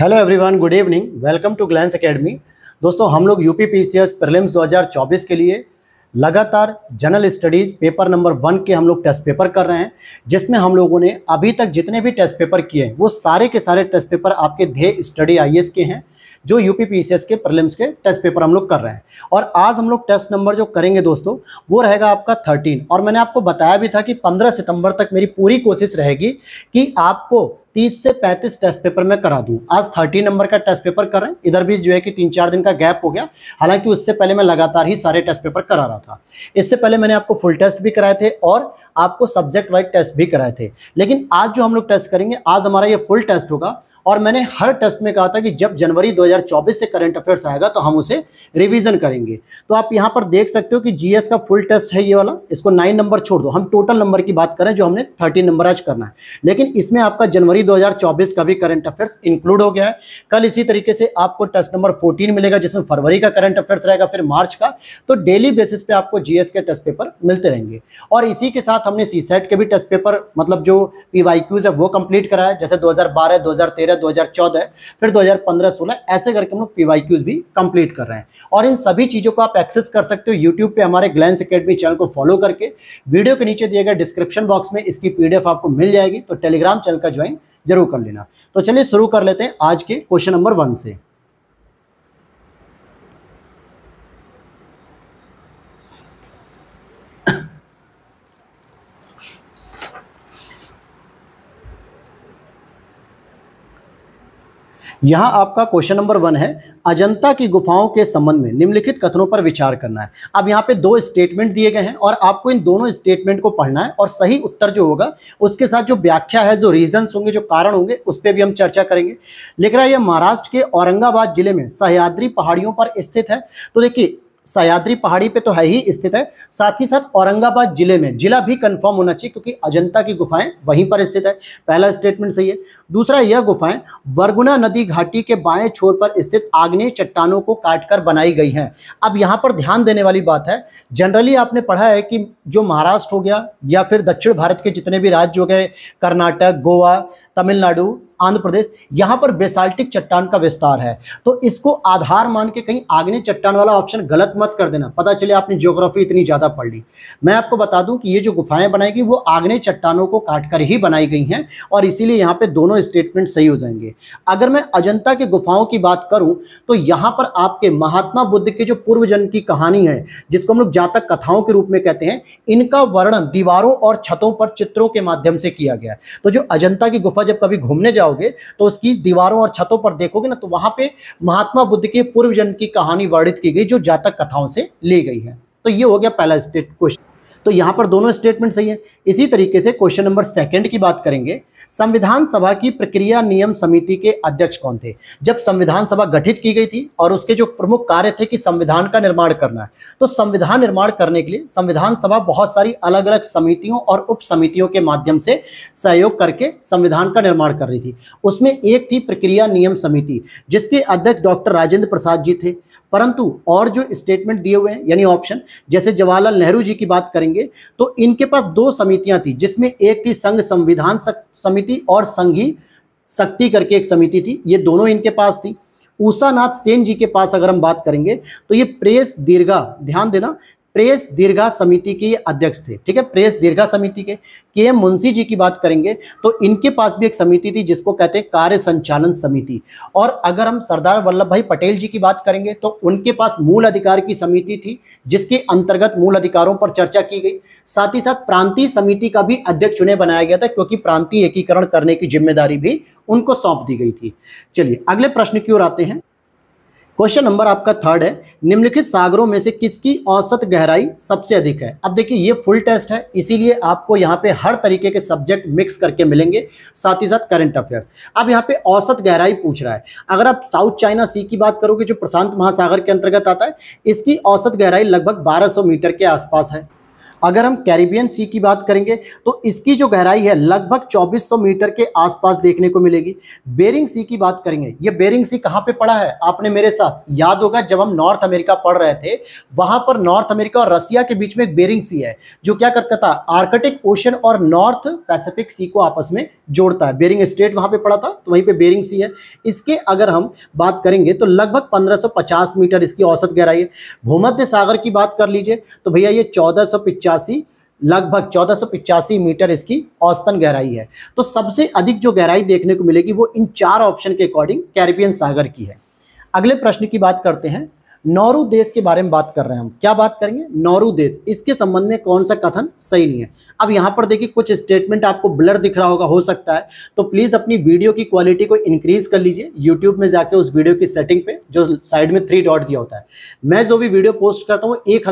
hello everyone good evening welcome to Glance academy दोस्तों हम लोग यूपी पीसीएस प्रीलिम्स 2024 के लिए लगातार general studies paper number one के हम लोग टेस्ट पेपर कर रहे हैं जिसमें हम लोगों ने अभी तक जितने भी टेस्ट पेपर किए हैं वो सारे के सारे टेस्ट पेपर आपके ध्येय स्टडी आई के हैं जो यूपीपीसीएस के प्रलिम्स के टेस्ट पेपर हम लोग कर रहे हैं और आज हम लोग टेस्ट नंबर जो करेंगे दोस्तों वो रहेगा आपका थर्टीन और मैंने आपको बताया भी था कि पंद्रह सितंबर तक मेरी पूरी कोशिश रहेगी कि आपको 30 से 35 टेस्ट पेपर में करा दूं आज 30 नंबर का टेस्ट पेपर कर रहे हैं इधर भी जो है कि तीन चार दिन का गैप हो गया हालांकि उससे पहले मैं लगातार ही सारे टेस्ट पेपर करा रहा था इससे पहले मैंने आपको फुल टेस्ट भी कराए थे और आपको सब्जेक्ट वाइज टेस्ट भी कराए थे लेकिन आज जो हम लोग टेस्ट करेंगे आज हमारा ये फुल टेस्ट होगा और मैंने हर टेस्ट में कहा था कि जब जनवरी 2024 से करंट अफेयर्स आएगा तो हम उसे रिवीजन करेंगे तो आप यहां पर देख सकते हो कि जीएस का फुल टेस्ट है ये वाला इसको नाइन नंबर छोड़ दो हम टोटल नंबर की बात करें जो हमने थर्टीन नंबर आज करना है लेकिन इसमें आपका जनवरी दो का भी करंट अफेयर्स इंक्लूड हो गया है कल इसी तरीके से आपको टेस्ट नंबर फोर्टीन मिलेगा जिसमें फरवरी का करंट अफेयर्स रहेगा फिर मार्च का तो डेली बेसिस पे आपको जीएस के टेस्ट पेपर मिलते रहेंगे और इसी के साथ हमने सी e के भी टेस्ट पेपर मतलब जो पी है वो कंप्लीट कराया जैसे दो हज़ार बारह है 2014 फिर 2015-16 ऐसे करके हम लोग पी भी कंप्लीट कर रहे हैं और इन सभी चीज़ों को आप एक्सेस कर सकते हो यूट्यूब पे हमारे ग्लैंस अकेडमी चैनल को फॉलो करके वीडियो के नीचे दिए गए डिस्क्रिप्शन बॉक्स में इसकी पी आपको मिल जाएगी तो टेलीग्राम चैनल का ज्वाइन जरूर कर लेना तो चलिए शुरू कर लेते हैं आज के क्वेश्चन नंबर वन से यहाँ आपका क्वेश्चन नंबर वन है अजंता की गुफाओं के संबंध में निम्नलिखित कथनों पर विचार करना है अब यहाँ पे दो स्टेटमेंट दिए गए हैं और आपको इन दोनों स्टेटमेंट को पढ़ना है और सही उत्तर जो होगा उसके साथ जो व्याख्या है जो रीजन्स होंगे जो कारण होंगे उस पर भी हम चर्चा करेंगे लिख रहा है यह महाराष्ट्र के औरंगाबाद जिले में सह्याद्री पहाड़ियों पर स्थित है तो देखिए सयाद्री पहाड़ी पे तो है ही स्थित है साथ ही साथ औरंगाबाद जिले में जिला भी कंफर्म होना चाहिए क्योंकि अजंता की गुफाएं वहीं पर स्थित है पहला स्टेटमेंट सही है दूसरा यह गुफाएं वर्गुना नदी घाटी के बाएं छोर पर स्थित आग्नेय चट्टानों को काटकर बनाई गई हैं अब यहाँ पर ध्यान देने वाली बात है जनरली आपने पढ़ा है कि जो महाराष्ट्र हो गया या फिर दक्षिण भारत के जितने भी राज्य हो गए कर्नाटक गोवा तमिलनाडु आंध्र प्रदेश यहां पर बेसाल्टिक चट्टान का विस्तार है तो इसको आधार मान के कहीं आग्नेय चट्टान वाला ऑप्शन गलत मत कर देना पता चले आपने ज्योग्राफी इतनी ज़्यादा पढ़ ली मैं आपको बता दूं कि ये जो गुफाएं बनाई गई वो आग्नेय चट्टानों को काटकर ही बनाई गई हैं और इसीलिए यहां पे दोनों स्टेटमेंट सही हो जाएंगे अगर मैं अजंता की गुफाओं की बात करूं तो यहां पर आपके महात्मा बुद्ध के जो पूर्व जन्म की कहानी है जिसको हम लोग जातक कथाओं के रूप में कहते हैं इनका वर्णन दीवारों और छतों पर चित्रों के माध्यम से किया गया तो जो अजंता की गुफा जब कभी घूमने जाओ जाओगे तो उसकी दीवारों और छतों पर देखोगे ना तो वहां पे महात्मा बुद्ध के पूर्व जन्म की कहानी वर्णित की गई जो जातक कथाओं से ली गई है तो ये हो गया पहला स्टेट क्वेश्चन तो यहां पर दोनों स्टेटमेंट सही है इसी तरीके से क्वेश्चन नंबर सेकंड की बात करेंगे संविधान सभा की प्रक्रिया नियम समिति के अध्यक्ष कौन थे जब संविधान सभा गठित की गई थी और उसके जो प्रमुख कार्य थे कि संविधान का निर्माण करना है तो संविधान निर्माण करने के लिए संविधान सभा बहुत सारी अलग अलग समितियों और उप समितियों के माध्यम से सहयोग करके संविधान का निर्माण कर रही थी उसमें एक थी प्रक्रिया नियम समिति जिसके अध्यक्ष डॉक्टर राजेंद्र प्रसाद जी थे परंतु और जो स्टेटमेंट दिए हुए हैं यानी ऑप्शन जैसे जवाहरलाल नेहरू जी की बात करेंगे तो इनके पास दो समितियां थी जिसमें एक थी संघ संविधान समिति और संघी शक्ति करके एक समिति थी ये दोनों इनके पास थी नाथ सेन जी के पास अगर हम बात करेंगे तो ये प्रेस दीर्घा ध्यान देना प्रेस दीर्घा समिति के अध्यक्ष थे ठीक है प्रेस दीर्घा समिति के के एम मुंशी जी की बात करेंगे तो इनके पास भी एक समिति थी जिसको कहते हैं कार्य संचालन समिति और अगर हम सरदार वल्लभ भाई पटेल जी की बात करेंगे तो उनके पास मूल अधिकार की समिति थी जिसके अंतर्गत मूल अधिकारों पर चर्चा की गई साथ ही साथ प्रांतीय समिति का भी अध्यक्ष उन्हें बनाया गया था क्योंकि प्रांतीय एकीकरण करने की जिम्मेदारी भी उनको सौंप दी गई थी चलिए अगले प्रश्न की ओर आते हैं क्वेश्चन नंबर आपका थर्ड है निम्नलिखित सागरों में से किसकी औसत गहराई सबसे अधिक है अब देखिए ये फुल टेस्ट है इसीलिए आपको यहाँ पे हर तरीके के सब्जेक्ट मिक्स करके मिलेंगे साथ ही साथ करंट अफेयर्स अब यहाँ पे औसत गहराई पूछ रहा है अगर आप साउथ चाइना सी की बात करोगे जो प्रशांत महासागर के अंतर्गत आता है इसकी औसत गहराई लगभग बारह मीटर के आसपास है अगर हम कैरिबियन सी की बात करेंगे तो इसकी जो गहराई है लगभग 2400 मीटर के आसपास देखने को मिलेगी बेरिंग सी की बात करेंगे ये बेरिंग सी कहाँ पे पड़ा है आपने मेरे साथ याद होगा जब हम नॉर्थ अमेरिका पढ़ रहे थे वहां पर नॉर्थ अमेरिका और रसिया के बीच में एक बेरिंग सी है जो क्या करता था आर्कटिक ओशन और नॉर्थ पैसिफिक सी को आपस में जोड़ता है बेरिंग स्टेट वहां पर पड़ा था तो वहीं पर बेरिंग सी है इसके अगर हम बात करेंगे तो लगभग पंद्रह मीटर इसकी औसत गहराई है भूमध्य सागर की बात कर लीजिए तो भैया ये चौदह पिचासी लगभग चौदह मीटर इसकी औसतन गहराई है तो सबसे अधिक जो गहराई देखने को मिलेगी वो इन चार ऑप्शन के अकॉर्डिंग कैरिबियन सागर की है अगले प्रश्न की बात करते हैं नौरू देश के बारे में बात कर रहे हैं हम क्या बात करेंगे नौरू देश इसके संबंध में कौन सा कथन सही नहीं है अब यहां पर देखिए कुछ स्टेटमेंट आपको ब्लर दिख रहा होगा हो सकता है तो प्लीज़ अपनी वीडियो की क्वालिटी को इंक्रीज कर लीजिए यूट्यूब में जाके उस वीडियो की सेटिंग पे जो साइड में थ्री डॉट दिया होता है मैं जो भी वीडियो पोस्ट करता हूँ एक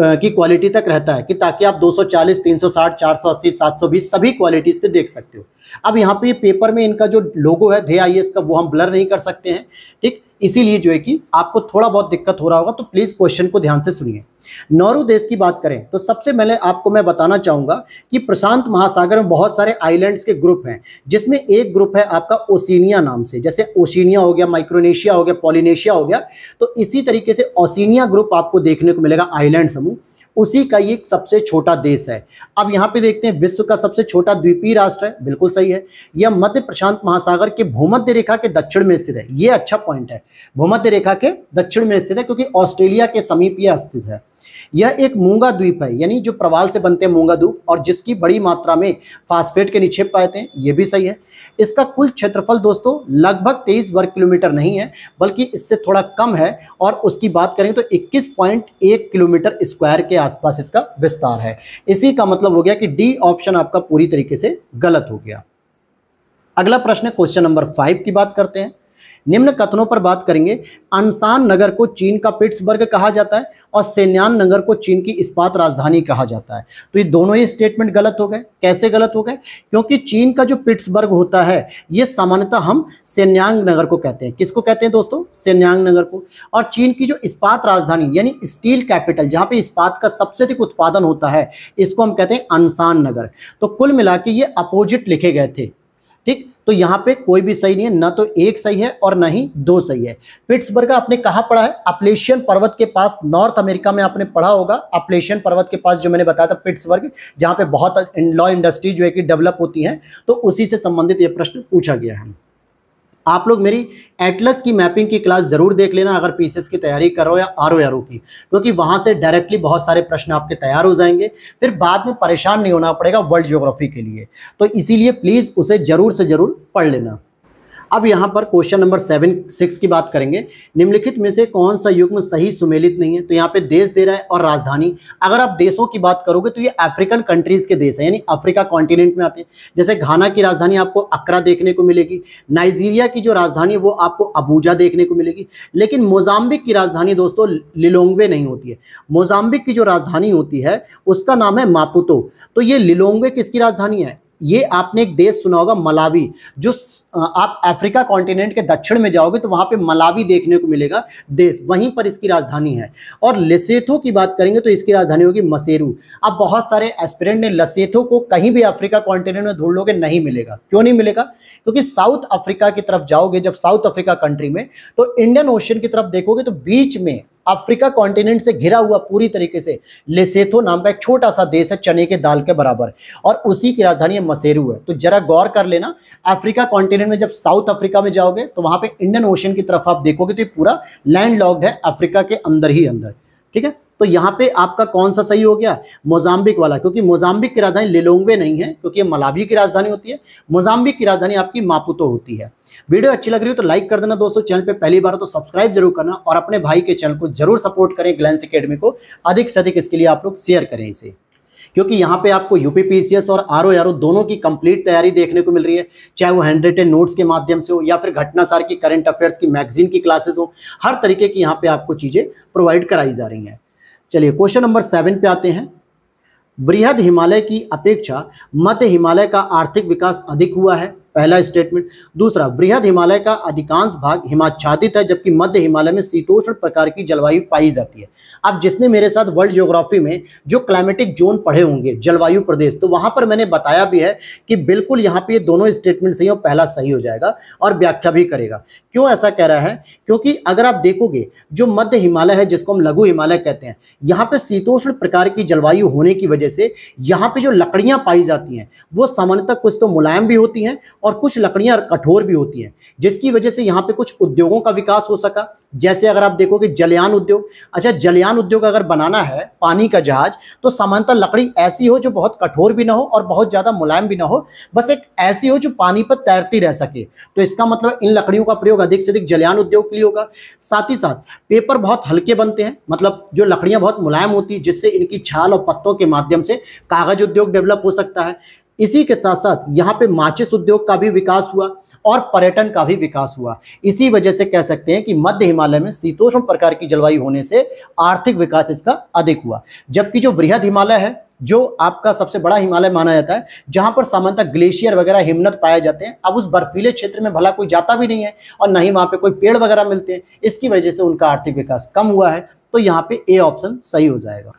की क्वालिटी तक रहता है कि ताकि आप 240, 360, 480, 720 सभी क्वालिटीज़ पे देख सकते हो अब यहाँ पे पेपर में इनका जो लोगो है धे आई का वो हम ब्लर नहीं कर सकते हैं ठीक इसीलिए जो है कि आपको थोड़ा बहुत दिक्कत हो रहा होगा तो प्लीज़ क्वेश्चन को ध्यान से सुनिए नौरू देश की बात करें तो सबसे पहले आपको मैं बताना चाहूंगा कि प्रशांत महासागर में बहुत सारे आइलैंड्स के ग्रुप हैं जिसमें एक ग्रुप है आपका ओसिनिया नाम से जैसे ओसिनिया हो गया माइक्रोनेशिया हो गया पॉलिनेशिया हो गया तो इसी तरीके से ओसिनिया ग्रुप आपको देखने को मिलेगा आइलैंड समूह उसी का ये सबसे छोटा देश है अब यहाँ पे देखते हैं विश्व का सबसे छोटा द्वीपीय राष्ट्र है बिल्कुल सही है यह मध्य प्रशांत महासागर के भूमध्य रेखा के दक्षिण में स्थित है ये अच्छा पॉइंट है भूमध्य रेखा के दक्षिण में स्थित है क्योंकि ऑस्ट्रेलिया के समीप यह स्थित है यह एक मूंगा द्वीप है यानी जो प्रवाल से बनते हैं मूंगा द्वीप और जिसकी बड़ी मात्रा में फास्फेट के निक्षेप पाए थे ये भी सही है इसका कुल क्षेत्रफल दोस्तों लगभग तेईस वर्ग किलोमीटर नहीं है बल्कि इससे थोड़ा कम है और उसकी बात करें तो 21.1 किलोमीटर स्क्वायर के आसपास इसका विस्तार है इसी का मतलब हो गया कि डी ऑप्शन आपका पूरी तरीके से गलत हो गया अगला प्रश्न क्वेश्चन नंबर फाइव की बात करते हैं निम्न कथनों पर बात करेंगे अनसान नगर को चीन का पिट्सबर्ग कहा जाता है और सेन्यान नगर को चीन की इस्पात राजधानी कहा जाता है तो ये दोनों ही स्टेटमेंट गलत हो गए कैसे गलत हो गए क्योंकि चीन का जो पिट्सबर्ग होता है ये सामान्यतः हम सेन्यांग नगर को कहते हैं किसको कहते हैं दोस्तों सेन्यांग नगर को और चीन की जो इस्पात राजधानी यानी स्टील कैपिटल जहाँ पे इस्पात का सबसे अधिक उत्पादन होता है इसको हम कहते हैं अनसान नगर तो कुल मिला ये अपोजिट लिखे गए थे ठीक तो यहाँ पे कोई भी सही नहीं है ना तो एक सही है और ना ही दो सही है पिट्सबर्ग आपने कहा पढ़ा है अपलेशियन पर्वत के पास नॉर्थ अमेरिका में आपने पढ़ा होगा अपलेशियन पर्वत के पास जो मैंने बताया था पिट्सबर्ग जहां पे बहुत लॉ इंडस्ट्री जो है कि डेवलप होती है तो उसी से संबंधित ये प्रश्न पूछा गया है आप लोग मेरी एटलस की मैपिंग की क्लास ज़रूर देख लेना अगर पीसीएस की तैयारी करो या आर ओ आर ओ की क्योंकि वहाँ से डायरेक्टली बहुत सारे प्रश्न आपके तैयार हो जाएंगे फिर बाद में परेशान नहीं होना पड़ेगा वर्ल्ड ज्योग्राफी के लिए तो इसीलिए प्लीज़ उसे ज़रूर से ज़रूर पढ़ लेना अब यहाँ पर क्वेश्चन नंबर सेवन सिक्स की बात करेंगे निम्नलिखित में से कौन सा युग्म सही सुमेलित नहीं है तो यहाँ पे देश दे रहा है और राजधानी अगर आप देशों की बात करोगे तो ये अफ्रीकन कंट्रीज के देश हैं यानी अफ्रीका कॉन्टिनेंट में आते हैं जैसे घाना की राजधानी आपको अक्रा देखने को मिलेगी नाइजीरिया की जो राजधानी है वो आपको अबूजा देखने को मिलेगी लेकिन मोजाम्बिक की राजधानी दोस्तों लिलोंगवे नहीं होती है मोजाम्बिक की जो राजधानी होती है उसका नाम है मापुतो तो ये लिलोंगवे किसकी राजधानी है ये आपने एक देश सुना होगा मलावी जो आप अफ्रीका कॉन्टिनेंट के दक्षिण में जाओगे तो वहां पे मलावी देखने को मिलेगा देश वहीं पर इसकी राजधानी है और लेसेथो की बात करेंगे तो इसकी राजधानी होगी मसेरू अब बहुत सारे एस्पिरेंट ने लसेथो को कहीं भी अफ्रीका कॉन्टिनेंट में ढूंढ लोगे नहीं मिलेगा क्यों नहीं मिलेगा क्योंकि साउथ अफ्रीका की तरफ जाओगे जब साउथ अफ्रीका कंट्री में तो इंडियन ओशन की तरफ देखोगे तो बीच में अफ्रीका कॉन्टिनेंट से घिरा हुआ पूरी तरीके से लेसेथो नाम का एक छोटा सा देश है चने के दाल के बराबर और उसी की राजधानी मसेरू है तो जरा गौर कर लेना अफ्रीका कॉन्टिनेंट पीरियड में जब साउथ अफ्रीका में जाओगे तो वहां पे इंडियन ओशन की तरफ आप देखोगे तो ये पूरा लैंड लॉक्ड है अफ्रीका के अंदर ही अंदर ठीक है तो यहाँ पे आपका कौन सा सही हो गया मोजाम्बिक वाला क्योंकि मोजाम्बिक की राजधानी लेलोंगवे नहीं है क्योंकि ये मलावी की राजधानी होती है मोजाम्बिक की राजधानी आपकी मापुतो होती है वीडियो अच्छी लग रही हो तो लाइक कर देना दोस्तों चैनल पे पहली बार तो सब्सक्राइब जरूर करना और अपने भाई के चैनल को जरूर सपोर्ट करें ग्लैंस अकेडमी को अधिक से अधिक इसके लिए आप लोग शेयर करें इसे क्योंकि यहाँ पे आपको यूपीपीसीएस और आर ओ आर ओ दोनों की कंप्लीट तैयारी देखने को मिल रही है चाहे वो हैंड रिटेन नोट्स के माध्यम से हो या फिर घटनासार की करंट अफेयर्स की मैगजीन की क्लासेस हो हर तरीके की यहाँ पे आपको चीज़ें प्रोवाइड कराई जा रही हैं चलिए क्वेश्चन नंबर सेवन पे आते हैं बृहद हिमालय की अपेक्षा मध्य हिमालय का आर्थिक विकास अधिक हुआ है पहला स्टेटमेंट दूसरा बृहद हिमालय का अधिकांश भाग हिमाच्छादित है जबकि मध्य हिमालय में शीतोष्ण प्रकार की जलवायु पाई जाती है अब जिसने मेरे साथ वर्ल्ड ज्योग्राफी में जो क्लाइमेटिक जोन पढ़े होंगे जलवायु प्रदेश तो वहां पर मैंने बताया भी है कि बिल्कुल यहाँ पे ये दोनों स्टेटमेंट सही और पहला सही हो जाएगा और व्याख्या भी करेगा क्यों ऐसा कह रहा है क्योंकि अगर आप देखोगे जो मध्य हिमालय है जिसको हम लघु हिमालय कहते हैं यहाँ पे शीतोष्ण प्रकार की जलवायु होने की वजह से यहाँ पे जो लकड़ियां पाई जाती हैं वो सामान्यतः कुछ तो मुलायम भी होती हैं और कुछ लकड़ियां कठोर भी होती हैं जिसकी वजह से यहाँ पे कुछ उद्योगों का विकास हो सका जैसे अगर आप देखोगे जलयान उद्योग अच्छा जलयान उद्योग अगर बनाना है पानी का जहाज तो सामान्यतः लकड़ी ऐसी हो जो बहुत कठोर भी ना हो और बहुत ज़्यादा मुलायम भी ना हो बस एक ऐसी हो जो पानी पर तैरती रह सके तो इसका मतलब इन लकड़ियों का प्रयोग अधिक से अधिक जलयान उद्योग के लिए होगा साथ ही साथ पेपर बहुत हल्के बनते हैं मतलब जो लकड़ियां बहुत मुलायम होती है जिससे इनकी छाल और पत्तों के माध्यम से कागज उद्योग डेवलप हो सकता है इसी के साथ साथ यहाँ पे माचिस उद्योग का भी विकास हुआ और पर्यटन का भी विकास हुआ इसी वजह से कह सकते हैं कि मध्य हिमालय में शीतोष्ण प्रकार की जलवायु होने से आर्थिक विकास इसका अधिक हुआ जबकि जो वृहद हिमालय है जो आपका सबसे बड़ा हिमालय माना जाता है जहां पर सामान्यतः ग्लेशियर वगैरह हिमनत पाए जाते हैं अब उस बर्फीले क्षेत्र में भला कोई जाता भी नहीं है और ना ही वहां पर कोई पेड़ वगैरह मिलते हैं इसकी वजह से उनका आर्थिक विकास कम हुआ है तो यहाँ पे ए ऑप्शन सही हो जाएगा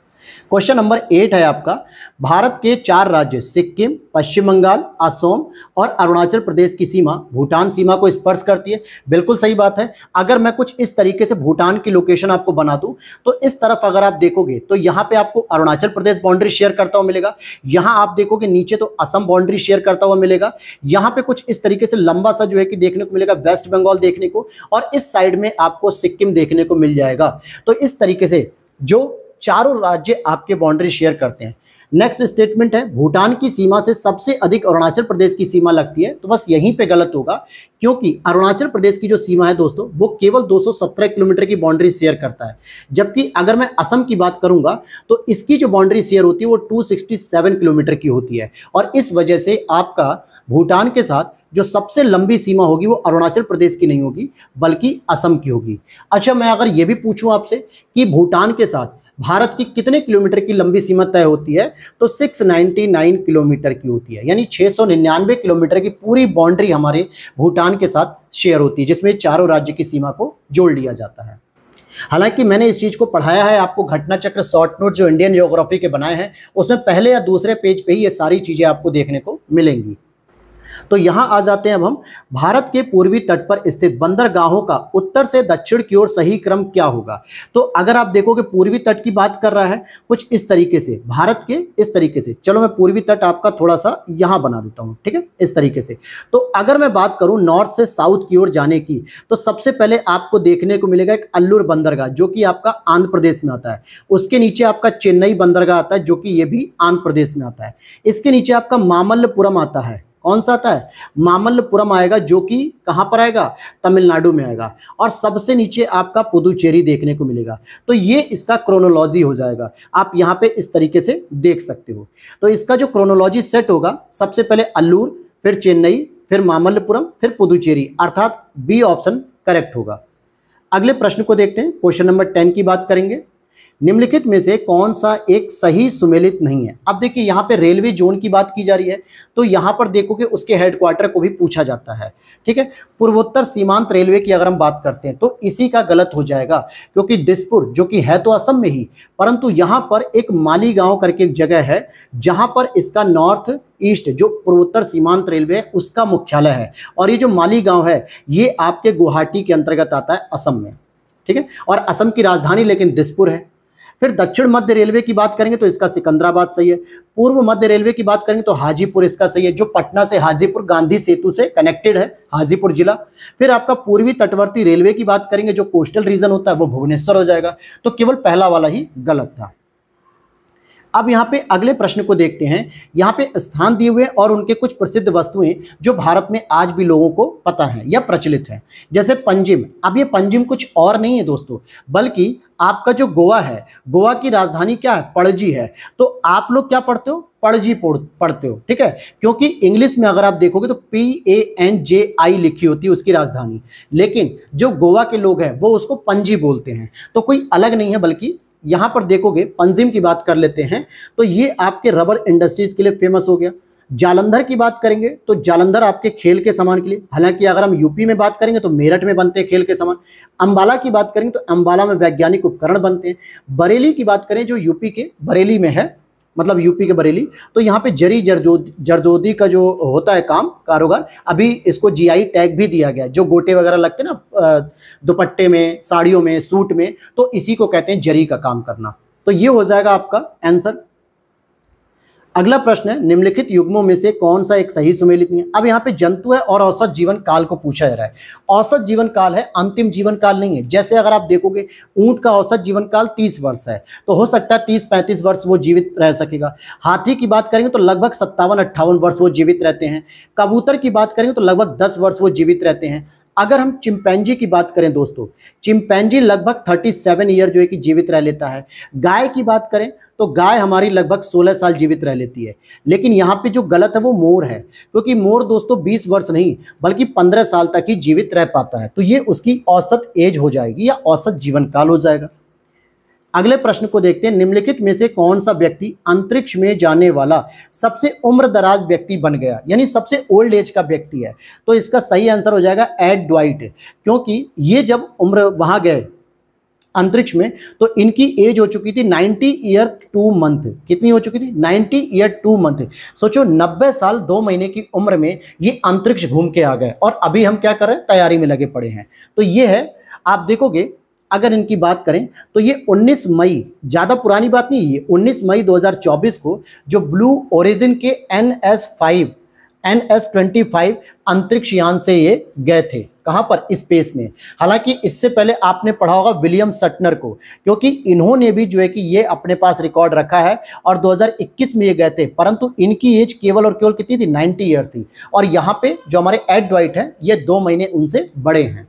क्वेश्चन नंबर एट है आपका भारत के चार राज्य सिक्किम पश्चिम बंगाल असोम और अरुणाचल प्रदेश की सीमा भूटान सीमा को स्पर्श करती है बिल्कुल सही बात है अगर मैं कुछ इस तरीके से भूटान की लोकेशन आपको बना दूं तो इस तरफ अगर आप देखोगे तो यहां पे आपको अरुणाचल प्रदेश बाउंड्री शेयर करता हुआ मिलेगा यहां आप देखोगे नीचे तो असम बाउंड्री शेयर करता हुआ मिलेगा यहां पर कुछ इस तरीके से लंबा सा जो है कि देखने को मिलेगा वेस्ट बंगाल देखने को और इस साइड में आपको सिक्किम देखने को मिल जाएगा तो इस तरीके से जो चारों राज्य आपके बाउंड्री शेयर करते हैं नेक्स्ट स्टेटमेंट है भूटान की सीमा से सबसे अधिक अरुणाचल प्रदेश की सीमा लगती है तो बस यहीं पे गलत होगा क्योंकि अरुणाचल प्रदेश की जो सीमा है दोस्तों वो केवल 217 किलोमीटर की बाउंड्री शेयर करता है जबकि अगर मैं असम की बात करूंगा तो इसकी जो बाउंड्री शेयर होती है वो 267 किलोमीटर की होती है और इस वजह से आपका भूटान के साथ जो सबसे लंबी सीमा होगी वो अरुणाचल प्रदेश की नहीं होगी बल्कि असम की होगी अच्छा मैं अगर ये भी पूछूँ आपसे कि भूटान के साथ भारत की कितने किलोमीटर की लंबी सीमा तय होती है तो 699 किलोमीटर की होती है यानी 699 किलोमीटर की पूरी बाउंड्री हमारे भूटान के साथ शेयर होती है जिसमें चारों राज्य की सीमा को जोड़ लिया जाता है हालांकि मैंने इस चीज़ को पढ़ाया है आपको घटना चक्र शॉर्ट नोट जो इंडियन जियोग्राफी के बनाए हैं उसमें पहले या दूसरे पेज पे ही ये सारी चीज़ें आपको देखने को मिलेंगी तो यहाँ आ जाते हैं अब हम भारत के पूर्वी तट पर स्थित बंदरगाहों का उत्तर से दक्षिण की ओर सही क्रम क्या होगा तो अगर आप देखोगे पूर्वी तट की बात कर रहा है कुछ इस तरीके से भारत के इस तरीके से चलो मैं पूर्वी तट आपका थोड़ा सा यहाँ बना देता हूँ ठीक है इस तरीके से तो अगर मैं बात करूँ नॉर्थ से साउथ की ओर जाने की तो सबसे पहले आपको देखने को मिलेगा एक अल्लूर बंदरगाह जो कि आपका आंध्र प्रदेश में आता है उसके नीचे आपका चेन्नई बंदरगाह आता है जो कि ये भी आंध्र प्रदेश में आता है इसके नीचे आपका मामल्लपुरम आता है कौन सा आता है मामल्लपुरम आएगा जो कि कहां पर आएगा तमिलनाडु में आएगा और सबसे नीचे आपका पुदुचेरी देखने को मिलेगा तो ये इसका क्रोनोलॉजी हो जाएगा आप यहां पे इस तरीके से देख सकते हो तो इसका जो क्रोनोलॉजी सेट होगा सबसे पहले अल्लूर फिर चेन्नई फिर मामल्लपुरम फिर पुदुचेरी अर्थात बी ऑप्शन करेक्ट होगा अगले प्रश्न को देखते हैं क्वेश्चन नंबर टेन की बात करेंगे निम्नलिखित में से कौन सा एक सही सुमेलित नहीं है अब देखिए यहाँ पे रेलवे जोन की बात की जा रही है तो यहाँ पर देखो कि उसके हेडक्वार्टर को भी पूछा जाता है ठीक है पूर्वोत्तर सीमांत रेलवे की अगर हम बात करते हैं तो इसी का गलत हो जाएगा क्योंकि दिसपुर जो कि है तो असम में ही परंतु यहाँ पर एक माली गांव करके एक जगह है जहाँ पर इसका नॉर्थ ईस्ट जो पूर्वोत्तर सीमांत रेलवे है उसका मुख्यालय है और ये जो माली गांव है ये आपके गुवाहाटी के अंतर्गत आता है असम में ठीक है और असम की राजधानी लेकिन दिसपुर है फिर दक्षिण मध्य रेलवे की बात करेंगे तो इसका सिकंदराबाद सही है पूर्व मध्य रेलवे की बात करेंगे तो हाजीपुर इसका सही है जो पटना से हाजीपुर गांधी सेतु से कनेक्टेड है हाजीपुर जिला फिर आपका पूर्वी तटवर्ती रेलवे की बात करेंगे जो कोस्टल रीजन होता है वो भुवनेश्वर हो जाएगा तो केवल पहला वाला ही गलत था अब यहाँ पे अगले प्रश्न को देखते हैं यहाँ पे स्थान दिए हुए और उनके कुछ प्रसिद्ध वस्तुएं जो भारत में आज भी लोगों को पता है या प्रचलित है जैसे पंजिम अब ये पंजिम कुछ और नहीं है दोस्तों बल्कि आपका जो गोवा है गोवा की राजधानी क्या है पणजी है तो आप लोग क्या पढ़ते हो पणजी पढ़ते हो ठीक है क्योंकि इंग्लिश में अगर आप देखोगे तो पी ए एन जे आई लिखी होती है उसकी राजधानी लेकिन जो गोवा के लोग हैं वो उसको पंजी बोलते हैं तो कोई अलग नहीं है बल्कि यहाँ पर देखोगे पंजिम की बात कर लेते हैं तो ये आपके रबर इंडस्ट्रीज के लिए फेमस हो गया जालंधर की बात करेंगे तो जालंधर आपके खेल के सामान के लिए हालांकि अगर हम यूपी में बात करेंगे तो मेरठ में बनते हैं खेल के सामान अंबाला की बात करेंगे तो अंबाला में वैज्ञानिक उपकरण बनते हैं बरेली की बात करें जो यूपी के बरेली में है मतलब यूपी के बरेली तो यहाँ पे जरी जरदोदी जरदोदी का जो होता है काम कारोबार अभी इसको जीआई टैग भी दिया गया है जो गोटे वगैरह लगते हैं ना दुपट्टे में साड़ियों में सूट में तो इसी को कहते हैं जरी का काम करना तो ये हो जाएगा आपका आंसर अगला प्रश्न है निम्नलिखित युग्मों में से कौन सा एक सही सुमेलित नहीं है अब यहाँ पे जंतु है और औसत जीवन काल को पूछा जा रहा है औसत जीवन काल है अंतिम जीवन काल नहीं है जैसे अगर आप देखोगे ऊंट का औसत जीवन काल तीस वर्ष है तो हो सकता है तीस पैंतीस वर्ष वो जीवित रह सकेगा हाथी की बात करेंगे तो लगभग सत्तावन अट्ठावन वर्ष वो जीवित रहते हैं कबूतर की बात करेंगे तो लगभग दस वर्ष वो जीवित रहते हैं अगर हम चिंपैनजी की बात करें दोस्तों चिंपैनजी लगभग थर्टी ईयर जो है कि जीवित रह लेता है गाय की बात करें तो गाय हमारी लगभग 16 साल जीवित रह लेती है लेकिन यहाँ पे जो गलत है वो मोर है क्योंकि तो मोर दोस्तों 20 वर्ष नहीं बल्कि 15 साल तक ही जीवित रह पाता है तो ये उसकी औसत एज हो जाएगी या औसत जीवन काल हो जाएगा अगले प्रश्न को देखते हैं निम्नलिखित में से कौन सा व्यक्ति अंतरिक्ष में जाने वाला सबसे उम्र दराज व्यक्ति बन गया यानी सबसे ओल्ड एज का व्यक्ति है तो इसका सही आंसर हो जाएगा एड ड्वाइट क्योंकि ये जब उम्र वहाँ गए अंतरिक्ष में तो इनकी एज हो चुकी थी 90 ईयर टू मंथ कितनी हो चुकी थी 90 ईयर टू मंथ सोचो 90 साल दो महीने की उम्र में ये अंतरिक्ष घूम के आ गए और अभी हम क्या कर रहे हैं तैयारी में लगे पड़े हैं तो ये है आप देखोगे अगर इनकी बात करें तो ये 19 मई ज़्यादा पुरानी बात नहीं है 19 मई 2024 को जो ब्लू ओरिजिन के N S five N S twenty five अंतरिक्ष यान से ये गए थे कहाँ पर स्पेस में हालांकि इससे पहले आपने पढ़ा होगा विलियम सटनर को क्योंकि इन्होंने भी जो है कि ये अपने पास रिकॉर्ड रखा है और 2021 में ये गए थे परंतु इनकी एज केवल और केवल कितनी थी 90 ईयर थी और यहाँ पे जो हमारे एड वाइट है ये दो महीने उनसे बड़े हैं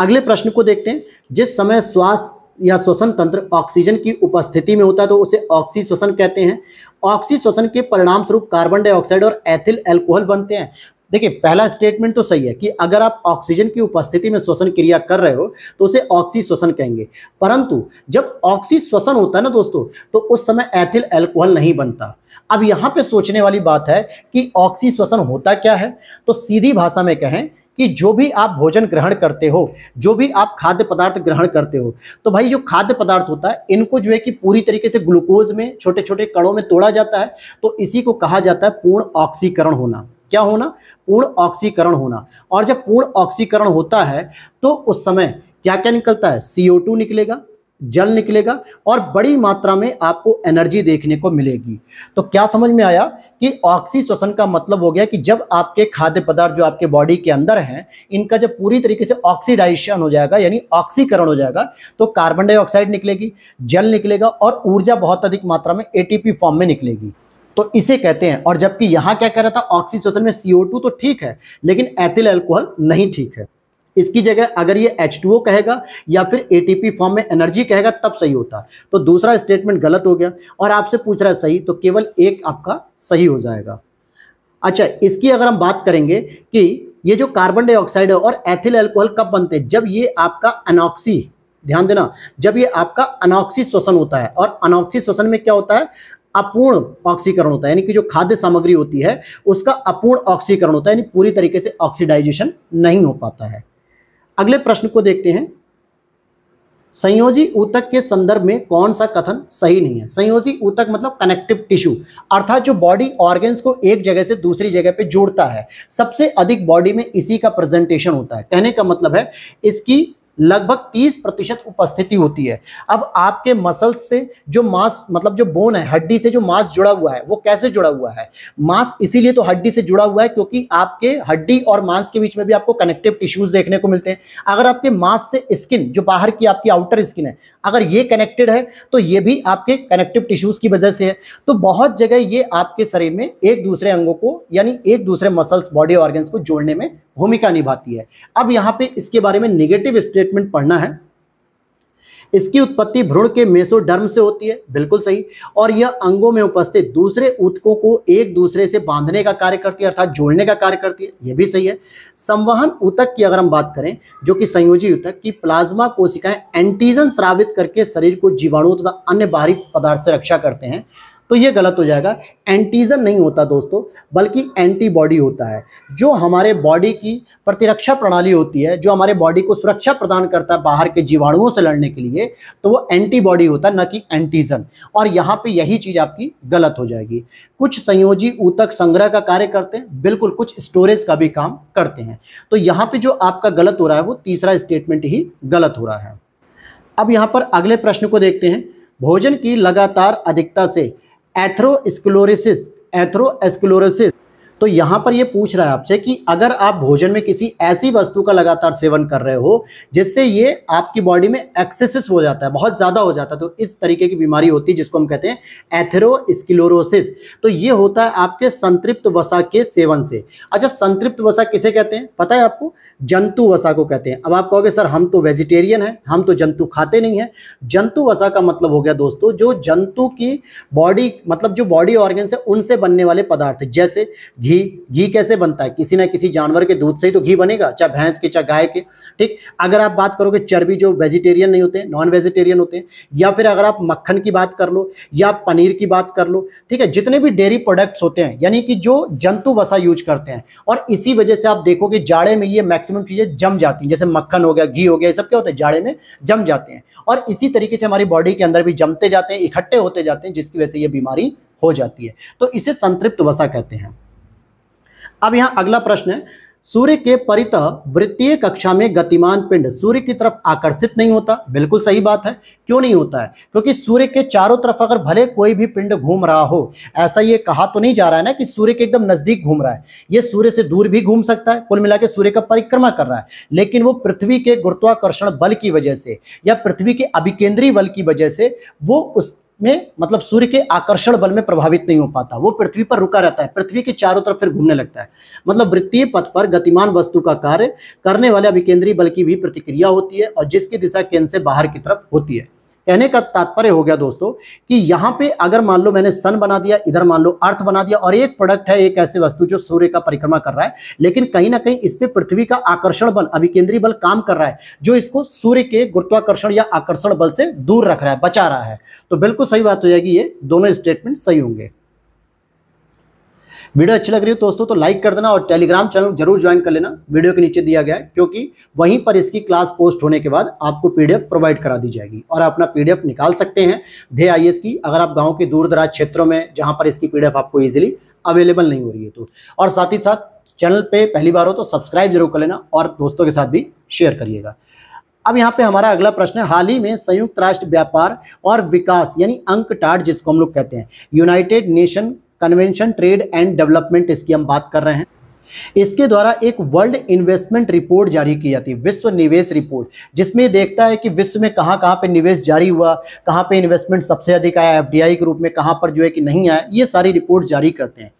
अगले प्रश्न को देखते हैं जिस समय स्वास्थ्य या श्वसन तंत्र ऑक्सीजन की उपस्थिति में होता है तो उसे ऑक्सी श्वसन कहते हैं ऑक्सी श्वसन के परिणाम स्वरूप कार्बन डाइऑक्साइड और एथिल एल्कोहल बनते हैं देखिए पहला स्टेटमेंट तो सही है कि अगर आप ऑक्सीजन की उपस्थिति में श्वसन क्रिया कर रहे हो तो उसे ऑक्सी श्वसन कहेंगे परंतु जब ऑक्सी श्वसन होता है ना दोस्तों तो उस समय एथिल एल्कोहल नहीं बनता अब यहां पे सोचने वाली बात है कि ऑक्सी श्वसन होता क्या है तो सीधी भाषा में कहें कि जो भी आप भोजन ग्रहण करते हो जो भी आप खाद्य पदार्थ ग्रहण करते हो तो भाई जो खाद्य पदार्थ होता है इनको जो है कि पूरी तरीके से ग्लूकोज में छोटे छोटे कणों में तोड़ा जाता है तो इसी को कहा जाता है पूर्ण ऑक्सीकरण होना क्या होना पूर्ण ऑक्सीकरण होना और जब पूर्ण ऑक्सीकरण होता है तो उस समय क्या क्या निकलता है सीओ निकलेगा जल निकलेगा और बड़ी मात्रा में आपको एनर्जी देखने को मिलेगी तो क्या समझ में आया कि ऑक्सी श्वसन का मतलब हो गया कि जब आपके खाद्य पदार्थ जो आपके बॉडी के अंदर हैं इनका जब पूरी तरीके से ऑक्सीडाइजेशन हो जाएगा यानी ऑक्सीकरण हो जाएगा तो कार्बन डाइऑक्साइड निकलेगी जल निकलेगा और ऊर्जा बहुत अधिक मात्रा में एटीपी फॉर्म में निकलेगी तो इसे कहते हैं और जबकि यहाँ क्या कह रहा था ऑक्सीजन में सीओ तो ठीक है लेकिन एथिल एल्कोहल नहीं ठीक है इसकी जगह अगर ये एच कहेगा या फिर ए फॉर्म में एनर्जी कहेगा तब सही होता है तो दूसरा स्टेटमेंट गलत हो गया और आपसे पूछ रहा है सही तो केवल एक आपका सही हो जाएगा अच्छा इसकी अगर हम बात करेंगे कि ये जो कार्बन डाइऑक्साइड है और एथिल एल्कोहल कब बनते हैं जब ये आपका अनॉक्सी ध्यान देना जब ये आपका अनॉक्सी श्वसन होता है और अनॉक्सी श्वसन में क्या होता है अपूर्ण ऑक्सीकरण होता है यानी कि जो खाद्य सामग्री होती है उसका अपूर्ण ऑक्सीकरण होता है यानी पूरी तरीके से ऑक्सीडाइजेशन नहीं हो पाता है अगले प्रश्न को देखते हैं संयोजी ऊतक के संदर्भ में कौन सा कथन सही नहीं है संयोजी ऊतक मतलब कनेक्टिव टिश्यू अर्थात जो बॉडी ऑर्गेन्स को एक जगह से दूसरी जगह पे जोड़ता है सबसे अधिक बॉडी में इसी का प्रेजेंटेशन होता है कहने का मतलब है इसकी लगभग 30 प्रतिशत उपस्थिति होती है अब आपके मसल्स से जो मांस मतलब जो बोन है हड्डी से जो मांस जुड़ा हुआ है वो कैसे जुड़ा हुआ है मांस इसीलिए तो हड्डी से जुड़ा हुआ है क्योंकि आपके हड्डी और मांस के बीच में भी आपको कनेक्टिव टिश्यूज देखने को मिलते हैं अगर आपके मांस से स्किन जो बाहर की आपकी आउटर स्किन है अगर ये कनेक्टेड है तो ये भी आपके कनेक्टिव टिश्यूज़ की वजह से है तो बहुत जगह ये आपके शरीर में एक दूसरे अंगों को यानी एक दूसरे मसल्स बॉडी ऑर्गन्स को जोड़ने में भूमिका निभाती है अब यहाँ पे इसके बारे में निगेटिव स्टेटमेंट पढ़ना है इसकी उत्पत्ति भ्रूण के मेसोडर्म से होती है बिल्कुल सही और यह अंगों में उपस्थित दूसरे उत्कों को एक दूसरे से बांधने का कार्य करती है अर्थात जोड़ने का कार्य करती है यह भी सही है संवहन उतक की अगर हम बात करें जो कि संयोजी उतक की प्लाज्मा कोशिकाएं एंटीजन श्रावित करके शरीर को जीवाणु तथा अन्य बाहरी पदार्थ से रक्षा करते हैं तो ये गलत हो जाएगा एंटीजन नहीं होता दोस्तों बल्कि एंटीबॉडी होता है जो हमारे बॉडी की प्रतिरक्षा प्रणाली होती है जो हमारे बॉडी को सुरक्षा प्रदान करता है बाहर के जीवाणुओं से लड़ने के लिए तो वो एंटीबॉडी होता है ना कि एंटीजन और यहाँ पे यही चीज़ आपकी गलत हो जाएगी कुछ संयोजी ऊतक संग्रह का कार्य करते हैं बिल्कुल कुछ स्टोरेज का भी काम करते हैं तो यहाँ पर जो आपका गलत हो रहा है वो तीसरा स्टेटमेंट ही गलत हो रहा है अब यहाँ पर अगले प्रश्न को देखते हैं भोजन की लगातार अधिकता से एथ्रोस्क्लोरिसिस एथ्रोस्क्लोरोसिस तो यहां पर ये पूछ रहा है आपसे कि अगर आप भोजन में किसी ऐसी वस्तु का लगातार सेवन कर रहे हो जिससे ये आपकी बॉडी में एक्सेसिस हो जाता है बहुत ज़्यादा हो जाता है तो इस तरीके की बीमारी होती है जिसको हम कहते हैं एथेरोस्किलोरोसिस तो ये होता है आपके संतृप्त वसा के सेवन से अच्छा संतृप्त वसा किसे कहते हैं पता है आपको जंतु वसा को कहते हैं अब आप कहोगे सर हम तो वेजिटेरियन हैं हम तो जंतु खाते नहीं हैं जंतु वसा का मतलब हो गया दोस्तों जो जंतु की बॉडी मतलब जो बॉडी ऑर्गन्स है उनसे बनने वाले पदार्थ जैसे घी घी कैसे बनता है किसी ना किसी जानवर के दूध से ही तो घी बनेगा चाहे भैंस के चाहे गाय के ठीक अगर आप बात करोगे चर्बी जो वेजिटेरियन नहीं होते नॉन वेजिटेरियन होते हैं या फिर अगर आप मक्खन की बात कर लो या पनीर की बात कर लो ठीक है जितने भी डेयरी प्रोडक्ट्स होते हैं यानी कि जो जंतु वसा यूज करते हैं और इसी वजह से आप देखोगे जाड़े में ये मैक्सिमम चीज़ें जम जाती हैं जैसे मक्खन हो गया घी हो गया ये सब क्या होता है जाड़े में जम जाते हैं और इसी तरीके से हमारी बॉडी के अंदर भी जमते जाते हैं इकट्ठे होते जाते हैं जिसकी वजह से ये बीमारी हो जाती है तो इसे संतृप्त वसा कहते हैं अब यहाँ अगला प्रश्न है सूर्य के परित वृत्तीय कक्षा में गतिमान पिंड सूर्य की तरफ आकर्षित नहीं होता बिल्कुल सही बात है क्यों नहीं होता है क्योंकि सूर्य के चारों तरफ अगर भले कोई भी पिंड घूम रहा हो ऐसा ये कहा तो नहीं जा रहा है ना कि सूर्य के एकदम नजदीक घूम रहा है ये सूर्य से दूर भी घूम सकता है कुल मिला सूर्य का परिक्रमा कर रहा है लेकिन वो पृथ्वी के गुरुत्वाकर्षण बल की वजह से या पृथ्वी के अभिकेंद्रीय बल की वजह से वो उस में मतलब सूर्य के आकर्षण बल में प्रभावित नहीं हो पाता वो पृथ्वी पर रुका रहता है पृथ्वी के चारों तरफ फिर घूमने लगता है मतलब वृत्तीय पथ पर गतिमान वस्तु का कार्य करने वाले अभिकेंद्रीय बल की भी प्रतिक्रिया होती है और जिसकी दिशा केंद्र से बाहर की तरफ होती है कहने का तात्पर्य हो गया दोस्तों कि यहां पे अगर मान लो मैंने सन बना दिया इधर मान लो अर्थ बना दिया और एक प्रोडक्ट है एक ऐसे वस्तु जो सूर्य का परिक्रमा कर रहा है लेकिन कहीं ना कहीं इस पर पृथ्वी का आकर्षण बल अभिकेंद्रीय बल काम कर रहा है जो इसको सूर्य के गुरुत्वाकर्षण या आकर्षण बल से दूर रख रहा है बचा रहा है तो बिल्कुल सही बात हो जाएगी ये दोनों स्टेटमेंट सही होंगे वीडियो अच्छी लग रही हो दोस्तों तो लाइक कर देना और टेलीग्राम चैनल जरूर ज्वाइन कर लेना वीडियो के नीचे दिया गया है क्योंकि वहीं पर इसकी क्लास पोस्ट होने के बाद आपको पीडीएफ प्रोवाइड करा दी जाएगी और अपना पीडीएफ निकाल सकते हैं धे आई की अगर आप गाँव के दूर दराज क्षेत्रों में जहाँ पर इसकी पी आपको ईजिली अवेलेबल नहीं हो रही है तो और साथ ही साथ चैनल पर पहली बार हो तो सब्सक्राइब जरूर कर लेना और दोस्तों के साथ भी शेयर करिएगा अब यहाँ पे हमारा अगला प्रश्न है हाल ही में संयुक्त राष्ट्र व्यापार और विकास यानी अंकटाट जिसको हम लोग कहते हैं United Nation Convention trade and development इसकी हम बात कर रहे हैं इसके द्वारा एक वर्ल्ड इन्वेस्टमेंट रिपोर्ट जारी की जाती है विश्व निवेश रिपोर्ट जिसमें देखता है कि विश्व में कहां कहां पे निवेश जारी हुआ कहां पे इन्वेस्टमेंट सबसे अधिक आया एफडीआई के रूप में कहां पर जो है कि नहीं आया ये सारी रिपोर्ट जारी करते हैं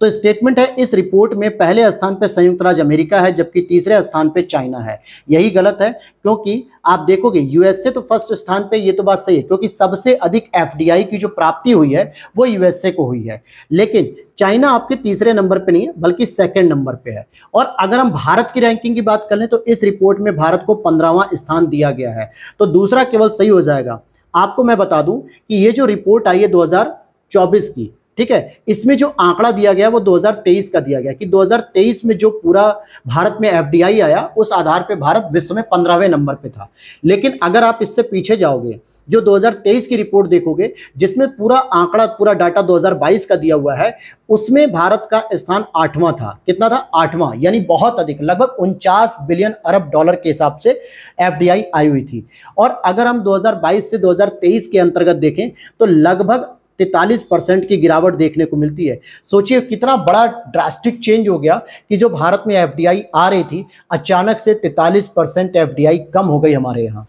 तो स्टेटमेंट है इस रिपोर्ट में पहले स्थान पर संयुक्त राज्य अमेरिका है जबकि तीसरे स्थान पर चाइना है यही गलत है क्योंकि आप देखोगे यूएसए तो फर्स्ट स्थान पर यह तो बात सही है क्योंकि सबसे अधिक एफडीआई की जो प्राप्ति हुई है वो यूएसए को हुई है लेकिन चाइना आपके तीसरे नंबर पे नहीं है बल्कि सेकंड नंबर पे है और अगर हम भारत की रैंकिंग की बात करें तो इस रिपोर्ट में भारत को पंद्रहवां स्थान दिया गया है तो दूसरा केवल सही हो जाएगा आपको मैं बता दूं कि ये जो रिपोर्ट आई है 2024 की ठीक है इसमें जो आंकड़ा दिया गया वो 2023 का दिया गया कि 2023 में जो पूरा भारत में एफडीआई आया उस आधार पे भारत विश्व में पंद्रहवें नंबर पे था लेकिन अगर आप इससे पीछे जाओगे जो 2023 की रिपोर्ट देखोगे जिसमें पूरा आंकड़ा पूरा डाटा 2022 का दिया हुआ है उसमें भारत का स्थान आठवां था कितना था आठवां यानी बहुत अधिक लगभग उनचास बिलियन अरब डॉलर के हिसाब से एफडीआई आई हुई थी और अगर हम 2022 से 2023 के अंतर्गत देखें तो लगभग तैतालीस परसेंट की गिरावट देखने को मिलती है सोचिए कितना बड़ा ड्रास्टिक चेंज हो गया कि जो भारत में एफ आ रही थी अचानक से तैतालीस परसेंट एफ कम हो गई हमारे यहाँ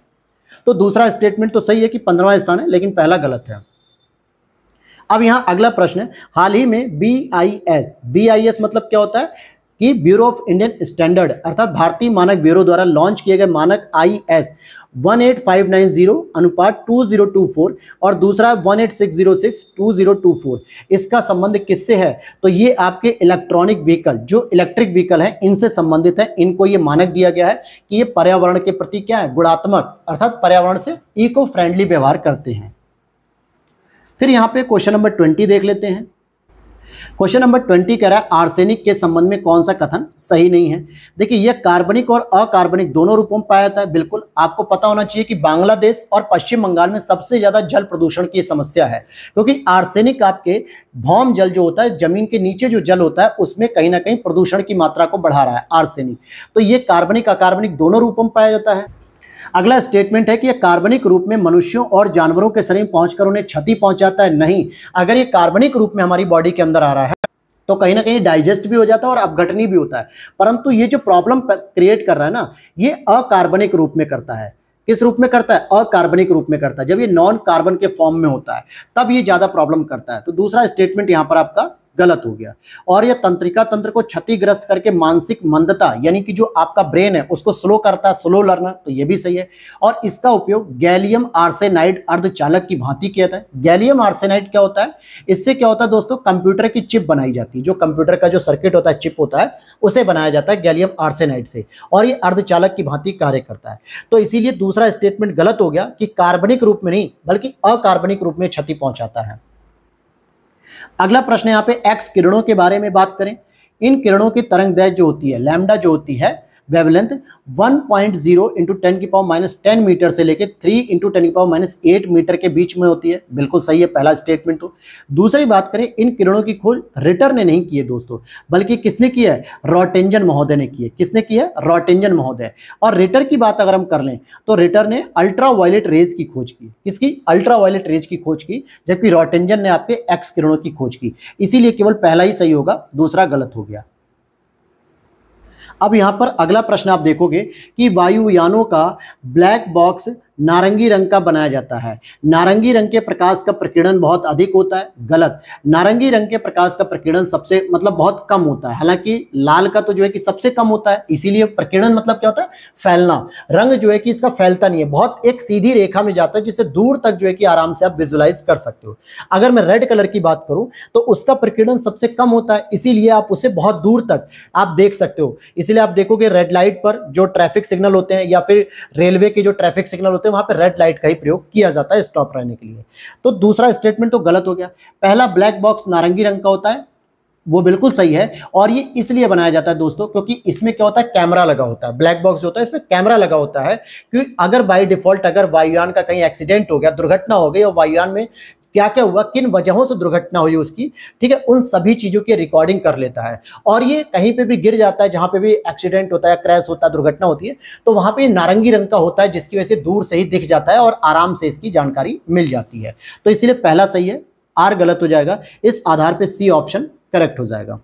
तो दूसरा स्टेटमेंट तो सही है कि पंद्रवा स्थान है लेकिन पहला गलत है अब यहां अगला प्रश्न है हाल ही में B I S B I S मतलब क्या होता है कि ब्यूरो ऑफ इंडियन स्टैंडर्ड अर्थात भारतीय मानक ब्यूरो द्वारा लॉन्च किए गए मानक I S one eight five nine zero अनुपात टू जीरो टू फोर और दूसरा one eight six zero six two zero two four इसका संबंध किससे है तो ये आपके इलेक्ट्रॉनिक व्हीकल जो इलेक्ट्रिक व्हीकल है इनसे संबंधित है इनको ये मानक दिया गया है कि ये पर्यावरण के प्रति क्या है गुणात्मक अर्थात पर्यावरण से इको फ्रेंडली व्यवहार करते हैं फिर यहाँ पे क्वेश्चन नंबर ट्वेंटी देख लेते हैं क्वेश्चन नंबर ट्वेंटी कह रहा है आर्सेनिक के संबंध में कौन सा कथन सही नहीं है देखिए यह कार्बनिक और अकार्बनिक दोनों रूपों में पाया जाता है बिल्कुल आपको पता होना चाहिए कि बांग्लादेश और पश्चिम बंगाल में सबसे ज्यादा जल प्रदूषण की समस्या है क्योंकि आर्सेनिक आपके भौम जल जो होता है जमीन के नीचे जो जल होता है उसमें कहीं ना कहीं प्रदूषण की मात्रा को बढ़ा रहा है आर्सेनिक तो ये कार्बनिक अकार्बनिक दोनों रूपों में पाया जाता है अगला स्टेटमेंट है कि यह कार्बनिक रूप में मनुष्यों और जानवरों के शरीर पहुंचकर उन्हें क्षति पहुंचाता है नहीं अगर ये कार्बनिक रूप में हमारी बॉडी के अंदर आ रहा है तो कहीं ना कहीं डाइजेस्ट भी हो जाता है और अपघटनी भी होता है परंतु ये जो प्रॉब्लम क्रिएट कर रहा है ना ये अकार्बनिक रूप में करता है किस रूप में करता है अकार्बनिक रूप में करता है जब ये नॉन कार्बन के फॉर्म में होता है तब ये ज़्यादा प्रॉब्लम करता है तो दूसरा स्टेटमेंट यहां पर आपका गलत हो गया और यह तंत्रिका तंत्र को क्षतिग्रस्त करके मानसिक मंदता यानी कि जो आपका ब्रेन है उसको स्लो करता है स्लो लर्नर तो यह भी सही है और इसका उपयोग गैलियम आर्सेनाइड अर्धचालक की भांति किया जाता है गैलियम आर्सेनाइड क्या होता है इससे क्या होता है दोस्तों कंप्यूटर की चिप बनाई जाती है जो कंप्यूटर का जो सर्किट होता है चिप होता है उसे बनाया जाता है गैलियम आर्सेनाइड से और यह अर्धचालक की भांति कार्य करता है तो इसीलिए दूसरा स्टेटमेंट गलत हो गया कि कार्बनिक रूप में नहीं बल्कि अकार्बनिक रूप में क्षति पहुंचाता है अगला प्रश्न यहाँ पे एक्स किरणों के बारे में बात करें इन किरणों की तरंग दैर्घ्य जो होती है लैमडा जो होती है wavelength 1.0 point zero into ten की पावर माइनस टेन मीटर से लेके 3 इंटू टेन की पावर माइनस एट मीटर के बीच में होती है बिल्कुल सही है पहला स्टेटमेंट तो दूसरी बात करें इन किरणों की खोज रिटर ने नहीं की है दोस्तों बल्कि किसने की है रॉटेंजन महोदय ने की है किसने की है रॉटेंजन महोदय और रिटर की बात अगर हम कर लें तो रिटर ने अल्ट्रा वायलेट रेज की खोज की किसकी अल्ट्रा वायलेट रेज की खोज की जबकि रॉटेंजन ने आपके एक्स किरणों की खोज की इसीलिए केवल पहला ही सही होगा दूसरा गलत हो गया अब यहाँ पर अगला प्रश्न आप देखोगे कि वायुयानों का ब्लैक बॉक्स नारंगी रंग का बनाया जाता है नारंगी रंग के प्रकाश का प्रकीर्णन बहुत अधिक होता है गलत नारंगी रंग के प्रकाश का प्रकीर्णन सबसे मतलब बहुत कम होता है हालांकि लाल का तो जो है कि सबसे कम होता है इसीलिए प्रकीर्णन मतलब क्या होता है फैलना रंग जो है कि इसका फैलता नहीं है बहुत एक सीधी रेखा में जाता है जिसे दूर तक जो है कि आराम से आप विजुलाइज कर सकते हो अगर मैं रेड कलर की बात करूं तो उसका प्रकीर्णन सबसे कम होता है इसीलिए आप उसे बहुत दूर तक आप देख सकते हो इसीलिए आप देखोगे रेड लाइट पर जो ट्रैफिक सिग्नल होते हैं या फिर रेलवे के जो ट्रैफिक सिग्नल होते हैं वहां पर रेड लाइट का ही प्रयोग किया जाता है स्टॉप रहने के लिए तो दूसरा स्टेटमेंट तो गलत हो गया पहला ब्लैक बॉक्स नारंगी रंग का होता है वो बिल्कुल सही है और ये इसलिए बनाया जाता है दोस्तों क्योंकि इसमें क्या होता है कैमरा लगा होता है ब्लैक बॉक्स जो होता है इसमें कैमरा लगा होता है क्योंकि अगर बाय डिफॉल्ट अगर वायुयान का कहीं एक्सीडेंट हो गया दुर्घटना हो गई और वायुयान में क्या क्या हुआ किन वजहों से दुर्घटना हुई उसकी ठीक है उन सभी चीज़ों की रिकॉर्डिंग कर लेता है और ये कहीं पे भी गिर जाता है जहां पे भी एक्सीडेंट होता है क्रैश होता है दुर्घटना होती है तो वहां पे नारंगी रंग का होता है जिसकी वजह से दूर से ही दिख जाता है और आराम से इसकी जानकारी मिल जाती है तो इसलिए पहला सही है आर गलत हो जाएगा इस आधार पर सी ऑप्शन करेक्ट हो जाएगा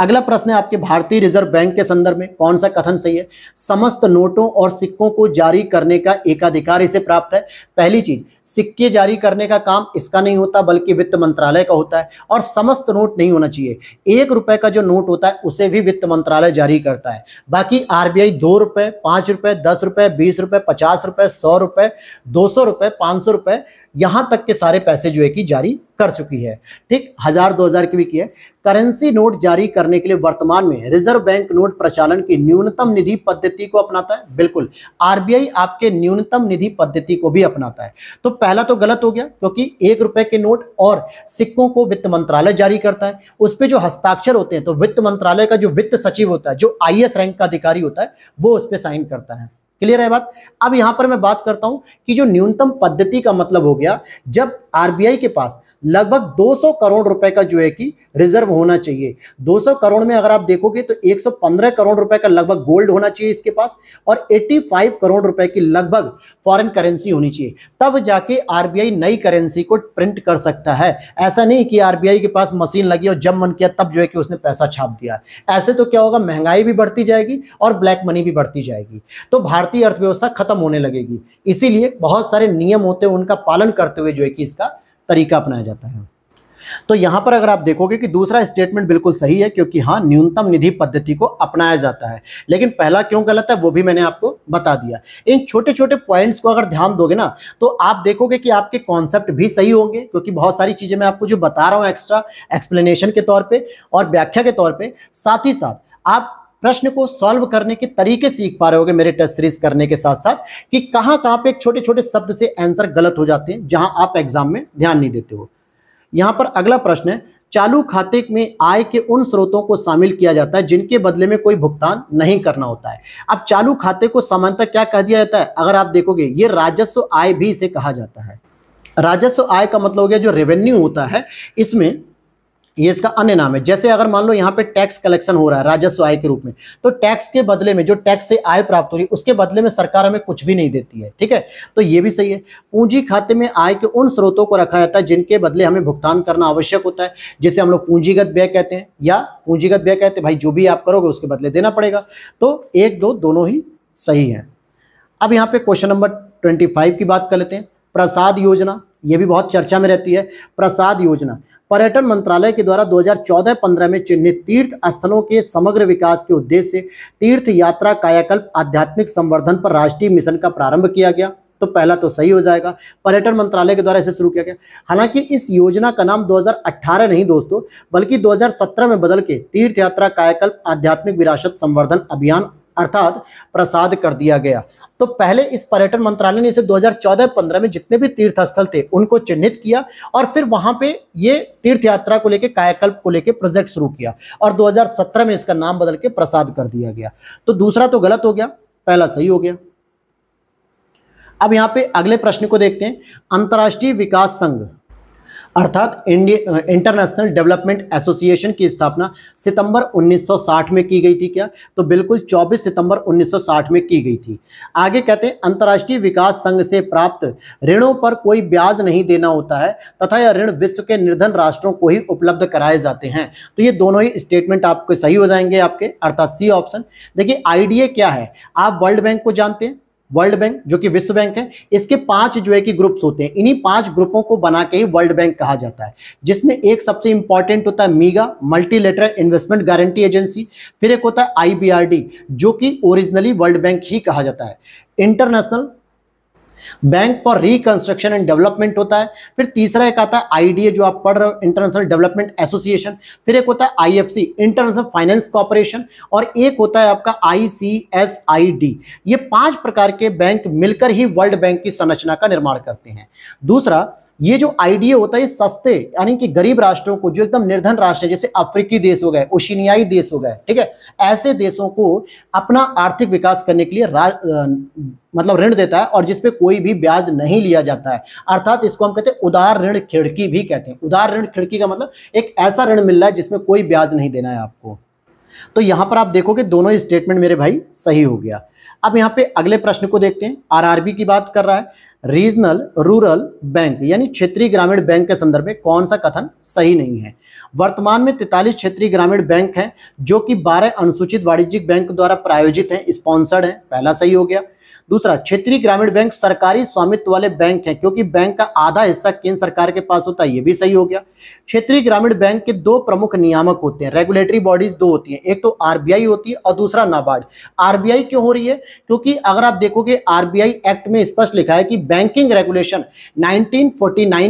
अगला प्रश्न है आपके भारतीय रिजर्व बैंक के संदर्भ में कौन सा कथन सही है समस्त नोटों और सिक्कों को जारी करने का एकाधिकार इसे प्राप्त है पहली चीज सिक्के जारी करने का काम इसका नहीं होता बल्कि वित्त मंत्रालय का होता है और समस्त नोट नहीं होना चाहिए एक रुपए का जो नोट होता है उसे भी वित्त मंत्रालय जारी करता है बाकी आरबीआई दो रुपए पांच रुपए दस रुपए बीस रुपए पचास रुपए सौ रुपए दो सौ रुपए पांच सौ रुपए यहां तक के सारे पैसे जो है कि जारी कर चुकी है ठीक हजार दो हजार की भी की है करेंसी नोट जारी करने के लिए वर्तमान में रिजर्व बैंक नोट प्रचालन की न्यूनतम निधि पद्धति को अपनाता है बिल्कुल आरबीआई आपके न्यूनतम निधि पद्धति को भी अपनाता है तो पहला तो गलत हो गया क्योंकि एक रुपए के नोट और सिक्कों को वित्त मंत्रालय जारी करता है उस पर जो हस्ताक्षर होते हैं तो वित्त मंत्रालय का जो वित्त सचिव होता है जो आई रैंक का अधिकारी होता है वो उस पर साइन करता है क्लियर है बात अब यहां पर मैं बात करता हूं कि जो न्यूनतम पद्धति का मतलब हो गया जब आरबीआई के पास लगभग 200 करोड़ रुपए का जो है कि रिजर्व होना चाहिए 200 करोड़ में अगर आप देखोगे तो 115 करोड़ रुपए का लगभग गोल्ड होना चाहिए इसके पास और 85 करोड़ रुपए की लगभग फॉरेन करेंसी होनी चाहिए तब जाके आरबीआई नई करेंसी को प्रिंट कर सकता है ऐसा नहीं कि आरबीआई के पास मशीन लगी और जब मन किया तब जो है कि उसने पैसा छाप दिया ऐसे तो क्या होगा महंगाई भी बढ़ती जाएगी और ब्लैक मनी भी बढ़ती जाएगी तो भारतीय अर्थव्यवस्था खत्म होने लगेगी इसीलिए बहुत सारे नियम होते हैं उनका पालन करते हुए जो है कि इसका तरीका अपनाया जाता है तो यहां पर अगर आप देखोगे कि दूसरा स्टेटमेंट बिल्कुल सही है क्योंकि हाँ न्यूनतम निधि पद्धति को अपनाया जाता है लेकिन पहला क्यों गलत है वो भी मैंने आपको बता दिया इन छोटे छोटे पॉइंट्स को अगर ध्यान दोगे ना तो आप देखोगे कि आपके कॉन्सेप्ट भी सही होंगे क्योंकि बहुत सारी चीज़ें मैं आपको जो बता रहा हूँ एक्स्ट्रा एक्सप्लेनेशन के तौर पर और व्याख्या के तौर पर साथ ही साथ आप प्रश्न को सॉल्व करने के तरीके सीख पा रहे होगे मेरे टेस्ट सीरीज करने के साथ साथ कि कहां कहां पे छोटे छोटे शब्द से आंसर गलत हो जाते हैं जहां आप एग्जाम में ध्यान नहीं देते हो यहां पर अगला प्रश्न है चालू खाते में आय के उन स्रोतों को शामिल किया जाता है जिनके बदले में कोई भुगतान नहीं करना होता है अब चालू खाते को सामान्यतः क्या कह दिया जाता है अगर आप देखोगे ये राजस्व आय भी इसे कहा जाता है राजस्व आय का मतलब हो गया जो रेवेन्यू होता है इसमें ये इसका अन्य नाम है जैसे अगर मान लो यहाँ पे टैक्स कलेक्शन हो रहा है राजस्व आय के रूप में तो टैक्स के बदले में जो टैक्स से आय प्राप्त हो रही है उसके बदले में सरकार हमें कुछ भी नहीं देती है ठीक है तो ये भी सही है पूंजी खाते में आय के उन स्रोतों को रखा जाता है जिनके बदले हमें भुगतान करना आवश्यक होता है जैसे हम लोग पूंजीगत व्यय कहते हैं या पूंजीगत व्यय कहते हैं भाई जो भी आप करोगे उसके बदले देना पड़ेगा तो एक दो दोनों ही सही है अब यहाँ पे क्वेश्चन नंबर ट्वेंटी की बात कर लेते हैं प्रसाद योजना ये भी बहुत चर्चा में रहती है प्रसाद योजना पर्यटन मंत्रालय के द्वारा 2014-15 में चिन्हित तीर्थ स्थलों के समग्र विकास के उद्देश्य से तीर्थ यात्रा कायाकल्प आध्यात्मिक संवर्धन पर राष्ट्रीय मिशन का प्रारंभ किया गया तो पहला तो सही हो जाएगा पर्यटन मंत्रालय के द्वारा इसे शुरू किया गया हालांकि इस योजना का नाम 2018 नहीं दोस्तों बल्कि 2017 में बदल के तीर्थ यात्रा कायाकल्प आध्यात्मिक विरासत संवर्धन अभियान अर्थात प्रसाद कर दिया गया तो पहले इस पर्यटन मंत्रालय ने इसे 2014-15 में जितने भी तीर्थ स्थल थे उनको चिन्हित किया और फिर वहां पे ये तीर्थ यात्रा को लेके कायाकल्प को लेके प्रोजेक्ट शुरू किया और 2017 में इसका नाम बदल के प्रसाद कर दिया गया तो दूसरा तो गलत हो गया पहला सही हो गया अब यहाँ पे अगले प्रश्न को देखते हैं अंतर्राष्ट्रीय विकास संघ अर्थात इंटरनेशनल डेवलपमेंट एसोसिएशन की स्थापना सितंबर 1960 में की गई थी क्या तो बिल्कुल 24 सितंबर 1960 में की गई थी आगे कहते हैं अंतर्राष्ट्रीय विकास संघ से प्राप्त ऋणों पर कोई ब्याज नहीं देना होता है तथा यह ऋण विश्व के निर्धन राष्ट्रों को ही उपलब्ध कराए जाते हैं तो ये दोनों ही स्टेटमेंट आपके सही हो जाएंगे आपके अर्थात सी ऑप्शन देखिए आईडीए क्या है आप वर्ल्ड बैंक को जानते हैं वर्ल्ड बैंक जो कि विश्व बैंक है इसके पांच जो है कि ग्रुप्स होते हैं इन्हीं पांच ग्रुपों को बना के ही वर्ल्ड बैंक कहा जाता है जिसमें एक सबसे इंपॉर्टेंट होता है MIGA multilateral investment guarantee agency फिर एक होता है आईबीआरडी जो कि ओरिजिनली वर्ल्ड बैंक ही कहा जाता है International Bank for Reconstruction and Development होता है फिर तीसरा एक आता है आईडीए जो आप पढ़ रहे हो इंटरनेशनल डेवलपमेंट एसोसिएशन फिर एक होता है आईएफसी इंटरनेशनल फाइनेंस कॉरपोरेशन और एक होता है आपका आईसीएसआईडी ये पांच प्रकार के बैंक मिलकर ही वर्ल्ड बैंक की संरचना का निर्माण करते हैं दूसरा ये जो आईडीए होता है ये सस्ते यानी कि गरीब राष्ट्रों को जो एकदम निर्धन राष्ट्र है जैसे अफ्रीकी देश हो गए ओशिनियाई देश हो गए ठीक है ऐसे देशों को अपना आर्थिक विकास करने के लिए आ, मतलब ऋण देता है और जिसपे कोई भी ब्याज नहीं लिया जाता है अर्थात इसको हम कहते हैं उदार ऋण खिड़की भी कहते हैं उदार ऋण खिड़की का मतलब एक ऐसा ऋण मिल रहा है जिसमें कोई ब्याज नहीं देना है आपको तो यहां पर आप देखोगे दोनों स्टेटमेंट मेरे भाई सही हो गया अब यहां पे अगले प्रश्न को देखते हैं आरआरबी की बात कर रहा है रीजनल रूरल बैंक यानी क्षेत्रीय ग्रामीण बैंक के संदर्भ में कौन सा कथन सही नहीं है वर्तमान में तैतालीस क्षेत्रीय ग्रामीण बैंक हैं जो कि 12 अनुसूचित वाणिज्यिक बैंक द्वारा प्रायोजित हैं स्पॉन्सर्ड हैं पहला सही हो गया दूसरा क्षेत्रीय ग्रामीण बैंक सरकारी स्वामित्व वाले बैंक हैं क्योंकि बैंक का आधा हिस्सा केंद्र सरकार के पास होता है ये भी सही हो गया क्षेत्रीय ग्रामीण बैंक के दो प्रमुख नियामक होते हैं रेगुलेटरी बॉडीज दो होती हैं एक तो आरबीआई होती है और दूसरा नाबार्ड आरबीआई क्यों हो रही है क्योंकि अगर आप देखोगे आरबीआई एक्ट में स्पष्ट लिखा है कि बैंकिंग रेगुलेशन नाइनटीन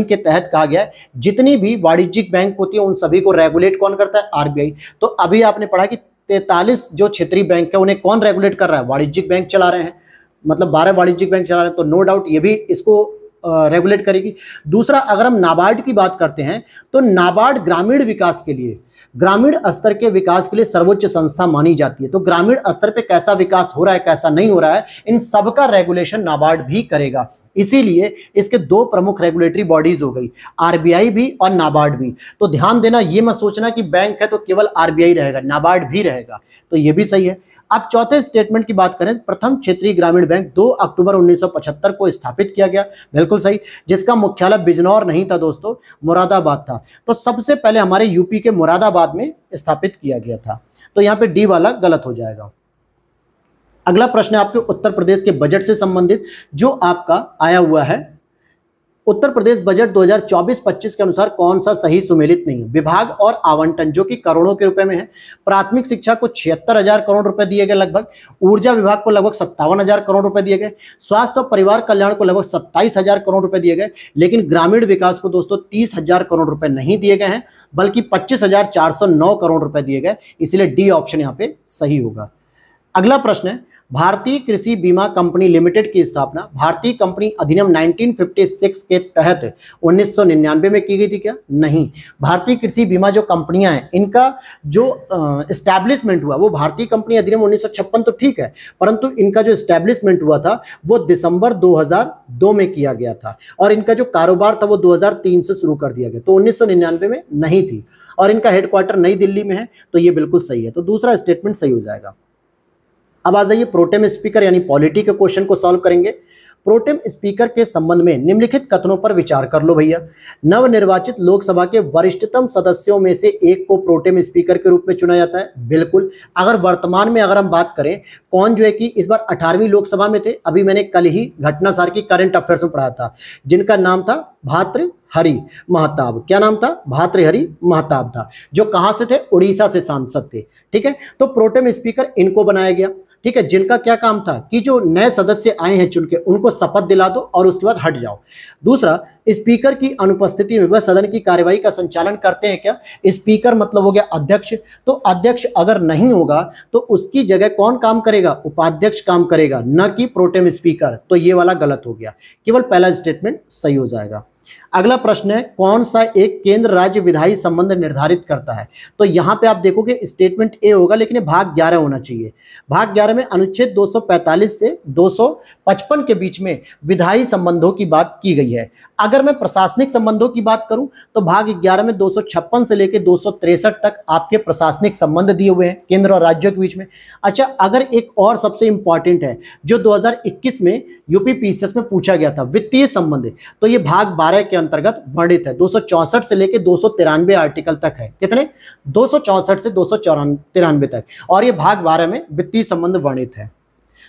के तहत कहा गया है जितनी भी वाणिज्यिक बैंक होती है उन सभी को रेगुलेट कौन करता है आरबीआई तो अभी आपने पढ़ा कि तैतालीस जो क्षेत्रीय बैंक है उन्हें कौन रेगुलेट कर रहा है वाणिज्यिक बैंक चला रहे हैं मतलब बारह वाणिज्यिक बैंक चला रहे हैं तो नो डाउट ये भी इसको रेगुलेट करेगी दूसरा अगर हम नाबार्ड की बात करते हैं तो नाबार्ड ग्रामीण विकास के लिए ग्रामीण स्तर के विकास के लिए सर्वोच्च संस्था मानी जाती है तो ग्रामीण स्तर पे कैसा विकास हो रहा है कैसा नहीं हो रहा है इन सब का रेगुलेशन नाबार्ड भी करेगा इसीलिए इसके दो प्रमुख रेगुलेटरी बॉडीज हो गई आरबीआई भी और नाबार्ड भी तो ध्यान देना ये मत सोचना कि बैंक है तो केवल आरबीआई रहेगा नाबार्ड भी रहेगा तो ये भी सही है अब चौथे स्टेटमेंट की बात करें प्रथम क्षेत्रीय ग्रामीण बैंक 2 अक्टूबर 1975 को स्थापित किया गया बिल्कुल सही जिसका मुख्यालय बिजनौर नहीं था दोस्तों मुरादाबाद था तो सबसे पहले हमारे यूपी के मुरादाबाद में स्थापित किया गया था तो यहाँ पे डी वाला गलत हो जाएगा अगला प्रश्न आपके उत्तर प्रदेश के बजट से संबंधित जो आपका आया हुआ है उत्तर प्रदेश बजट 2024-25 के अनुसार कौन सा सही सुमेलित नहीं है विभाग और आवंटन जो कि करोड़ों के रुपए में है प्राथमिक शिक्षा को छिहत्तर हजार करोड़ रुपए दिए गए लगभग ऊर्जा विभाग को लगभग सत्तावन हजार करोड़ रुपए दिए गए स्वास्थ्य और परिवार कल्याण को लगभग सत्ताईस हजार करोड़ रुपए दिए गए लेकिन ग्रामीण विकास को दोस्तों तीस हजार करोड़ रुपए नहीं दिए गए हैं बल्कि पच्चीस हजार चार सौ नौ करोड़ रुपए दिए गए इसलिए डी ऑप्शन यहाँ पे सही होगा अगला प्रश्न है भारतीय कृषि बीमा कंपनी लिमिटेड की स्थापना भारतीय कंपनी अधिनियम 1956 के तहत 1999 में की गई थी क्या नहीं भारतीय कृषि बीमा जो कंपनियां हैं इनका जो इस्टेब्लिशमेंट हुआ वो भारतीय कंपनी अधिनियम उन्नीस तो ठीक है परंतु इनका जो इस्टेब्लिशमेंट हुआ था वो दिसंबर 2002 में किया गया था और इनका जो कारोबार था वो दो से शुरू कर दिया गया तो उन्नीस में नहीं थी और इनका हेडक्वार्टर नई दिल्ली में है तो ये बिल्कुल सही है तो दूसरा स्टेटमेंट सही हो जाएगा अब आ जाइए प्रोटेम स्पीकर यानी पॉलिटी के क्वेश्चन को सॉल्व करेंगे प्रोटेम स्पीकर के संबंध में निम्नलिखित कथनों पर विचार कर लो भैया नवनिर्वाचित लोकसभा के वरिष्ठतम सदस्यों में से एक को प्रोटेम स्पीकर के रूप में चुना जाता है बिल्कुल अगर वर्तमान में अगर हम बात करें कौन जो है कि इस बार अठारहवीं लोकसभा में थे अभी मैंने कल ही घटनासार की करंट अफेयर्स में पढ़ा था जिनका नाम था भात्र हरि महताब क्या नाम था भातृहरि महताब था जो कहाँ से थे उड़ीसा से सांसद थे ठीक है तो प्रोटेम स्पीकर इनको बनाया गया ठीक है जिनका क्या काम था कि जो नए सदस्य आए हैं चुन के उनको शपथ दिला दो और उसके बाद हट जाओ दूसरा स्पीकर की अनुपस्थिति में वह सदन की कार्यवाही का संचालन करते हैं क्या स्पीकर मतलब हो गया अध्यक्ष तो अध्यक्ष अगर नहीं होगा तो उसकी जगह कौन काम करेगा उपाध्यक्ष काम करेगा न कि प्रोटेम स्पीकर तो ये वाला गलत हो गया केवल पहला स्टेटमेंट सही हो जाएगा अगला प्रश्न है कौन सा एक केंद्र राज्य विधायी संबंध निर्धारित करता है तो यहाँ पे आप देखोगे स्टेटमेंट ए होगा लेकिन भाग ग्यारह होना चाहिए भाग ग्यारह में अनुच्छेद 245 से 255 के बीच में विधायी संबंधों की बात की गई है अगर मैं प्रशासनिक संबंधों की बात करूं तो भाग 11 में दो से लेकर दो तक आपके प्रशासनिक संबंध दिए हुए हैं केंद्र और राज्यों के बीच में अच्छा अगर एक और सबसे इंपॉर्टेंट है जो 2021 में यूपी पीसीएस में पूछा गया था वित्तीय संबंध तो ये भाग बारह के अंतर्गत वर्णित है दो से लेकर दो आर्टिकल तक है कितने दो से दो तक और ये भाग बारह में वित्तीय संबंध वर्णित है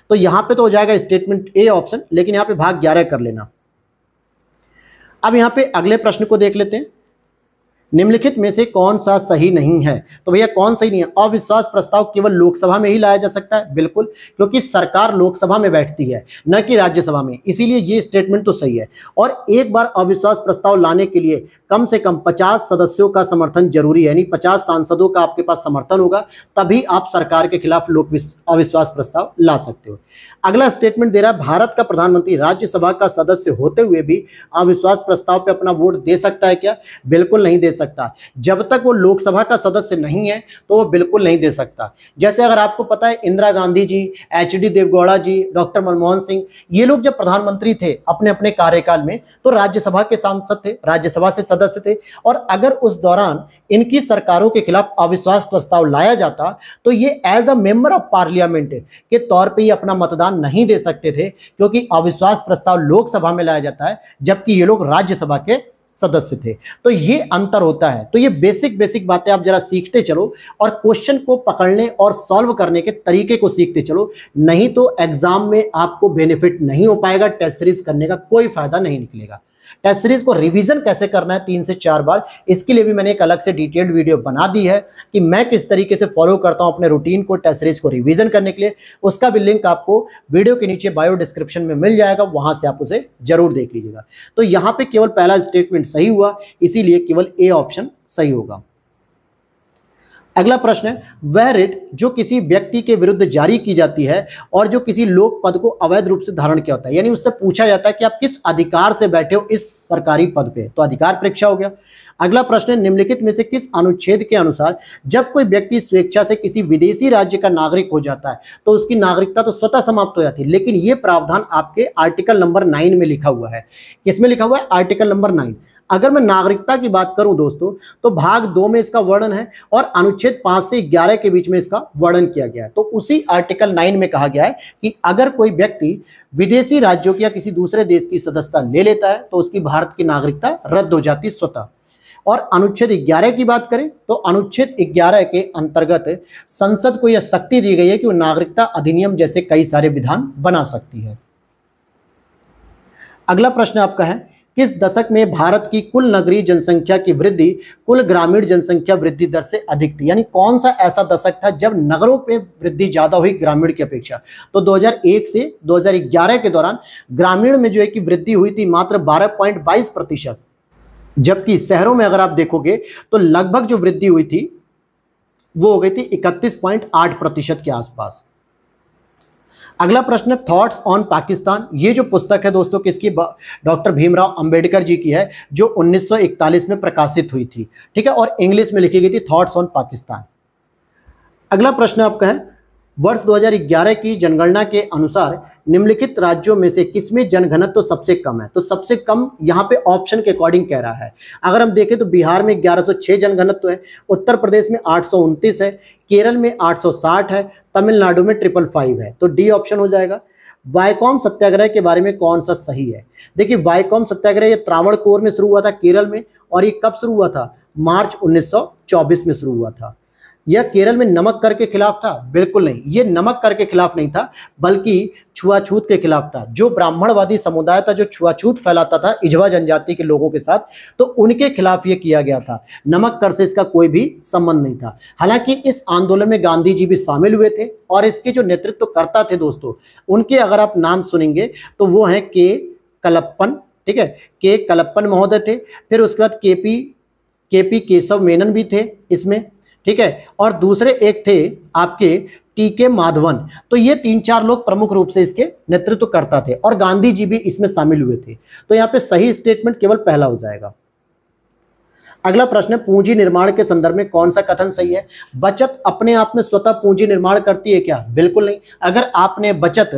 तो यहां पे तो हो जाएगा स्टेटमेंट ए ऑप्शन लेकिन यहां पे भाग ग्यारह कर लेना अब यहां पे अगले प्रश्न को देख लेते हैं निम्नलिखित में से कौन सा सही नहीं है तो भैया कौन सही नहीं है अविश्वास प्रस्ताव केवल लोकसभा में ही लाया जा सकता है बिल्कुल क्योंकि सरकार लोकसभा में बैठती है न कि राज्यसभा में इसीलिए ये स्टेटमेंट तो सही है और एक बार अविश्वास प्रस्ताव लाने के लिए कम से कम पचास सदस्यों का समर्थन जरूरी है यानी पचास सांसदों का आपके पास समर्थन होगा तभी आप सरकार के खिलाफ लोक अविश्वास प्रस्ताव ला सकते हो अगला स्टेटमेंट दे रहा है भारत का प्रधानमंत्री राज्यसभा का सदस्य होते हुए भी अविश्वास प्रस्ताव पे अपना वोट दे सकता है क्या बिल्कुल नहीं दे सकता जब तक वो लोकसभा का सदस्य नहीं है तो वो बिल्कुल नहीं दे सकता जैसे अगर आपको पता है Indira Gandhi ji H D Deve Gowda ji doctor Manmohan Singh ये लोग जब प्रधानमंत्री थे अपने अपने कार्यकाल में तो राज्यसभा के सांसद थे राज्यसभा से सदस्य थे और अगर उस दौरान इनकी सरकारों के खिलाफ अविश्वास प्रस्ताव लाया जाता तो ये as a member of parliament के तौर पर ही अपना मत मतदान नहीं दे सकते थे क्योंकि अविश्वास प्रस्ताव लोकसभा में लाया जाता है जबकि ये लोग राज्यसभा के सदस्य थे तो ये अंतर होता है तो ये बेसिक बेसिक बातें आप जरा सीखते चलो और क्वेश्चन को पकड़ने और सॉल्व करने के तरीके को सीखते चलो नहीं तो एग्जाम में आपको बेनिफिट नहीं हो पाएगा टेस्ट सीरीज करने का कोई फायदा नहीं निकलेगा टेस्ट सीरीज को रिविजन कैसे करना है तीन से चार बार इसके लिए भी मैंने एक अलग से डिटेल्ड वीडियो बना दी है कि मैं किस तरीके से फॉलो करता हूं अपने रूटीन को टेस्ट सीरीज को रिविजन करने के लिए उसका भी लिंक आपको वीडियो के नीचे बायो डिस्क्रिप्शन में मिल जाएगा वहां से आप उसे जरूर देख लीजिएगा तो यहां पर केवल पहला स्टेटमेंट सही हुआ इसीलिए केवल ए ऑप्शन सही होगा अगला प्रश्न है वह रिट जो किसी व्यक्ति के विरुद्ध जारी की जाती है और जो किसी लोक पद को अवैध रूप से धारण किया होता है यानी उससे पूछा जाता है कि आप किस अधिकार से बैठे हो इस सरकारी पद पे तो अधिकार परीक्षा हो गया अगला प्रश्न है निम्नलिखित में से किस अनुच्छेद के अनुसार जब कोई व्यक्ति स्वेच्छा से किसी विदेशी राज्य का नागरिक हो जाता है तो उसकी नागरिकता तो स्वतः समाप्त हो जाती है लेकिन ये प्रावधान आपके आर्टिकल नंबर नाइन में लिखा हुआ है किसमें लिखा हुआ है आर्टिकल नंबर नाइन अगर मैं नागरिकता की बात करूं दोस्तों तो भाग दो में इसका वर्णन है और अनुच्छेद पांच से ग्यारह के बीच में इसका वर्णन किया गया है तो उसी आर्टिकल नाइन में कहा गया है कि अगर कोई व्यक्ति विदेशी राज्यों की या किसी दूसरे देश की सदस्यता ले लेता है तो उसकी भारत की नागरिकता रद्द हो जाती स्वतः और अनुच्छेद 11 की बात करें तो अनुच्छेद 11 के अंतर्गत संसद को यह शक्ति दी गई है कि वो नागरिकता अधिनियम जैसे कई सारे विधान बना सकती है अगला प्रश्न आपका है किस दशक में भारत की कुल नगरीय जनसंख्या की वृद्धि कुल ग्रामीण जनसंख्या वृद्धि दर से अधिक थी यानी कौन सा ऐसा दशक था जब नगरों पे वृद्धि ज़्यादा हुई ग्रामीण की अपेक्षा तो 2001 से 2011 के दौरान ग्रामीण में जो है कि वृद्धि हुई थी मात्र 12.22 प्रतिशत जबकि शहरों में अगर आप देखोगे तो लगभग जो वृद्धि हुई थी वो हो गई थी इकतीस प्रतिशत के आसपास अगला प्रश्न थॉट्स ऑन पाकिस्तान ये जो पुस्तक है दोस्तों किसकी डॉक्टर भीमराव अंबेडकर जी की है जो 1941 में प्रकाशित हुई थी ठीक है और इंग्लिश में लिखी गई थी थॉट्स ऑन पाकिस्तान अगला प्रश्न आपका है वर्ष 2011 की जनगणना के अनुसार निम्नलिखित राज्यों में से किसमें जनघनत्व तो सबसे कम है तो सबसे कम यहाँ पे ऑप्शन के अकॉर्डिंग कह रहा है अगर हम देखें तो बिहार में 1106 जनघनत्व तो है उत्तर प्रदेश में आठ है केरल में 860 है तमिलनाडु में ट्रिपल फाइव है तो डी ऑप्शन हो जाएगा वायकॉम सत्याग्रह के बारे में कौन सा सही है देखिए वायकॉम सत्याग्रह ये त्रावण कोर में शुरू हुआ था केरल में और ये कब शुरू हुआ था मार्च उन्नीस में शुरू हुआ था यह केरल में नमक कर के खिलाफ था बिल्कुल नहीं ये नमक कर के खिलाफ नहीं था बल्कि छुआछूत के खिलाफ था जो ब्राह्मणवादी समुदाय था जो छुआछूत फैलाता था इजवा जनजाति के लोगों के साथ तो उनके खिलाफ ये किया गया था नमक कर से इसका कोई भी संबंध नहीं था हालांकि इस आंदोलन में गांधी जी भी शामिल हुए थे और इसके जो नेतृत्व करता थे दोस्तों उनके अगर आप नाम सुनेंगे तो वो हैं के कलप्पन ठीक है के कलप्पन महोदय थे फिर उसके बाद के पी के पी केशव मेनन भी थे इसमें ठीक है और दूसरे एक थे आपके टी के माधवन तो ये तीन चार लोग प्रमुख रूप से इसके नेतृत्व करता थे और गांधी जी भी इसमें शामिल हुए थे तो यहाँ पे सही स्टेटमेंट केवल पहला हो जाएगा अगला प्रश्न है पूंजी निर्माण के संदर्भ में कौन सा कथन सही है बचत अपने आप में स्वतः पूंजी निर्माण करती है क्या बिल्कुल नहीं अगर आपने बचत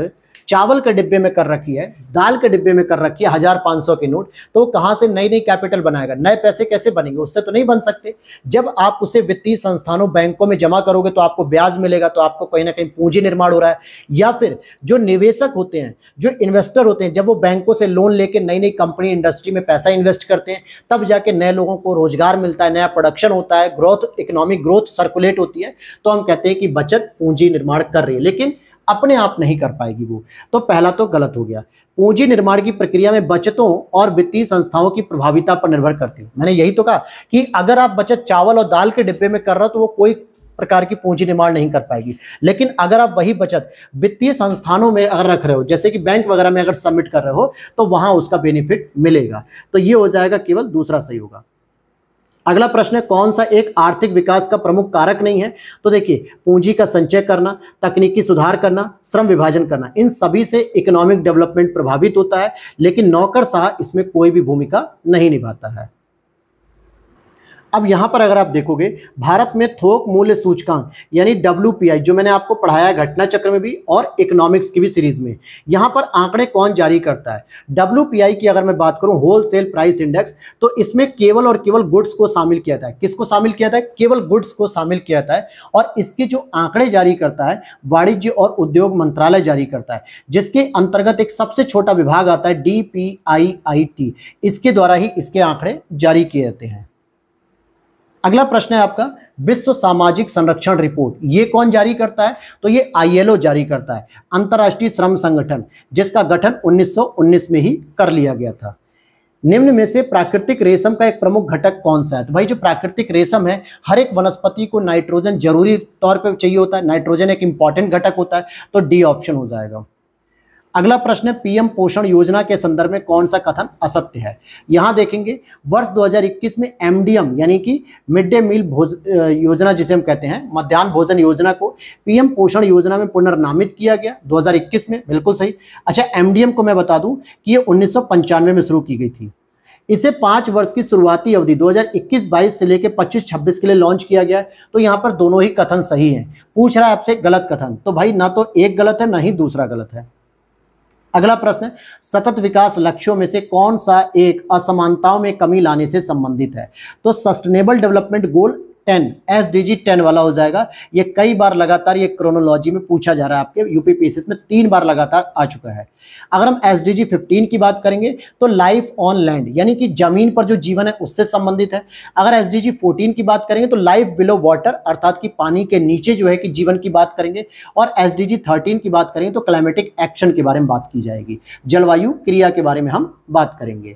चावल के डिब्बे में कर रखी है दाल के डिब्बे में कर रखी है हजार पाँच सौ के नोट तो कहाँ से नई नई कैपिटल बनाएगा नए पैसे कैसे बनेंगे उससे तो नहीं बन सकते जब आप उसे वित्तीय संस्थानों बैंकों में जमा करोगे तो आपको ब्याज मिलेगा तो आपको कहीं ना कहीं पूंजी निर्माण हो रहा है या फिर जो निवेशक होते हैं जो इन्वेस्टर होते हैं जब वो बैंकों से लोन लेके नई नई कंपनी इंडस्ट्री में पैसा इन्वेस्ट करते हैं तब जाके नए लोगों को रोजगार मिलता है नया प्रोडक्शन होता है ग्रोथ इकोनॉमिक ग्रोथ सर्कुलेट होती है तो हम कहते हैं कि बचत पूंजी निर्माण कर रही है लेकिन अपने आप नहीं कर पाएगी वो तो पहला तो गलत हो गया पूंजी निर्माण की प्रक्रिया में बचतों और वित्तीय संस्थाओं की प्रभाविता पर निर्भर करती है मैंने यही तो कहा कि अगर आप बचत चावल और दाल के डिब्बे में कर रहे हो तो वो कोई प्रकार की पूंजी निर्माण नहीं कर पाएगी लेकिन अगर आप वही बचत वित्तीय संस्थानों में अगर रख रहे हो जैसे कि बैंक वगैरह में अगर सबमिट कर रहे हो तो वहां उसका बेनिफिट मिलेगा तो ये हो जाएगा केवल दूसरा सही होगा अगला प्रश्न है कौन सा एक आर्थिक विकास का प्रमुख कारक नहीं है तो देखिए पूंजी का संचय करना तकनीकी सुधार करना श्रम विभाजन करना इन सभी से इकोनॉमिक डेवलपमेंट प्रभावित होता है लेकिन नौकर शाह इसमें कोई भी भूमिका नहीं निभाता है अब यहाँ पर अगर आप देखोगे भारत में थोक मूल्य सूचकांक यानी डब्ल्यू जो मैंने आपको पढ़ाया घटना चक्र में भी और इकोनॉमिक्स की भी सीरीज में यहाँ पर आंकड़े कौन जारी करता है डब्ल्यू की अगर मैं बात करूँ होलसेल प्राइस इंडेक्स तो इसमें केवल और केवल गुड्स को शामिल किया जाता है किसको शामिल किया जाता है केवल गुड्स को शामिल किया जाता है और इसके जो आंकड़े जारी करता है वाणिज्य और उद्योग मंत्रालय जारी करता है जिसके अंतर्गत एक सबसे छोटा विभाग आता है डी इसके द्वारा ही इसके आंकड़े जारी किए जाते हैं अगला प्रश्न है आपका विश्व सामाजिक संरक्षण रिपोर्ट ये कौन जारी करता है तो ये आईएलओ जारी करता है अंतर्राष्ट्रीय श्रम संगठन जिसका गठन 1919 में ही कर लिया गया था निम्न में से प्राकृतिक रेशम का एक प्रमुख घटक कौन सा है तो भाई जो प्राकृतिक रेशम है हर एक वनस्पति को नाइट्रोजन जरूरी तौर पर चाहिए होता है नाइट्रोजन एक इंपॉर्टेंट घटक होता है तो डी ऑप्शन हो जाएगा अगला प्रश्न है पीएम पोषण योजना के संदर्भ में कौन सा कथन असत्य है यहां देखेंगे वर्ष 2021 में एमडीएम यानी कि मिड डे मील योजना जिसे हम कहते हैं मध्यान्ह भोजन योजना को पीएम पोषण योजना में पुनर्नामित किया गया 2021 में बिल्कुल सही अच्छा एमडीएम को मैं बता दूं कि ये उन्नीस में शुरू की गई थी इसे पांच वर्ष की शुरुआती अवधि 2021-22 से लेकर 25-26 के लिए लॉन्च किया गया है तो यहाँ पर दोनों ही कथन सही हैं पूछ रहा है आपसे गलत कथन तो भाई ना तो एक गलत है ना ही दूसरा गलत है अगला प्रश्न सतत विकास लक्ष्यों में से कौन सा एक असमानताओं में कमी लाने से संबंधित है तो sustainable development goal ten S digit ten वाला हो जाएगा ये कई बार लगातार ये क्रोनोलॉजी में पूछा जा रहा है आपके यूपीपीसी में तीन बार लगातार आ चुका है अगर हम एस डी फिफ्टीन की बात करेंगे तो लाइफ ऑन लैंड यानी कि जमीन पर जो जीवन है उससे संबंधित है अगर एस डी फोर्टीन की बात करेंगे तो लाइफ बिलो वाटर अर्थात कि पानी के नीचे जो है कि जीवन की बात करेंगे और एस डी थर्टीन की बात करेंगे तो क्लाइमेटिक एक्शन के बारे में बात की जाएगी जलवायु क्रिया के बारे में हम बात करेंगे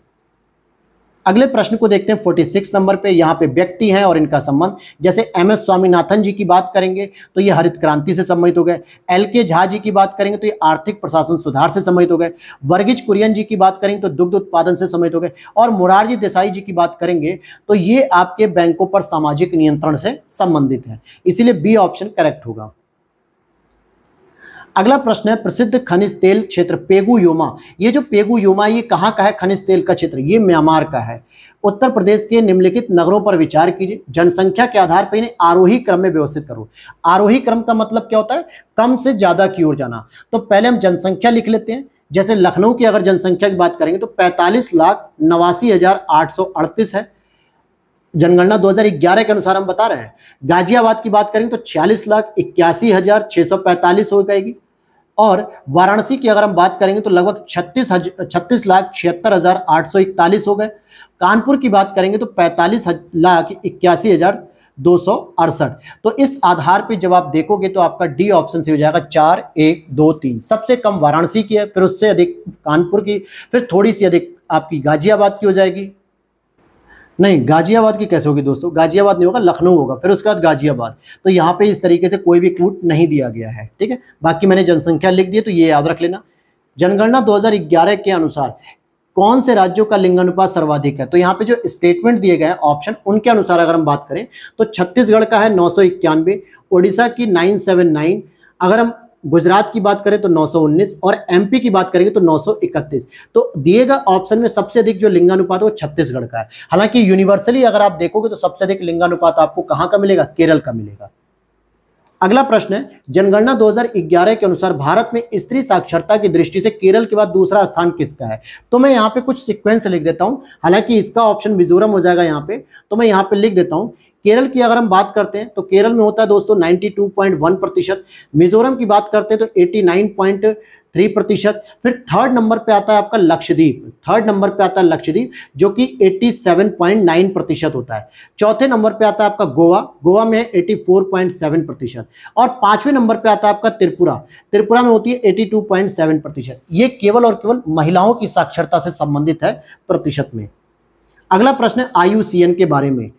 अगले प्रश्न को देखते हैं 46 नंबर पे यहाँ पे व्यक्ति हैं और इनका संबंध जैसे एम एस स्वामीनाथन जी की बात करेंगे तो ये हरित क्रांति से संबंधित हो गए एल के झा जी की बात करेंगे तो ये आर्थिक प्रशासन सुधार से संबंधित हो गए वर्गीज कुरियन जी की बात करेंगे तो दुग्ध उत्पादन से संबंधित हो गए और मुरारजी देसाई जी की बात करेंगे तो ये आपके बैंकों पर सामाजिक नियंत्रण से संबंधित है इसीलिए बी ऑप्शन करेक्ट होगा अगला प्रश्न है प्रसिद्ध खनिज तेल क्षेत्र पेगु योमा ये जो पेगु योमा ये कहाँ का है खनिज तेल का क्षेत्र ये म्यांमार का है उत्तर प्रदेश के निम्नलिखित नगरों पर विचार कीजिए जनसंख्या के आधार पर इन्हें आरोही क्रम में व्यवस्थित करो आरोही क्रम का मतलब क्या होता है कम से ज़्यादा की ओर जाना तो पहले हम जनसंख्या लिख लेते हैं जैसे लखनऊ की अगर जनसंख्या की बात करेंगे तो पैंतालीस लाख नवासी हज़ार आठ सौ अड़तीस है जनगणना 2011 के अनुसार हम बता रहे हैं गाजियाबाद की बात करेंगे तो छियालीस लाख इक्यासी हजार छह सौ पैंतालीस हो जाएगी और वाराणसी की अगर हम बात करेंगे तो लगभग छत्तीस हजार छत्तीस लाख छिहत्तर हजार आठ सौ इकतालीस हो गए कानपुर की बात करेंगे तो पैंतालीस लाख इक्यासी हजार दो सौ अड़सठ तो इस आधार पे जब आप देखोगे तो आपका डी ऑप्शन से हो जाएगा चार एक दो तीन सबसे कम वाराणसी की है फिर उससे अधिक कानपुर की फिर थोड़ी सी अधिक आपकी गाजियाबाद की हो जाएगी नहीं गाजियाबाद की कैसे होगी दोस्तों गाजियाबाद नहीं होगा लखनऊ होगा फिर उसके बाद गाजियाबाद तो यहाँ पे इस तरीके से कोई भी कूट नहीं दिया गया है ठीक है बाकी मैंने जनसंख्या लिख दी तो ये याद रख लेना जनगणना 2011 के अनुसार कौन से राज्यों का लिंग अनुपात सर्वाधिक है तो यहाँ पे जो स्टेटमेंट दिए गए ऑप्शन उनके अनुसार अगर हम बात करें तो छत्तीसगढ़ का है नौ ओडिशा की नाइन अगर हम गुजरात की बात करें तो 919 और एमपी की बात करेंगे तो 931 तो दिए गए ऑप्शन में सबसे अधिक जो लिंगानुपात है वो छत्तीसगढ़ का है हालांकि यूनिवर्सली अगर आप देखोगे तो सबसे अधिक लिंगानुपात आपको कहां का मिलेगा केरल का मिलेगा अगला प्रश्न है जनगणना 2011 के अनुसार भारत में स्त्री साक्षरता की दृष्टि से केरल के बाद दूसरा स्थान किसका है तो मैं यहाँ पे कुछ सीक्वेंस लिख देता हूँ हालांकि इसका ऑप्शन मिजोरम हो जाएगा यहाँ पे तो मैं यहाँ पे लिख देता हूँ केरल की अगर हम बात करते हैं तो केरल में होता है दोस्तों वन प्रतिशत मिजोरम की बात करते हैं तो एटी थ्री प्रतिशत फिर थर्ड नंबर पे आता है आपका लक्षद्वीप थर्ड नंबर पे आता है लक्षद्वीप जो कि 87.9 प्रतिशत होता है चौथे नंबर पे आता है आपका गोवा गोवा में पॉइंट 84.7 प्रतिशत और पांचवें नंबर पे आता है आपका त्रिपुरा त्रिपुरा में होती है 82.7 प्रतिशत ये केवल और केवल महिलाओं की साक्षरता से संबंधित है प्रतिशत में अगला प्रश्न एन के बारे में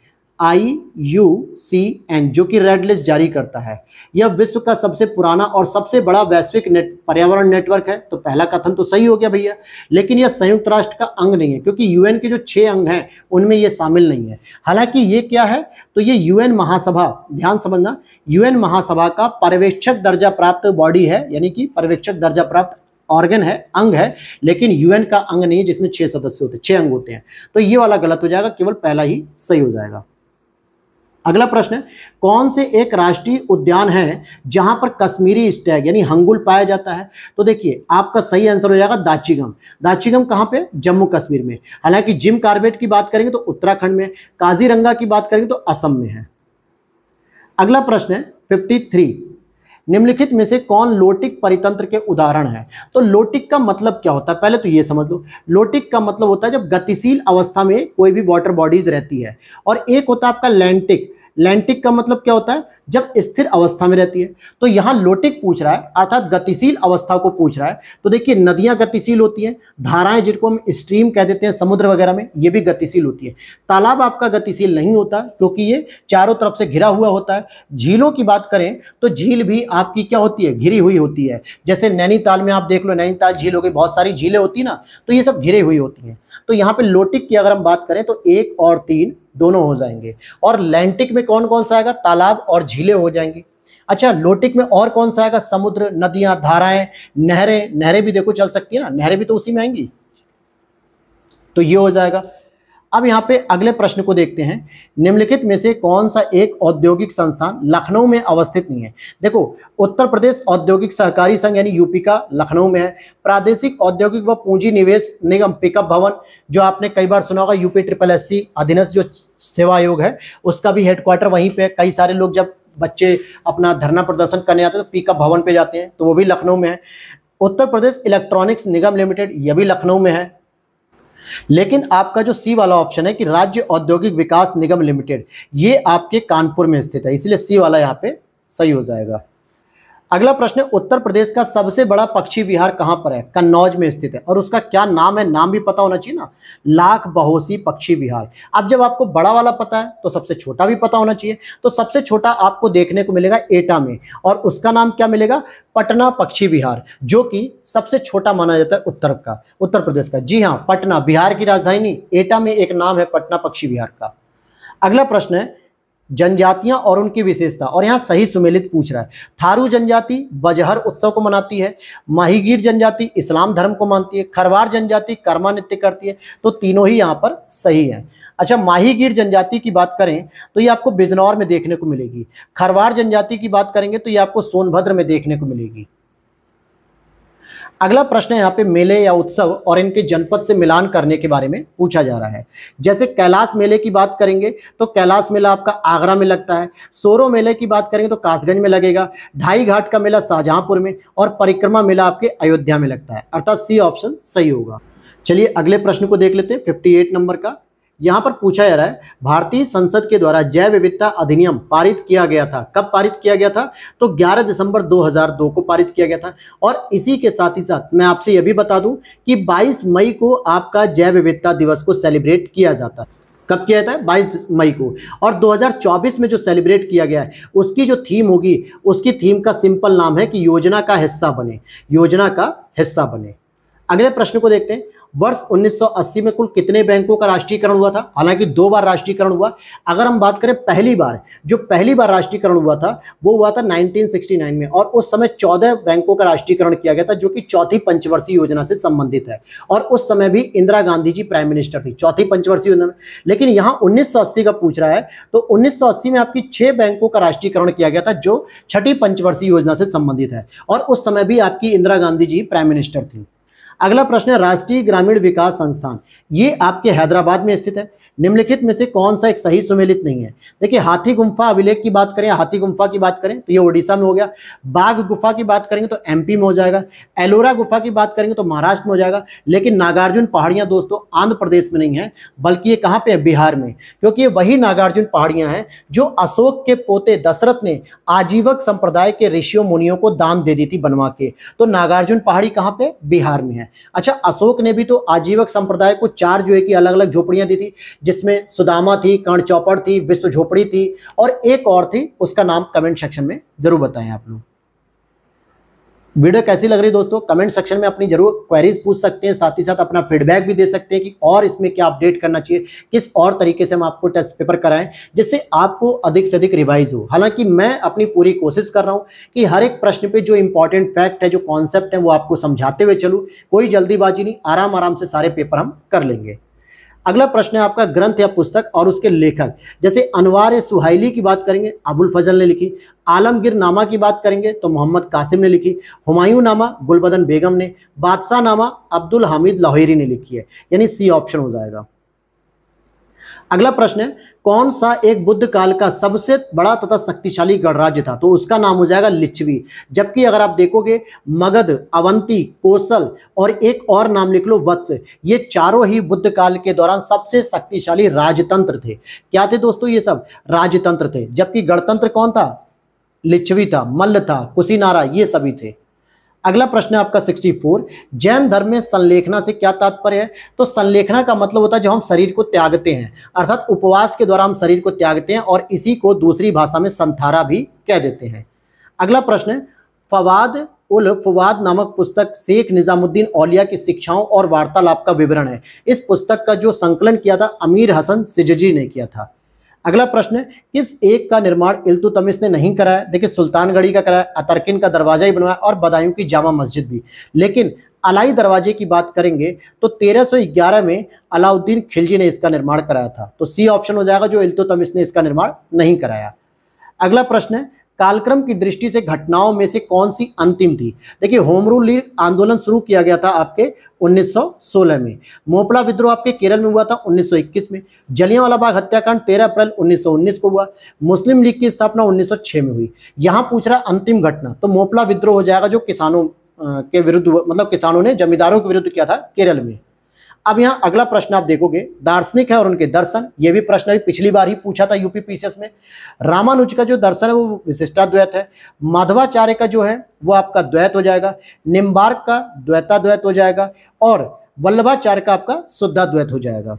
आई यू सी एन जो कि रेड लिस्ट जारी करता है यह विश्व का सबसे पुराना और सबसे बड़ा वैश्विक नेट पर्यावरण नेटवर्क है तो पहला कथन तो सही हो गया भैया लेकिन यह संयुक्त राष्ट्र का अंग नहीं है क्योंकि यूएन के जो छह अंग हैं उनमें यह शामिल नहीं है हालांकि ये क्या है तो ये यूएन महासभा ध्यान समझना यूएन महासभा का पर्यवेक्षक दर्जा प्राप्त बॉडी है यानी कि पर्यवेक्षक दर्जा प्राप्त ऑर्गन है अंग है लेकिन यूएन का अंग नहीं है जिसमें छह सदस्य होते हैं छह अंग होते हैं तो ये वाला गलत हो जाएगा केवल पहला ही सही हो जाएगा अगला प्रश्न है कौन से एक राष्ट्रीय उद्यान है जहां पर कश्मीरी स्टैग यानी हंगुल पाया जाता है तो देखिए आपका सही आंसर हो जाएगा दाचीगम दाचीगम कहां पे जम्मू कश्मीर में हालांकि जिम कार्बेट की बात करेंगे तो उत्तराखंड में काजीरंगा की बात करेंगे तो असम में है अगला प्रश्न है फिफ्टी थ्री निम्नलिखित में से कौन लोटिक परितंत्र के उदाहरण है तो लोटिक का मतलब क्या होता है पहले तो ये समझ लो लोटिक का मतलब होता है जब गतिशील अवस्था में कोई भी वाटर बॉडीज रहती है और एक होता है आपका लैंटिक लैंटिक का मतलब क्या होता है जब स्थिर अवस्था में रहती है तो यहाँ लोटिक पूछ रहा है अर्थात गतिशील अवस्था को पूछ रहा है तो देखिए नदियां गतिशील होती हैं धाराएं जिनको हम स्ट्रीम कह देते हैं समुद्र वगैरह में ये भी गतिशील होती है तालाब आपका गतिशील नहीं होता क्योंकि ये चारों तरफ से घिरा हुआ होता है झीलों की बात करें तो झील भी आपकी क्या होती है घिरी हुई होती है जैसे नैनीताल में आप देख लो नैनीताल झील हो गई बहुत सारी झीलें होती ना तो ये सब घिरे हुई होती हैं तो यहाँ पे लोटिक की अगर हम बात करें तो एक और तीन दोनों हो जाएंगे और लैंटिक में कौन कौन सा आएगा तालाब और झीलें हो जाएंगी अच्छा लोटिक में और कौन सा आएगा समुद्र नदियां धाराएं नहरें नहरें भी देखो चल सकती है ना नहरें भी तो उसी में आएंगी तो ये हो जाएगा अब यहाँ पे अगले प्रश्न को देखते हैं निम्नलिखित में से कौन सा एक औद्योगिक संस्थान लखनऊ में अवस्थित नहीं है देखो उत्तर प्रदेश औद्योगिक सहकारी संघ यानी यूपी का लखनऊ में है प्रादेशिक औद्योगिक व पूंजी निवेश निगम पिकअप भवन जो आपने कई बार सुना होगा यूपी ट्रिपल एस अधीनस्थ जो सेवा आयोग है उसका भी हेडक्वार्टर वहीं पर कई सारे लोग जब बच्चे अपना धरना प्रदर्शन करने आते हैं तो पिकअप भवन पे जाते हैं तो वो भी लखनऊ में है उत्तर प्रदेश इलेक्ट्रॉनिक्स निगम लिमिटेड यह भी लखनऊ में है लेकिन आपका जो सी वाला ऑप्शन है कि राज्य औद्योगिक विकास निगम लिमिटेड ये आपके कानपुर में स्थित है इसलिए सी वाला यहाँ पे सही हो जाएगा अगला प्रश्न है उत्तर प्रदेश का सबसे बड़ा पक्षी विहार कहां पर है कन्नौज में स्थित है और उसका क्या नाम है नाम भी पता होना चाहिए ना लाख बहोसी पक्षी विहार अब जब आपको बड़ा वाला पता है तो सबसे छोटा भी पता होना चाहिए तो सबसे छोटा आपको देखने को मिलेगा एटा में और उसका नाम क्या मिलेगा पटना पक्षी विहार जो कि सबसे छोटा माना जाता है उत्तर का उत्तर प्रदेश का जी हाँ पटना बिहार की राजधानी एटा में एक नाम है पटना पक्षी विहार का अगला प्रश्न है जनजातियां और उनकी विशेषता और यहाँ सही सुमेलित पूछ रहा है थारू जनजाति बजहर उत्सव को मनाती है माहीगीर जनजाति इस्लाम धर्म को मानती है खरवार जनजाति कर्मा नृत्य करती है तो तीनों ही यहाँ पर सही है अच्छा माहीगीर जनजाति की बात करें तो ये आपको बिजनौर में देखने को मिलेगी खरवार जनजाति की बात करेंगे तो ये आपको सोनभद्र में देखने को मिलेगी अगला प्रश्न यहाँ पे मेले या उत्सव और इनके जनपद से मिलान करने के बारे में पूछा जा रहा है जैसे कैलाश मेले की बात करेंगे तो कैलाश मेला आपका आगरा में लगता है सोरो मेले की बात करेंगे तो कासगंज में लगेगा ढाई घाट का मेला शाहजहांपुर में और परिक्रमा मेला आपके अयोध्या में लगता है अर्थात सी ऑप्शन सही होगा चलिए अगले प्रश्न को देख लेते हैं फिफ्टी नंबर का यहाँ पर पूछा जा रहा है भारतीय संसद के द्वारा जैव विविधता अधिनियम पारित किया गया था कब पारित किया गया था तो 11 दिसंबर 2002 को पारित किया गया था और इसी के साथ ही साथ मैं आपसे यह भी बता दूं कि 22 मई को आपका जैव विविधता दिवस को सेलिब्रेट किया जाता है कब किया जाता है बाईस मई को और 2024 में जो सेलिब्रेट किया गया है उसकी जो थीम होगी उसकी थीम का सिंपल नाम है कि योजना का हिस्सा बने योजना का हिस्सा बने अगले प्रश्न को देखते हैं वर्ष 1980 में कुल कितने बैंकों का राष्ट्रीयकरण हुआ था हालांकि दो बार राष्ट्रीयकरण हुआ अगर हम बात करें पहली बार जो पहली बार राष्ट्रीयकरण हुआ था वो हुआ था 1969 में और उस समय 14 बैंकों का राष्ट्रीयकरण किया गया था जो कि चौथी पंचवर्षीय योजना से संबंधित है और उस समय भी इंदिरा गांधी जी प्राइम मिनिस्टर थी चौथी पंचवर्षीय योजना में लेकिन यहाँ उन्नीस का पूछ रहा है तो उन्नीस में आपकी छह बैंकों का राष्ट्रीयकरण किया गया था जो छठी पंचवर्षीय योजना से संबंधित है और उस समय भी आपकी इंदिरा गांधी जी प्राइम मिनिस्टर थी अगला प्रश्न है राष्ट्रीय ग्रामीण विकास संस्थान ये आपके हैदराबाद में स्थित है निम्नलिखित में से कौन सा एक सही सुमेलित नहीं है देखिए हाथी गुम्फा अभिलेख की बात करें हाथी गुम्फा की बात करें तो ये ओडिशा में हो गया बाघ गुफा की बात करेंगे तो एमपी में हो जाएगा एलोरा गुफा की बात करेंगे तो महाराष्ट्र में हो जाएगा लेकिन नागार्जुन पहाड़ियां दोस्तों आंध्र प्रदेश में नहीं है बल्कि ये कहाँ पे है बिहार में क्योंकि ये वही नागार्जुन पहाड़ियां हैं जो अशोक के पोते दशरथ ने आजीवक संप्रदाय के ऋषियों मुनियों को दान दे दी थी बनवा के तो नागार्जुन पहाड़ी कहाँ पे बिहार में है अच्छा अशोक ने भी तो आजीवक संप्रदाय को चार जो है कि अलग अलग झोपड़ियां दी थी जिसमें सुदामा थी कर्ण चौपड़ थी विश्व झोपड़ी थी और एक और थी उसका नाम कमेंट सेक्शन में ज़रूर बताएं आप लोग वीडियो कैसी लग रही है दोस्तों कमेंट सेक्शन में अपनी जरूर क्वेरीज पूछ सकते हैं साथ ही साथ अपना फीडबैक भी दे सकते हैं कि और इसमें क्या अपडेट करना चाहिए किस और तरीके से हम आपको टेस्ट पेपर कराएं जिससे आपको अधिक से अधिक रिवाइज हो हालांकि मैं अपनी पूरी कोशिश कर रहा हूं कि हर एक प्रश्न पे जो इंपॉर्टेंट फैक्ट है जो कॉन्सेप्ट है वो आपको समझाते हुए चलूँ कोई जल्दीबाजी नहीं आराम आराम से सारे पेपर हम कर लेंगे अगला प्रश्न है आपका ग्रंथ या पुस्तक और उसके लेखक जैसे अनवार सुहाइली की बात करेंगे अबुल फजल ने लिखी आलमगीर नामा की बात करेंगे तो मोहम्मद कासिम ने लिखी हुमायूं नामा गुलबदन बेगम ने बादशाह नामा अब्दुल हामिद लाहौरी ने लिखी है यानी सी ऑप्शन हो जाएगा अगला प्रश्न है कौन सा एक बुद्ध काल का सबसे बड़ा तथा शक्तिशाली गणराज्य था तो उसका नाम हो जाएगा लिच्छवी जबकि अगर आप देखोगे मगध अवंती कोसल और एक और नाम लिख लो वत्स ये चारों ही बुद्ध काल के दौरान सबसे शक्तिशाली राजतंत्र थे क्या थे दोस्तों ये सब राजतंत्र थे जबकि गणतंत्र कौन था लिच्छवी था मल्ल था कुशीनारा ये सभी थे अगला प्रश्न है आपका 64 जैन धर्म में संलेखना से क्या तात्पर्य है तो संलेखना का मतलब होता है जब हम शरीर को त्यागते हैं अर्थात उपवास के द्वारा हम शरीर को त्यागते हैं और इसी को दूसरी भाषा में संथारा भी कह देते हैं अगला प्रश्न है फवाद उल फवाद नामक पुस्तक शेख निज़ामुद्दीन औलिया की शिक्षाओं और वार्तालाप का विवरण है इस पुस्तक का जो संकलन किया था अमीर हसन सिजजी ने किया था अगला प्रश्न है किस एक का निर्माण इल्तुतमिश ने नहीं कराया देखिए सुल्तानगढ़ी का कराया अतरकिन का दरवाजा ही बनवाया और बदायूं की जामा मस्जिद भी लेकिन अलाई दरवाजे की बात करेंगे तो 1311 में अलाउद्दीन खिलजी ने इसका निर्माण कराया था तो सी ऑप्शन हो जाएगा जो इल्तुतमिश ने इसका निर्माण नहीं कराया अगला प्रश्न है कालक्रम की दृष्टि से घटनाओं में से कौन सी अंतिम थी देखिए होम रूल लीग आंदोलन शुरू किया गया था आपके 1916 में मोपला विद्रोह आपके केरल में हुआ था 1921 में जलियांवाला बाग हत्याकांड 13 अप्रैल 1919 को हुआ मुस्लिम लीग की स्थापना 1906 में हुई यहां पूछ रहा अंतिम घटना तो मोपला विद्रोह हो जाएगा जो किसानों के विरुद्ध मतलब किसानों ने जमींदारों के विरुद्ध किया था केरल में अब यहाँ अगला प्रश्न आप देखोगे दार्शनिक है और उनके दर्शन ये भी प्रश्न अभी पिछली बार ही पूछा था यूपी पीसीएस में रामानुज का जो दर्शन है वो विशिष्टा द्वैत है माधवाचार्य का जो है वो आपका द्वैत हो जाएगा निम्बार्क का द्वैता द्वैत हो जाएगा और वल्लभाचार्य का आपका शुद्धा द्वैत हो जाएगा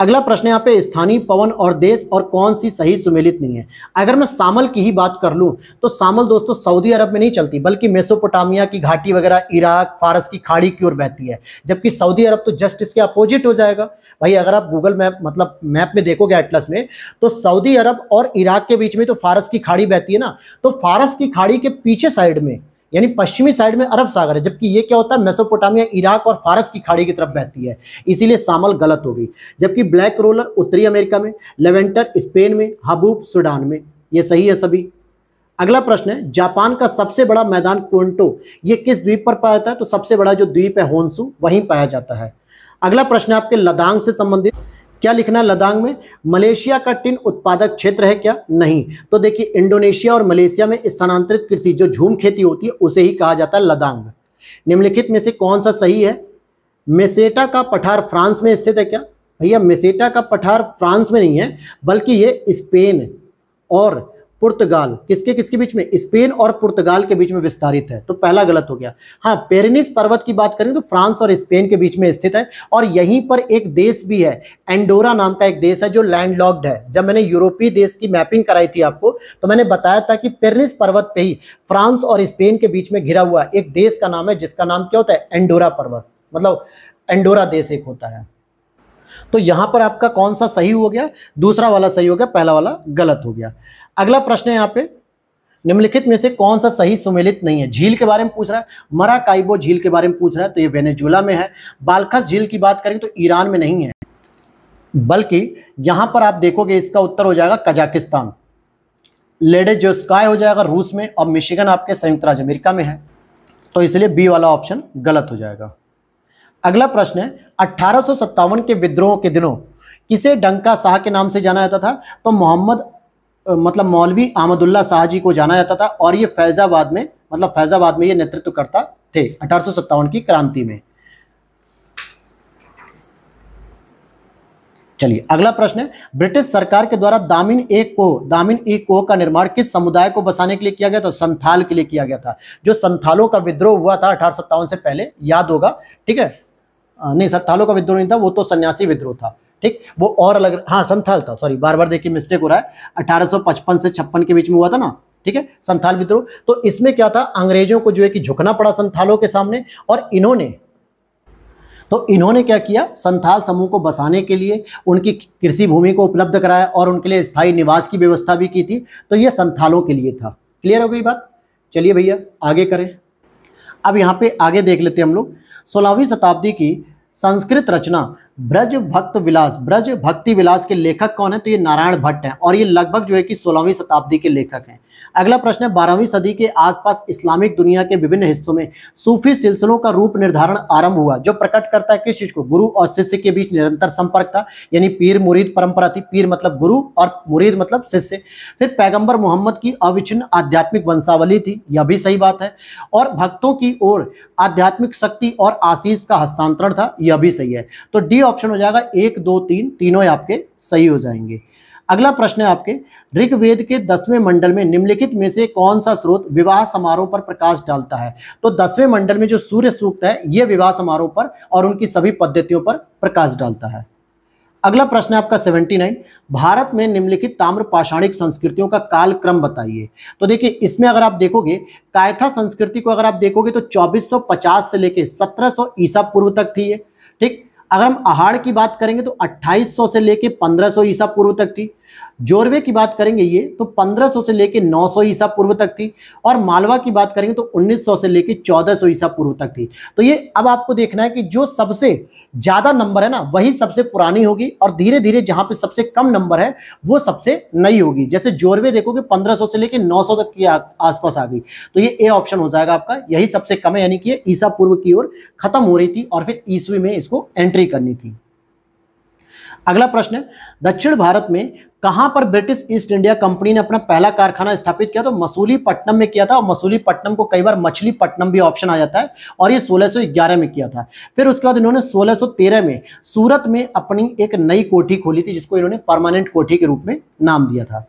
अगला प्रश्न यहाँ पे स्थानीय पवन और देश और कौन सी सही सुमेलित नहीं है अगर मैं सामल की ही बात कर लूँ तो सामल दोस्तों सऊदी अरब में नहीं चलती बल्कि मेसोपोटामिया की घाटी वगैरह इराक फारस की खाड़ी की ओर बहती है जबकि सऊदी अरब तो जस्ट इसके अपोजिट हो जाएगा भाई अगर आप गूगल मैप मतलब मैप में देखोगे एटलस में तो सऊदी अरब और इराक के बीच में तो फारस की खाड़ी बहती है ना तो फारस की खाड़ी के पीछे साइड में यानी पश्चिमी साइड में अरब सागर है जबकि ये क्या होता है मेसोपोटामिया इराक और फारस की खाड़ी की तरफ बहती है इसीलिए सामल गलत हो गई जबकि ब्लैक रोलर उत्तरी अमेरिका में लेवेंटर स्पेन में हबूब सूडान में ये सही है सभी अगला प्रश्न है जापान का सबसे बड़ा मैदान क्वेंटो ये किस द्वीप पर पाया जाता है तो सबसे बड़ा जो द्वीप है होन्सू वहीं पाया जाता है अगला प्रश्न है आपके लद्दाख से संबंधित क्या लिखना लद्दाख में मलेशिया का टिन उत्पादक क्षेत्र है क्या नहीं तो देखिए इंडोनेशिया और मलेशिया में स्थानांतरित कृषि जो झूम खेती होती है उसे ही कहा जाता है लद्दाख निम्नलिखित में से कौन सा सही है मेसेटा का पठार फ्रांस में स्थित है क्या भैया मेसेटा का पठार फ्रांस में नहीं है बल्कि ये स्पेन और पुर्तगाल किसके किसके बीच में स्पेन और पुर्तगाल के बीच में विस्तारित है तो पहला गलत हो गया हाँ पेरिनिस पर्वत की बात करें तो फ्रांस और स्पेन के बीच में स्थित है और यहीं पर एक देश भी है एंडोरा नाम का एक देश है जो लैंडलॉक्ड है जब मैंने यूरोपीय देश की मैपिंग कराई थी आपको तो मैंने बताया था कि पेरिनिस पर्वत पे ही फ्रांस और स्पेन के बीच में घिरा हुआ एक देश का नाम है जिसका नाम क्या होता है एंडोरा पर्वत मतलब एंडोरा देश एक होता है तो यहां पर आपका कौन सा सही हो गया दूसरा वाला सही हो गया पहला वाला गलत हो गया अगला प्रश्न है यहाँ पे निम्नलिखित में से कौन सा सही सुमेलित नहीं है झील के बारे में पूछ रहा है मरा काइबो झील के बारे में पूछ रहा है तो ये वेनेजुला में है बालखस झील की बात करें तो ईरान में नहीं है बल्कि यहां पर आप देखोगे इसका उत्तर हो जाएगा कजाकिस्तान लेडे जोस्काय हो जाएगा रूस में और मिशिगन आपके संयुक्त राज्य अमेरिका में है तो इसलिए बी वाला ऑप्शन गलत हो जाएगा अगला प्रश्न है अठारह के विद्रोह के दिनों किसे डंका शाह के नाम से जाना जाता था तो मोहम्मद मतलब मौलवी अहमदुल्ला शाह जी को जाना जाता था और ये फैज़ाबाद में मतलब फैज़ाबाद में ये नेतृत्व करता थे अठारह की क्रांति में चलिए अगला प्रश्न है ब्रिटिश सरकार के द्वारा दामिन ए को दामिन ए को का निर्माण किस समुदाय को बसाने के लिए किया गया था संथाल के लिए किया गया था जो संथालों का विद्रोह हुआ था अठारह से पहले याद होगा ठीक है नहीं संथालों का विद्रोह नहीं था वो तो सन्यासी विद्रोह था ठीक वो और अलग हाँ संथाल था सॉरी बार बार देखिए मिस्टेक हो रहा है 1855 से छप्पन के बीच में हुआ था ना ठीक है संथाल विद्रोह तो इसमें क्या था अंग्रेजों को जो है कि झुकना पड़ा संथालों के सामने और इन्होंने तो इन्होंने क्या किया संथाल समूह को बसाने के लिए उनकी कृषि भूमि को उपलब्ध कराया और उनके लिए स्थायी निवास की व्यवस्था भी की थी तो ये संथालों के लिए था क्लियर हो गई बात चलिए भैया आगे करें अब यहाँ पे आगे देख लेते हैं हम लोग सोलहवीं शताब्दी की संस्कृत रचना ब्रज भक्त विलास ब्रज भक्ति विलास के लेखक कौन है तो ये नारायण भट्ट हैं और ये लगभग जो है कि सोलहवीं शताब्दी के लेखक हैं अगला प्रश्न है बारहवीं सदी के आसपास इस्लामिक दुनिया के विभिन्न हिस्सों में सूफी सिलसिलों का रूप निर्धारण आरंभ हुआ जो प्रकट करता है किस चीज को गुरु और शिष्य के बीच निरंतर संपर्क का यानी पीर मुरीद परंपरा थी पीर मतलब गुरु और मुरीद मतलब शिष्य फिर पैगंबर मोहम्मद की अविचिन्न आध्यात्मिक वंशावली थी यह भी सही बात है और भक्तों की ओर आध्यात्मिक शक्ति और आशीष का हस्तांतरण था यह भी सही है तो डी ऑप्शन हो जाएगा एक दो तीन तीनों आपके सही हो जाएंगे अगला प्रश्न है आपके ऋग्वेद के दसवें मंडल में निम्नलिखित में से कौन सा स्रोत विवाह समारोह पर प्रकाश डालता है तो दसवें मंडल में जो सूर्य सूक्त है यह विवाह समारोह पर और उनकी सभी पद्धतियों पर प्रकाश डालता है अगला प्रश्न है आपका 79 भारत में निम्नलिखित ताम्र पाषाणिक संस्कृतियों का क्रम बताइए तो देखिए इसमें अगर आप देखोगे कायथा संस्कृति को अगर आप देखोगे तो 2450 से लेकर 1700 ईसा पूर्व तक थी ठीक अगर हम आहाड़ की बात करेंगे तो 2800 से लेके 1500 ईसा पूर्व तक थी जोरवे की बात करेंगे ये तो 1500 से लेके 900 ईसा पूर्व तक थी और मालवा की बात करेंगे तो 1900 से लेके 1400 ईसा पूर्व तक थी तो ये अब आपको देखना है कि जो सबसे ज्यादा नंबर है ना वही सबसे पुरानी होगी और धीरे धीरे जहां पे सबसे कम नंबर है वो सबसे नई होगी जैसे जोरवे देखोगे 1500 से लेकर 900 तक की आसपास आ गई तो ये ए ऑप्शन हो जाएगा आपका यही सबसे कम है यानी कि ईसा पूर्व की ओर खत्म हो रही थी और फिर ईस्वी में इसको एंट्री करनी थी अगला प्रश्न है दक्षिण भारत में कहां पर ब्रिटिश ईस्ट इंडिया कंपनी ने अपना पहला कारखाना स्थापित किया तो मसूली पट्टनम में किया था और मसूली पट्टनम को कई बार मछली पट्टनम भी ऑप्शन आ जाता है और ये 1611 में किया था फिर उसके बाद इन्होंने 1613 में सूरत में अपनी एक नई कोठी खोली थी जिसको इन्होंने परमानेंट कोठी के रूप में नाम दिया था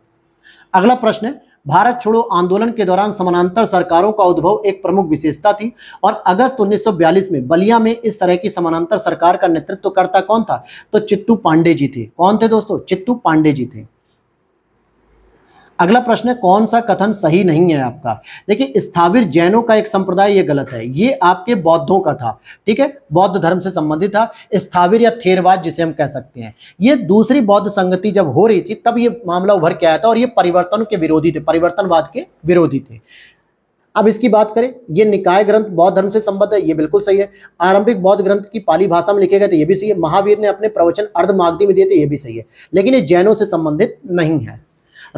अगला प्रश्न है भारत छोड़ो आंदोलन के दौरान समानांतर सरकारों का उद्भव एक प्रमुख विशेषता थी और अगस्त 1942 में बलिया में इस तरह की समानांतर सरकार का नेतृत्व करता कौन था तो चित्तू पांडे जी थे कौन थे दोस्तों चित्तू पांडे जी थे अगला प्रश्न है कौन सा कथन सही नहीं है आपका देखिए स्थाविर जैनों का एक संप्रदाय ये गलत है ये आपके बौद्धों का था ठीक है बौद्ध धर्म से संबंधित था स्थावीर या थेरवाद जिसे हम कह सकते हैं ये दूसरी बौद्ध संगति जब हो रही थी तब ये मामला उभर के आया था और ये परिवर्तन के विरोधी थे परिवर्तनवाद के विरोधी थे अब इसकी बात करें ये निकाय ग्रंथ बौद्ध धर्म से संबद्ध है ये बिल्कुल सही है आरंभिक बौद्ध ग्रंथ की पाली भाषा में लिखे गए थे ये भी सही है महावीर ने अपने प्रवचन अर्धमागधी में दिए थे ये भी सही है लेकिन ये जैनों से संबंधित नहीं है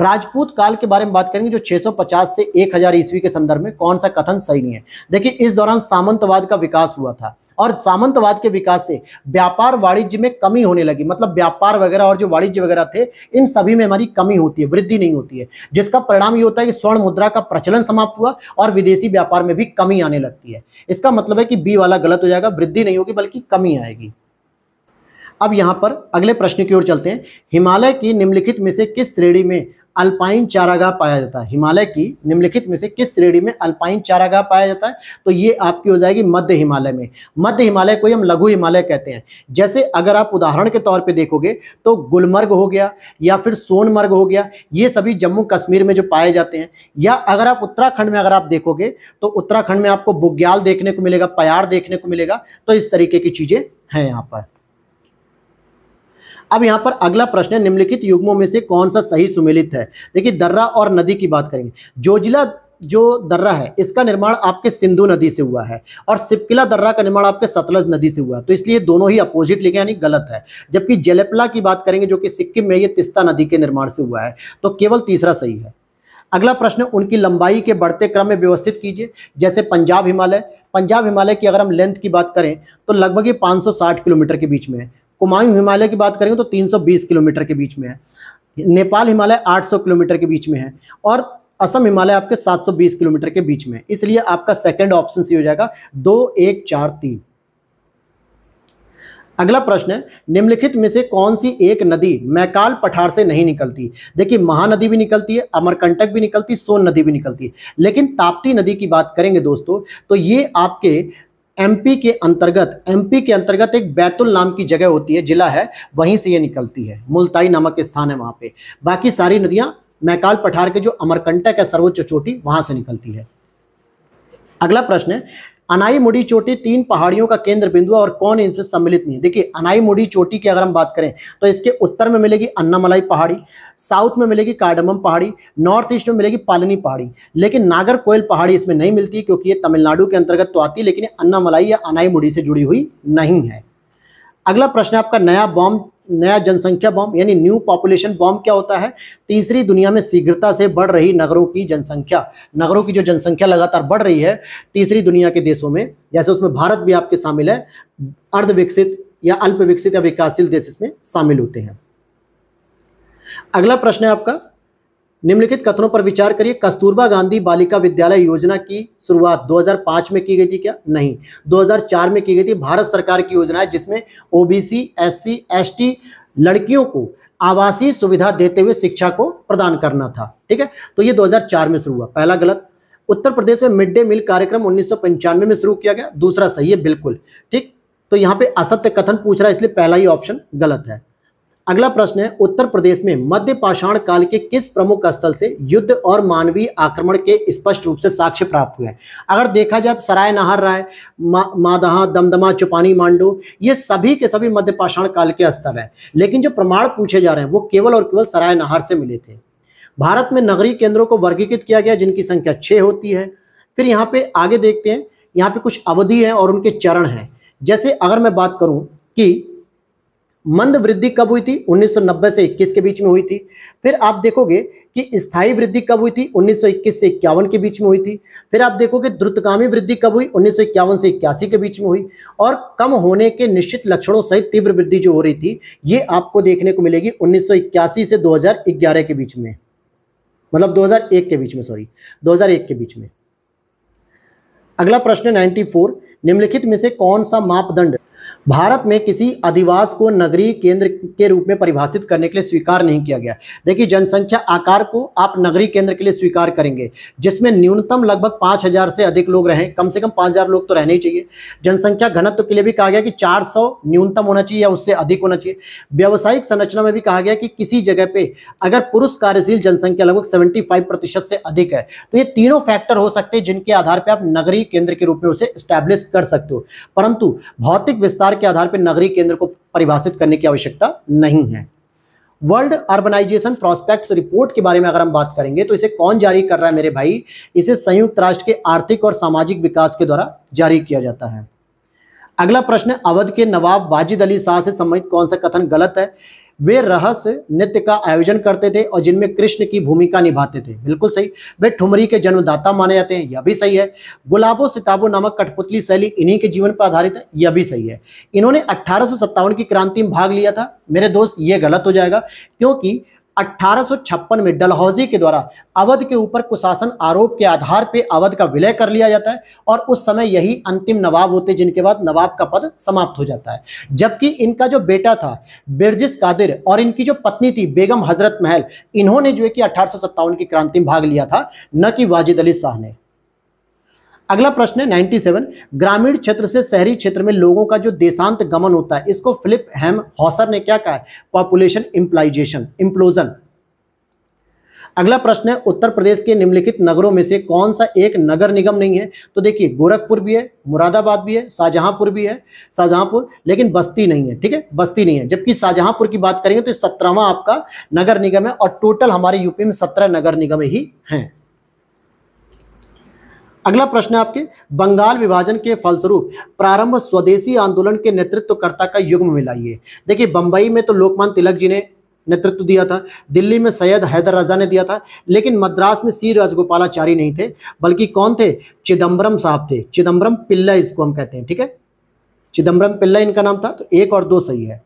राजपूत काल के बारे में बात करेंगे जो 650 से 1000 ईस्वी के संदर्भ में कौन सा कथन सही है देखिए इस दौरान सामंतवाद का विकास हुआ था और सामंतवाद के विकास से व्यापार वाणिज्य में कमी होने लगी मतलब व्यापार वगैरह और जो वाणिज्य वगैरह थे इन सभी में हमारी कमी होती है वृद्धि नहीं होती है जिसका परिणाम ये होता है कि स्वर्ण मुद्रा का प्रचलन समाप्त हुआ और विदेशी व्यापार में भी कमी आने लगती है इसका मतलब है कि बी वाला गलत हो जाएगा वृद्धि नहीं होगी बल्कि कमी आएगी अब यहां पर अगले प्रश्न की ओर चलते हैं हिमालय की निम्नलिखित में से किस श्रेणी में अल्पाइन चारागाह पाया जाता है हिमालय की निम्नलिखित में से किस श्रेणी में अल्पाइन चारागाह पाया जाता है तो ये आपकी हो जाएगी मध्य हिमालय में मध्य हिमालय को हम लघु हिमालय कहते हैं जैसे अगर आप उदाहरण के तौर पे देखोगे तो गुलमर्ग हो गया या फिर सोनमर्ग हो गया ये सभी जम्मू कश्मीर में जो पाए जाते हैं या अगर आप उत्तराखंड में अगर आप देखोगे तो उत्तराखंड में आपको बुग्याल देखने को मिलेगा पयाड़ देखने को मिलेगा तो इस तरीके की चीज़ें हैं यहाँ पर अब यहाँ पर अगला प्रश्न है निम्नलिखित युग्मों में से कौन सा सही सुमेलित है देखिए दर्रा और नदी की बात करेंगे जोजिला जो दर्रा है इसका निर्माण आपके सिंधु नदी से हुआ है और सिपकिला दर्रा का निर्माण आपके सतलज नदी से हुआ है तो इसलिए दोनों ही अपोजिट लिखे यानी गलत है जबकि जलेपला की बात करेंगे जो कि सिक्किम में ये तिस्ता नदी के निर्माण से हुआ है तो केवल तीसरा सही है अगला प्रश्न उनकी लंबाई के बढ़ते क्रम में व्यवस्थित कीजिए जैसे पंजाब हिमालय पंजाब हिमालय की अगर हम लेंथ की बात करें तो लगभग ये 560 किलोमीटर के बीच में है कुमायूं हिमालय की बात करेंगे तो 320 किलोमीटर के बीच में है नेपाल हिमालय 800 किलोमीटर के बीच में है और असम हिमालय आपके 720 किलोमीटर के बीच में इसलिए आपका सेकंड ऑप्शन सी हो जाएगा दो एक चार तीन अगला प्रश्न है निम्नलिखित में से कौन सी एक नदी मैकाल पठार से नहीं निकलती देखिए महानदी भी निकलती है अमरकंटक भी निकलती है सोन नदी भी निकलती है लेकिन ताप्ती नदी की बात करेंगे दोस्तों तो ये आपके एमपी के अंतर्गत एमपी के अंतर्गत एक बैतुल नाम की जगह होती है जिला है वहीं से ये निकलती है मुल्ताई नामक स्थान है वहां पे बाकी सारी नदियां मैकाल पठार के जो अमरकंटक है सर्वोच्च चोटी वहां से निकलती है अगला प्रश्न है अनाई मुड़ी चोटी तीन पहाड़ियों का केंद्र बिंदु और कौन इनसे सम्मिलित नहीं देखिए अनाई मुड़ी चोटी की अगर हम बात करें तो इसके उत्तर में मिलेगी अन्नामलाई पहाड़ी साउथ में मिलेगी कार्डमम पहाड़ी नॉर्थ ईस्ट में मिलेगी पालनी पहाड़ी लेकिन नागर कोयल पहाड़ी इसमें नहीं मिलती क्योंकि ये तमिलनाडु के अंतर्गत तो आती लेकिन अन्नामलाई या अनाई मुड़ी से जुड़ी हुई नहीं है अगला प्रश्न आपका नया बॉम्ब नया जनसंख्या बॉम्ब यानी न्यू पॉपुलेशन बॉम्ब क्या होता है तीसरी दुनिया में शीघ्रता से बढ़ रही नगरों की जनसंख्या नगरों की जो जनसंख्या लगातार बढ़ रही है तीसरी दुनिया के देशों में जैसे उसमें भारत भी आपके शामिल है अर्धविकसित या अल्प विकसित या विकासशील देश इसमें शामिल होते हैं अगला प्रश्न है आपका निम्नलिखित कथनों पर विचार करिए कस्तूरबा गांधी बालिका विद्यालय योजना की शुरुआत 2005 में की गई थी क्या नहीं 2004 में की गई थी भारत सरकार की योजना है जिसमें ओबीसी एससी एसटी लड़कियों को आवासीय सुविधा देते हुए शिक्षा को प्रदान करना था ठीक है तो ये 2004 में शुरू हुआ पहला गलत उत्तर प्रदेश में मिड डे मील कार्यक्रम उन्नीस में शुरू किया गया दूसरा सही है बिल्कुल ठीक तो यहाँ पे असत्य कथन पूछ रहा है इसलिए पहला ही ऑप्शन गलत है अगला प्रश्न है उत्तर प्रदेश में मध्य पाषाण काल के किस प्रमुख स्थल से युद्ध और मानवीय आक्रमण के स्पष्ट रूप से साक्ष्य प्राप्त हुए अगर देखा जाए तो सराय नाहर राय मा, मादहा दमदमा चुपानी मांडो ये सभी के सभी मध्य पाषाण काल के स्थल है लेकिन जो प्रमाण पूछे जा रहे हैं वो केवल और केवल सराय नाहर से मिले थे भारत में नगरीय केंद्रों को वर्गीकृत किया गया जिनकी संख्या छह होती है फिर यहाँ पे आगे देखते हैं यहाँ पे कुछ अवधि है और उनके चरण है जैसे अगर मैं बात करूं कि मंद वृद्धि कब हुई थी 1990 से 21 के बीच में हुई थी फिर आप देखोगे कि स्थायी वृद्धि कब हुई थी 1921 से इक्यावन के बीच में हुई थी फिर आप देखोगे द्रुतगामी वृद्धि कब हुई उन्नीस से इक्यासी के बीच में हुई और कम होने के निश्चित लक्षणों सहित तीव्र वृद्धि जो हो रही थी ये आपको देखने को मिलेगी उन्नीस से दो के बीच में मतलब 2001 के बीच में सॉरी 2001 के बीच में अगला प्रश्न 94 निम्नलिखित में से कौन सा मापदंड भारत में किसी अधिवास को नगरीय केंद्र के रूप में परिभाषित करने के लिए स्वीकार नहीं किया गया देखिए जनसंख्या आकार को आप नगरीय केंद्र के लिए स्वीकार करेंगे जिसमें न्यूनतम लगभग पांच हजार से अधिक लोग रहें कम से कम पांच हजार लोग तो रहने ही चाहिए जनसंख्या घनत्व के लिए भी कहा गया कि चार न्यूनतम होना चाहिए या उससे अधिक होना चाहिए व्यावसायिक संरचना में भी कहा गया कि किसी जगह पे अगर पुरुष कार्यशील जनसंख्या लगभग सेवेंटी प्रतिशत से अधिक है तो ये तीनों फैक्टर हो सकते हैं जिनके आधार पर आप नगरीय केंद्र के रूप में उसे स्टैब्लिश कर सकते हो परंतु भौतिक विस्तार आकार के आधार पर नगरीय केंद्र को परिभाषित करने की आवश्यकता नहीं है वर्ल्ड अर्बनाइजेशन प्रोस्पेक्ट्स रिपोर्ट के बारे में अगर हम बात करेंगे तो इसे कौन जारी कर रहा है मेरे भाई इसे संयुक्त राष्ट्र के आर्थिक और सामाजिक विकास के द्वारा जारी किया जाता है अगला प्रश्न अवध के नवाब वाजिद अली शाह से संबंधित कौन सा कथन गलत है वे रहस्य नृत्य का आयोजन करते थे और जिनमें कृष्ण की भूमिका निभाते थे बिल्कुल सही वे ठुमरी के जन्मदाता माने जाते हैं यह भी सही है गुलाबो सिताबो नामक कठपुतली शैली इन्हीं के जीवन पर आधारित है यह भी सही है इन्होंने अट्ठारह की क्रांति में भाग लिया था मेरे दोस्त ये गलत हो जाएगा क्योंकि 1856 में डलहौजी के द्वारा अवध के ऊपर कुशासन आरोप के आधार पर अवध का विलय कर लिया जाता है और उस समय यही अंतिम नवाब होते जिनके बाद नवाब का पद समाप्त हो जाता है जबकि इनका जो बेटा था बिरजिस कादिर और इनकी जो पत्नी थी बेगम हजरत महल इन्होंने जो है कि अठारह की क्रांति में भाग लिया था न कि वाजिद अली शाह ने अगला प्रश्न है 97 ग्रामीण क्षेत्र से शहरी क्षेत्र में लोगों का जो देशांत गमन होता है इसको फिलिप हेम हॉसर ने क्या कहा पॉपुलेशन इंप्लाइजेशन इंप्लोजन अगला प्रश्न है उत्तर प्रदेश के निम्नलिखित नगरों में से कौन सा एक नगर निगम नहीं है तो देखिए गोरखपुर भी है मुरादाबाद भी है शाहजहांपुर भी है शाहजहांपुर लेकिन बस्ती नहीं है ठीक है बस्ती नहीं है जबकि शाहजहांपुर की बात करेंगे तो सत्रहवा आपका नगर निगम है और टोटल हमारे यूपी में सत्रह नगर निगम ही हैं अगला प्रश्न है आपके बंगाल विभाजन के फलस्वरूप प्रारंभ स्वदेशी आंदोलन के नेतृत्वकर्ता का युग्म मिलाइए देखिए बंबई में तो लोकमान तिलक जी ने नेतृत्व दिया था दिल्ली में सैयद हैदर रजा ने दिया था लेकिन मद्रास में सी राजगोपालाचारी नहीं थे बल्कि कौन थे चिदम्बरम साहब थे चिदम्बरम पिल्ला इसको हम कहते हैं ठीक है चिदम्बरम पिल्ला इनका नाम था तो एक और दो सही है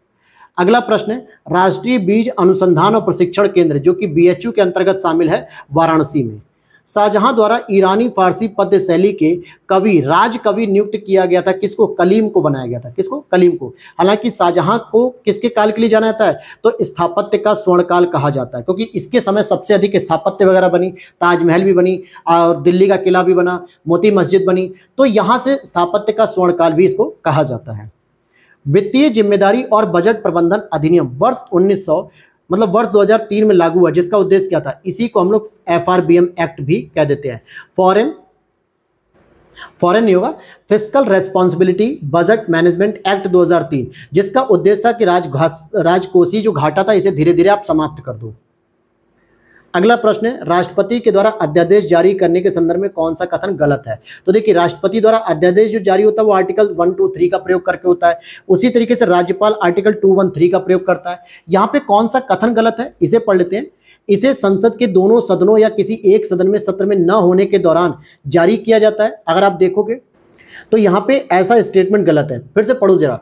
अगला प्रश्न है राष्ट्रीय बीज अनुसंधान और प्रशिक्षण केंद्र जो कि बीएचयू के अंतर्गत शामिल है वाराणसी में शाहजहां द्वारा ईरानी फारसी पद्य शैली के कवि राज कवि नियुक्त किया गया था किसको कलीम को बनाया गया था किसको कलीम को हालांकि शाहजहां को किसके काल के लिए जाना जाता है तो स्थापत्य का स्वर्ण काल कहा जाता है क्योंकि इसके समय सबसे अधिक स्थापत्य वगैरह बनी ताजमहल भी बनी और दिल्ली का किला भी बना मोती मस्जिद बनी तो यहाँ से स्थापत्य का स्वर्ण काल भी इसको कहा जाता है वित्तीय जिम्मेदारी और बजट प्रबंधन अधिनियम वर्ष उन्नीस मतलब वर्ष 2003 में लागू हुआ जिसका उद्देश्य क्या था इसी को हम लोग एफ एक्ट भी कह देते हैं फॉरेन फॉरेन नहीं होगा physical responsibility budget management act 2003 जिसका उद्देश्य था कि राज राजकोषीय जो घाटा था इसे धीरे धीरे आप समाप्त कर दो अगला प्रश्न है राष्ट्रपति के द्वारा अध्यादेश जारी करने के संदर्भ में कौन सा कथन गलत है तो देखिए राष्ट्रपति द्वारा अध्यादेश जो जारी होता है वो आर्टिकल वन टू थ्री का प्रयोग करके होता है उसी तरीके से राज्यपाल आर्टिकल टू वन थ्री का प्रयोग करता है यहाँ पे कौन सा कथन गलत है इसे पढ़ लेते हैं इसे संसद के दोनों सदनों या किसी एक सदन में सत्र में न होने के दौरान जारी किया जाता है अगर आप देखोगे तो यहां पे ऐसा स्टेटमेंट गलत है फिर से पढ़ो जरा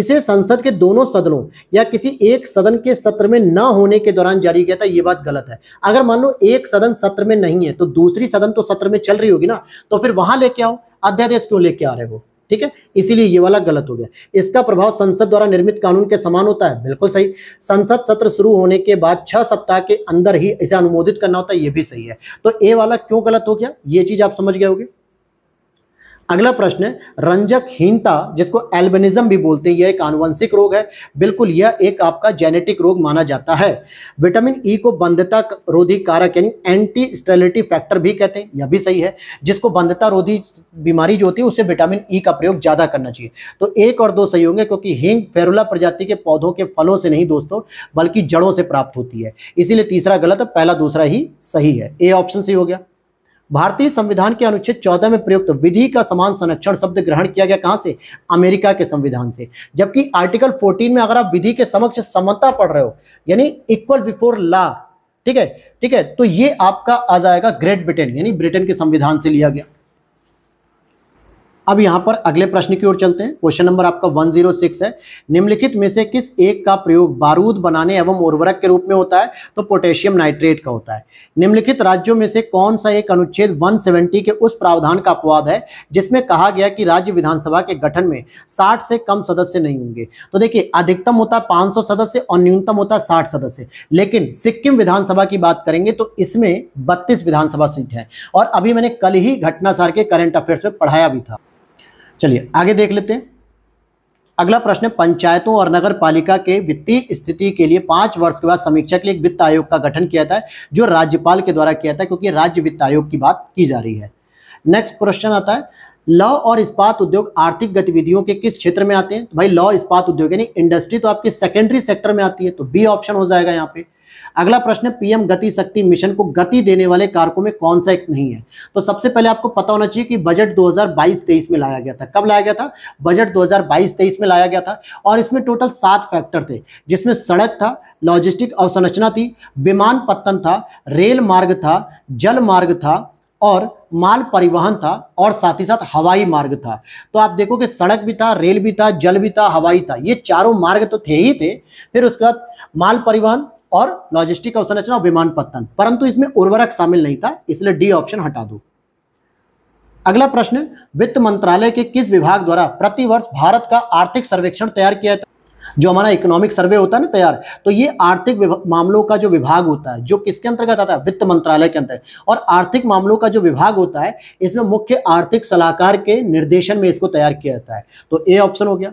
इसे संसद के दोनों सदनों या किसी एक सदन के सत्र में न होने के दौरान जारी किया था यह बात गलत है अगर मान लो एक सदन सत्र में नहीं है तो दूसरी सदन तो सत्र में चल रही होगी ना तो फिर वहां लेके आओ अध्यादेश क्यों लेके आ रहे हो ठीक है इसीलिए ये वाला गलत हो गया इसका प्रभाव संसद द्वारा निर्मित कानून के समान होता है बिल्कुल सही संसद सत्र शुरू होने के बाद छह सप्ताह के अंदर ही इसे अनुमोदित करना होता है ये भी सही है तो ए वाला क्यों गलत हो गया ये चीज आप समझ गए होगी अगला प्रश्न है रंजकहीनता जिसको एल्बनिज्म भी बोलते हैं यह एक आनुवंशिक रोग है बिल्कुल यह एक आपका जेनेटिक रोग माना जाता है विटामिन ई e को बंधता रोधी कारक यानी एंटी स्टेलिटी फैक्टर भी कहते हैं यह भी सही है जिसको बंधता रोधी बीमारी जो होती है उससे विटामिन ई e का प्रयोग ज़्यादा करना चाहिए तो एक और दो सही होंगे क्योंकि हींग फेरुला प्रजाति के पौधों के फलों से नहीं दोस्तों बल्कि जड़ों से प्राप्त होती है इसीलिए तीसरा गलत है पहला दूसरा ही सही है ए ऑप्शन सही हो गया भारतीय संविधान के अनुच्छेद चौदह में प्रयुक्त विधि का समान संरक्षण शब्द ग्रहण किया गया कहां से अमेरिका के संविधान से जबकि आर्टिकल फोर्टीन में अगर आप विधि के समक्ष समता पढ़ रहे हो यानी इक्वल बिफोर लॉ ठीक है ठीक है तो ये आपका आ जाएगा ग्रेट ब्रिटेन यानी ब्रिटेन के संविधान से लिया गया अब यहाँ पर अगले प्रश्न की ओर चलते हैं क्वेश्चन नंबर आपका 106 है निम्नलिखित में से किस एक का प्रयोग बारूद बनाने एवं उर्वरक के रूप में होता है तो पोटेशियम नाइट्रेट का होता है निम्नलिखित राज्यों में से कौन सा एक अनुच्छेद 170 के उस प्रावधान का अपवाद है जिसमें कहा गया कि राज्य विधानसभा के गठन में साठ से कम सदस्य नहीं होंगे तो देखिये अधिकतम होता है सदस्य और न्यूनतम होता है साठ सदस्य लेकिन सिक्किम विधानसभा की बात करेंगे तो इसमें बत्तीस विधानसभा सीट है और अभी मैंने कल ही घटना सार के करंट अफेयर्स में पढ़ाया भी था चलिए आगे देख लेते हैं अगला प्रश्न पंचायतों और नगर पालिका के वित्तीय स्थिति के लिए पांच वर्ष के बाद समीक्षा के लिए एक वित्त आयोग का गठन किया था जो राज्यपाल के द्वारा किया था क्योंकि राज्य वित्त आयोग की बात की जा रही है नेक्स्ट क्वेश्चन आता है लॉ और इस्पात उद्योग आर्थिक गतिविधियों के किस क्षेत्र में आते हैं तो भाई लॉ इस्पात उद्योग यानी इंडस्ट्री तो आपकी सेकेंडरी सेक्टर में आती है तो बी ऑप्शन हो जाएगा यहाँ पे अगला प्रश्न पीएम गति शक्ति मिशन को गति देने वाले कारकों में कौन सा एक नहीं है तो सबसे पहले आपको पता होना चाहिए कि बजट 2022-23 में लाया गया था कब लाया गया था बजट 2022-23 में लाया गया था और इसमें टोटल सात फैक्टर थे जिसमें सड़क था लॉजिस्टिक अवसंरचना थी विमान पत्तन था रेल मार्ग था जल मार्ग था और माल परिवहन था और साथ ही साथ हवाई मार्ग था तो आप देखो कि सड़क भी था रेल भी था जल भी था हवाई था ये चारों मार्ग तो थे ही थे फिर उसके बाद माल परिवहन और लॉजिस्टिक अवसंरचना और विमान पत्तन परंतु इसमें उर्वरक शामिल नहीं था इसलिए डी ऑप्शन हटा दो अगला प्रश्न वित्त मंत्रालय के किस विभाग द्वारा प्रतिवर्ष भारत का आर्थिक सर्वेक्षण तैयार किया जाता जो हमारा इकोनॉमिक सर्वे होता है ना तैयार तो ये आर्थिक मामलों का जो विभाग होता है जो किसके अंतर्गत आता है वित्त मंत्रालय के अंतर्गत और आर्थिक मामलों का जो विभाग होता है इसमें मुख्य आर्थिक सलाहकार के निर्देशन में इसको तैयार किया जाता है तो ए ऑप्शन हो गया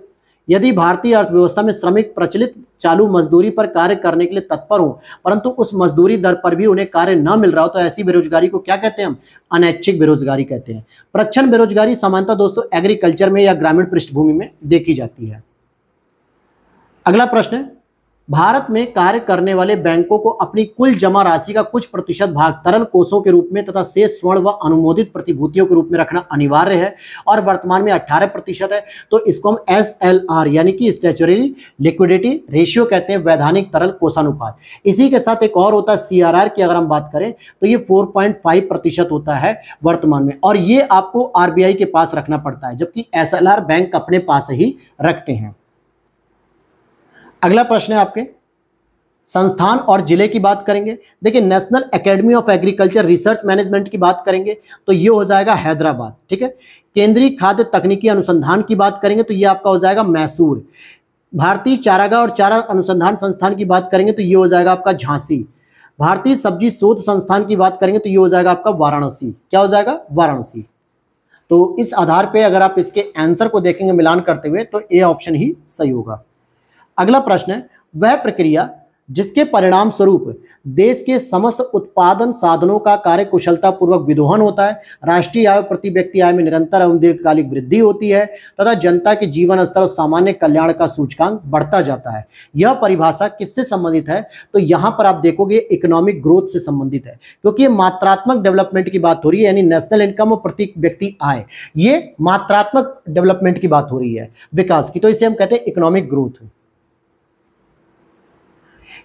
यदि भारतीय अर्थव्यवस्था में श्रमिक प्रचलित चालू मजदूरी पर कार्य करने के लिए तत्पर हो परंतु उस मजदूरी दर पर भी उन्हें कार्य न मिल रहा हो तो ऐसी बेरोजगारी को क्या कहते हैं हम अनैच्छिक बेरोजगारी कहते हैं प्रच्छन बेरोजगारी समानता दोस्तों एग्रीकल्चर में या ग्रामीण पृष्ठभूमि में देखी जाती है अगला प्रश्न है भारत में कार्य करने वाले बैंकों को अपनी कुल जमा राशि का कुछ प्रतिशत भाग तरल कोषों के रूप में तथा शेष स्वर्ण व अनुमोदित प्रतिभूतियों के रूप में रखना अनिवार्य है और वर्तमान में 18 प्रतिशत है तो इसको हम एस एल आर यानी कि स्टेचुरी लिक्विडिटी रेशियो कहते हैं वैधानिक तरल कोषानुपात इसी के साथ एक और होता है सी आर आर की अगर हम बात करें तो ये फोर पॉइंट फाइव प्रतिशत होता है वर्तमान में और ये आपको आर बी आई के पास रखना पड़ता है जबकि एस एल आर बैंक अपने पास ही रखते हैं अगला प्रश्न है आपके संस्थान और जिले की बात करेंगे देखिए national academy of agriculture research management की बात करेंगे तो ये हो जाएगा हैदराबाद ठीक है केंद्रीय खाद्य तकनीकी अनुसंधान की बात करेंगे तो ये आपका हो जाएगा मैसूर भारतीय चारागाह और चारा अनुसंधान संस्थान की बात करेंगे तो ये हो जाएगा आपका झांसी भारतीय सब्जी शोध संस्थान की बात करेंगे तो ये हो जाएगा आपका वाराणसी क्या हो जाएगा वाराणसी तो इस आधार पर अगर आप इसके आंसर को देखेंगे मिलान करते हुए तो ए ऑप्शन ही सही होगा अगला प्रश्न है वह प्रक्रिया जिसके परिणाम स्वरूप देश के समस्त उत्पादन साधनों का कार्य कुशलता पूर्वक विदोहन होता है राष्ट्रीय आय प्रति व्यक्ति आय में निरंतर एवं दीर्घकालिक वृद्धि होती है तथा जनता के जीवन स्तर और सामान्य कल्याण का सूचकांक बढ़ता जाता है यह परिभाषा किससे संबंधित है तो यहाँ पर आप देखोगे इकोनॉमिक ग्रोथ से संबंधित है क्योंकि ये मात्रात्मक डेवलपमेंट की बात हो रही है यानी नेशनल इनकम और प्रति व्यक्ति आय ये मात्रात्मक डेवलपमेंट की बात हो रही है विकास की तो इसे हम कहते हैं इकोनॉमिक ग्रोथ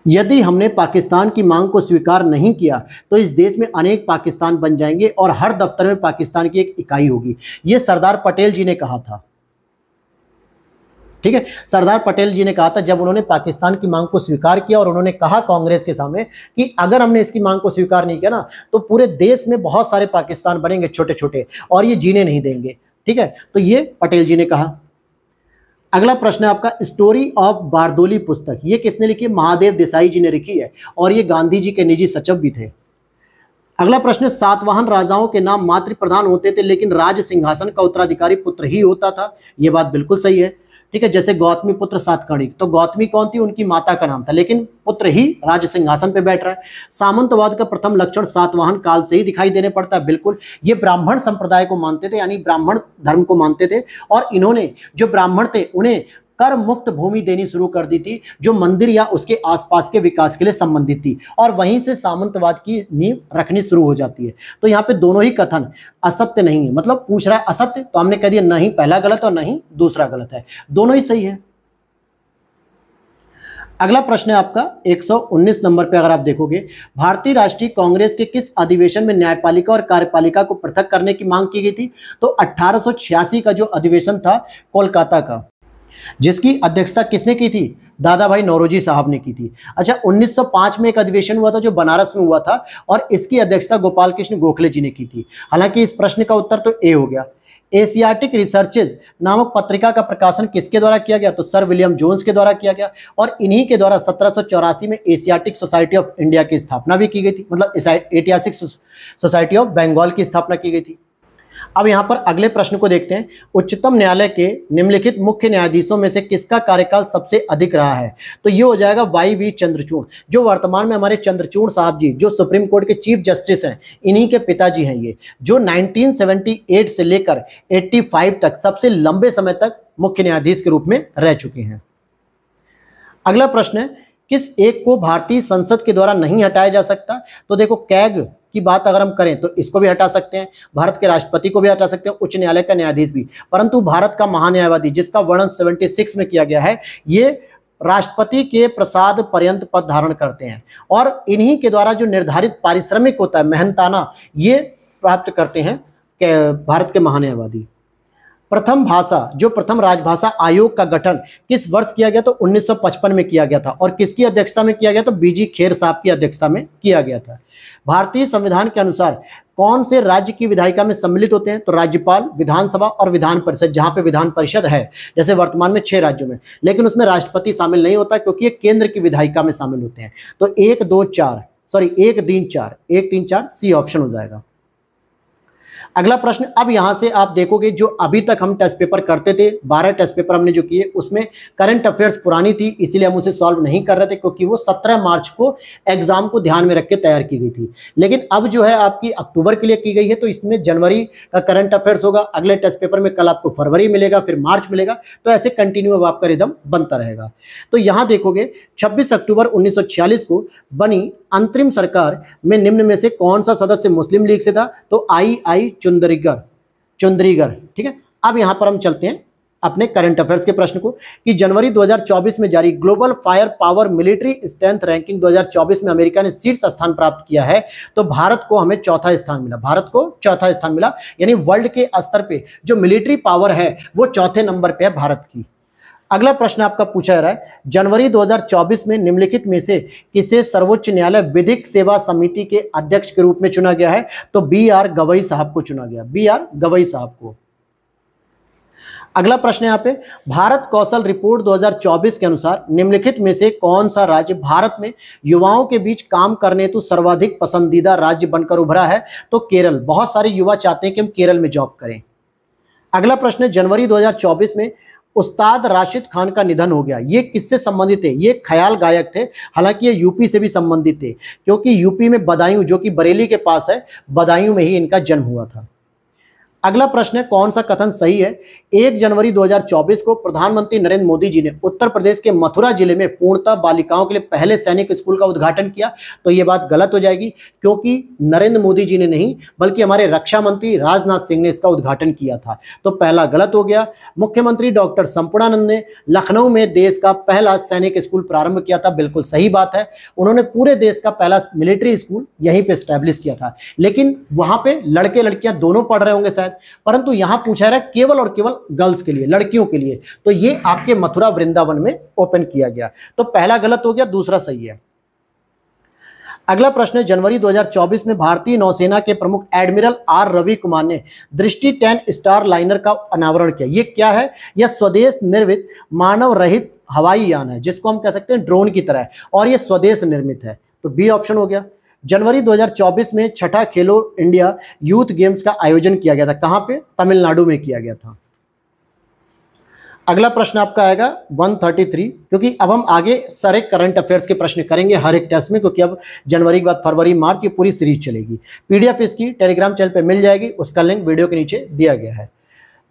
यदि हमने पाकिस्तान की मांग को स्वीकार नहीं किया तो इस देश में अनेक पाकिस्तान बन जाएंगे और हर दफ्तर में पाकिस्तान की एक इकाई होगी ये सरदार पटेल जी ने कहा था ठीक है सरदार पटेल जी ने कहा था जब उन्होंने पाकिस्तान की मांग को स्वीकार किया और उन्होंने कहा कांग्रेस के सामने कि अगर हमने इसकी मांग को स्वीकार नहीं किया ना तो पूरे देश में बहुत सारे पाकिस्तान बनेंगे छोटे छोटे और ये जीने नहीं देंगे ठीक है तो ये पटेल जी ने कहा अगला प्रश्न है आपका स्टोरी ऑफ बारदोली पुस्तक ये किसने लिखी महादेव देसाई जी ने लिखी है और ये गांधी जी के निजी सचिव भी थे अगला प्रश्न सातवाहन राजाओं के नाम मातृ प्रधान होते थे लेकिन राज सिंहासन का उत्तराधिकारी पुत्र ही होता था यह बात बिल्कुल सही है ठीक है जैसे गौतमी पुत्र सातकर्णी तो गौतमी कौन थी उनकी माता का नाम था लेकिन पुत्र ही राज सिंहासन पे बैठ रहा है सामंतवाद का प्रथम लक्षण सातवाहन काल से ही दिखाई देने पड़ता है बिल्कुल ये ब्राह्मण संप्रदाय को मानते थे यानी ब्राह्मण धर्म को मानते थे और इन्होंने जो ब्राह्मण थे उन्हें कर मुक्त भूमि देनी शुरू कर दी थी जो मंदिर या उसके आसपास के विकास के लिए संबंधित थी और वहीं से सामंतवाद की नींव रखनी शुरू हो जाती है तो यहाँ पे दोनों ही कथन असत्य नहीं है मतलब पूछ रहा है असत्य तो हमने कह दिया नहीं पहला गलत और नहीं दूसरा गलत है दोनों ही सही है अगला प्रश्न है आपका 119 नंबर पे अगर आप देखोगे भारतीय राष्ट्रीय कांग्रेस के किस अधिवेशन में न्यायपालिका और कार्यपालिका को पृथक करने की मांग की गई थी तो 1886 का जो अधिवेशन था कोलकाता का जिसकी अध्यक्षता किसने की थी दादा भाई नौरोजी साहब ने की थी अच्छा 1905 में एक अधिवेशन हुआ था जो बनारस में हुआ था और इसकी अध्यक्षता गोपाल कृष्ण गोखले जी ने की थी हालांकि इस प्रश्न का उत्तर तो ए हो गया एशियाटिक रिसर्चेज नामक पत्रिका का प्रकाशन किसके द्वारा किया गया तो सर विलियम जोन्स के द्वारा किया गया और इन्हीं के द्वारा सत्रह में एशियाटिक सोसाइटी ऑफ इंडिया की स्थापना भी की गई थी मतलब ऐतिहासिक सोसाइटी ऑफ बंगाल की स्थापना की गई थी अब यहाँ पर अगले प्रश्न को देखते हैं उच्चतम न्यायालय के निम्नलिखित मुख्य न्यायाधीशों में से किसका कार्यकाल सबसे अधिक रहा है तो ये हो जाएगा वाई वी चंद्रचूड़ जो वर्तमान में हमारे चंद्रचूड़ साहब जी जो सुप्रीम कोर्ट के चीफ जस्टिस हैं इन्हीं के पिताजी हैं ये जो 1978 से लेकर 85 तक सबसे लंबे समय तक मुख्य न्यायाधीश के रूप में रह चुके हैं अगला प्रश्न है किस एक को भारतीय संसद के द्वारा नहीं हटाया जा सकता तो देखो कैग की बात अगर हम करें तो इसको भी हटा सकते हैं भारत के राष्ट्रपति को भी हटा सकते हैं उच्च न्यायालय का न्यायाधीश भी परंतु भारत का महान्यायवादी जिसका वर्णन 76 में किया गया है ये राष्ट्रपति के प्रसाद पर्यंत पद धारण करते हैं और इन्हीं के द्वारा जो निर्धारित पारिश्रमिक होता है मेहनताना ये प्राप्त करते हैं भारत के महान्यायवादी प्रथम भाषा जो प्रथम राजभाषा आयोग का गठन किस वर्ष किया गया तो 1955 में किया गया था और किसकी अध्यक्षता में किया गया तो बीजी खेर साहब की अध्यक्षता में किया गया था भारतीय संविधान के अनुसार कौन से राज्य की विधायिका में सम्मिलित होते हैं तो राज्यपाल विधानसभा और विधान परिषद जहां पे विधान परिषद है जैसे वर्तमान में छह राज्यों में लेकिन उसमें राष्ट्रपति शामिल नहीं होता क्योंकि ये केंद्र की विधायिका में शामिल होते हैं तो एक दो चार सॉरी एक तीन चार एक तीन चार सी ऑप्शन हो जाएगा अगला प्रश्न अब यहाँ से आप देखोगे जो अभी तक हम टेस्ट पेपर करते थे बारह टेस्ट पेपर हमने जो किए उसमें करंट अफेयर्स पुरानी थी इसीलिए हम उसे सॉल्व नहीं कर रहे थे क्योंकि वो सत्रह मार्च को एग्जाम को ध्यान में रख के तैयार की गई थी लेकिन अब जो है आपकी अक्टूबर के लिए की गई है तो इसमें जनवरी का करंट अफेयर्स होगा अगले टेस्ट पेपर में कल आपको फरवरी मिलेगा फिर मार्च मिलेगा तो ऐसे कंटिन्यू अब आपका रिदम बनता रहेगा तो यहाँ देखोगे छब्बीस अक्टूबर उन्नीस को बनी अंतरिम सरकार में निम्न में से कौन सा सदस्य मुस्लिम लीग से था तो आई आई चुंदरीगढ़ चुंदरीगढ़ ठीक है अब यहां पर हम चलते हैं अपने करंट अफेयर्स के प्रश्न को कि जनवरी 2024 में जारी global fire power military strength ranking 2024 में अमेरिका ने शीर्ष स्थान प्राप्त किया है तो भारत को हमें चौथा स्थान मिला भारत को चौथा स्थान मिला यानी वर्ल्ड के स्तर पे जो मिलिट्री पावर है वो चौथे नंबर पे है भारत की अगला प्रश्न आपका पूछा जा रहा है जनवरी 2024 में निम्नलिखित में से किसे सर्वोच्च न्यायालय विधिक सेवा समिति के अध्यक्ष के रूप में चुना गया है तो बी आर गवई साहब को चुना गया बी आर गवई साहब को अगला प्रश्न यहाँ पे भारत कौशल रिपोर्ट 2024 के अनुसार निम्नलिखित में से कौन सा राज्य भारत में युवाओं के बीच काम करने तो सर्वाधिक पसंदीदा राज्य बनकर उभरा है तो केरल बहुत सारे युवा चाहते हैं कि हम केरल में जॉब करें अगला प्रश्न जनवरी 2024 में उस्ताद राशिद खान का निधन हो गया ये किससे संबंधित थे ये ख्याल गायक थे हालांकि ये यूपी से भी संबंधित थे क्योंकि यूपी में बदायूं जो कि बरेली के पास है बदायूं में ही इनका जन्म हुआ था अगला प्रश्न है कौन सा कथन सही है एक जनवरी 2024 को प्रधानमंत्री नरेंद्र मोदी जी ने उत्तर प्रदेश के मथुरा जिले में पूर्णतः बालिकाओं के लिए पहले सैनिक स्कूल का उद्घाटन किया तो ये बात गलत हो जाएगी क्योंकि नरेंद्र मोदी जी ने नहीं बल्कि हमारे रक्षा मंत्री राजनाथ सिंह ने इसका उद्घाटन किया था तो पहला गलत हो गया मुख्यमंत्री डॉक्टर संपूर्णानंद ने लखनऊ में देश का पहला सैनिक स्कूल प्रारंभ किया था बिल्कुल सही बात है उन्होंने पूरे देश का पहला मिलिट्री स्कूल यहीं पर स्टैब्लिश किया था लेकिन वहां पर लड़के लड़कियां दोनों पढ़ रहे होंगे शायद है परंतु यहां पूछा रहा है केवल और केवल गर्ल्स के लिए लड़कियों के लिए तो ये आपके मथुरा वृंदावन में ओपन किया गया तो पहला गलत हो गया दूसरा सही है अगला प्रश्न है जनवरी 2024 में भारतीय नौसेना के प्रमुख एडमिरल आर रवि कुमार ने दृष्टि टेन स्टार लाइनर का अनावरण किया ये क्या है यह स्वदेश निर्मित मानव रहित हवाई यान है जिसको हम कह सकते हैं ड्रोन की तरह है और यह स्वदेश निर्मित है तो बी ऑप्शन हो गया जनवरी 2024 में छठा खेलो इंडिया यूथ गेम्स का आयोजन किया गया था कहाँ पे तमिलनाडु में किया गया था अगला प्रश्न आपका आएगा 133 क्योंकि अब हम आगे सारे करंट अफेयर्स के प्रश्न करेंगे हर एक टेस्ट में क्योंकि अब जनवरी के बाद फरवरी मार्च की पूरी सीरीज चलेगी पीडीएफ इसकी टेलीग्राम चैनल पे मिल जाएगी उसका लिंक वीडियो के नीचे दिया गया है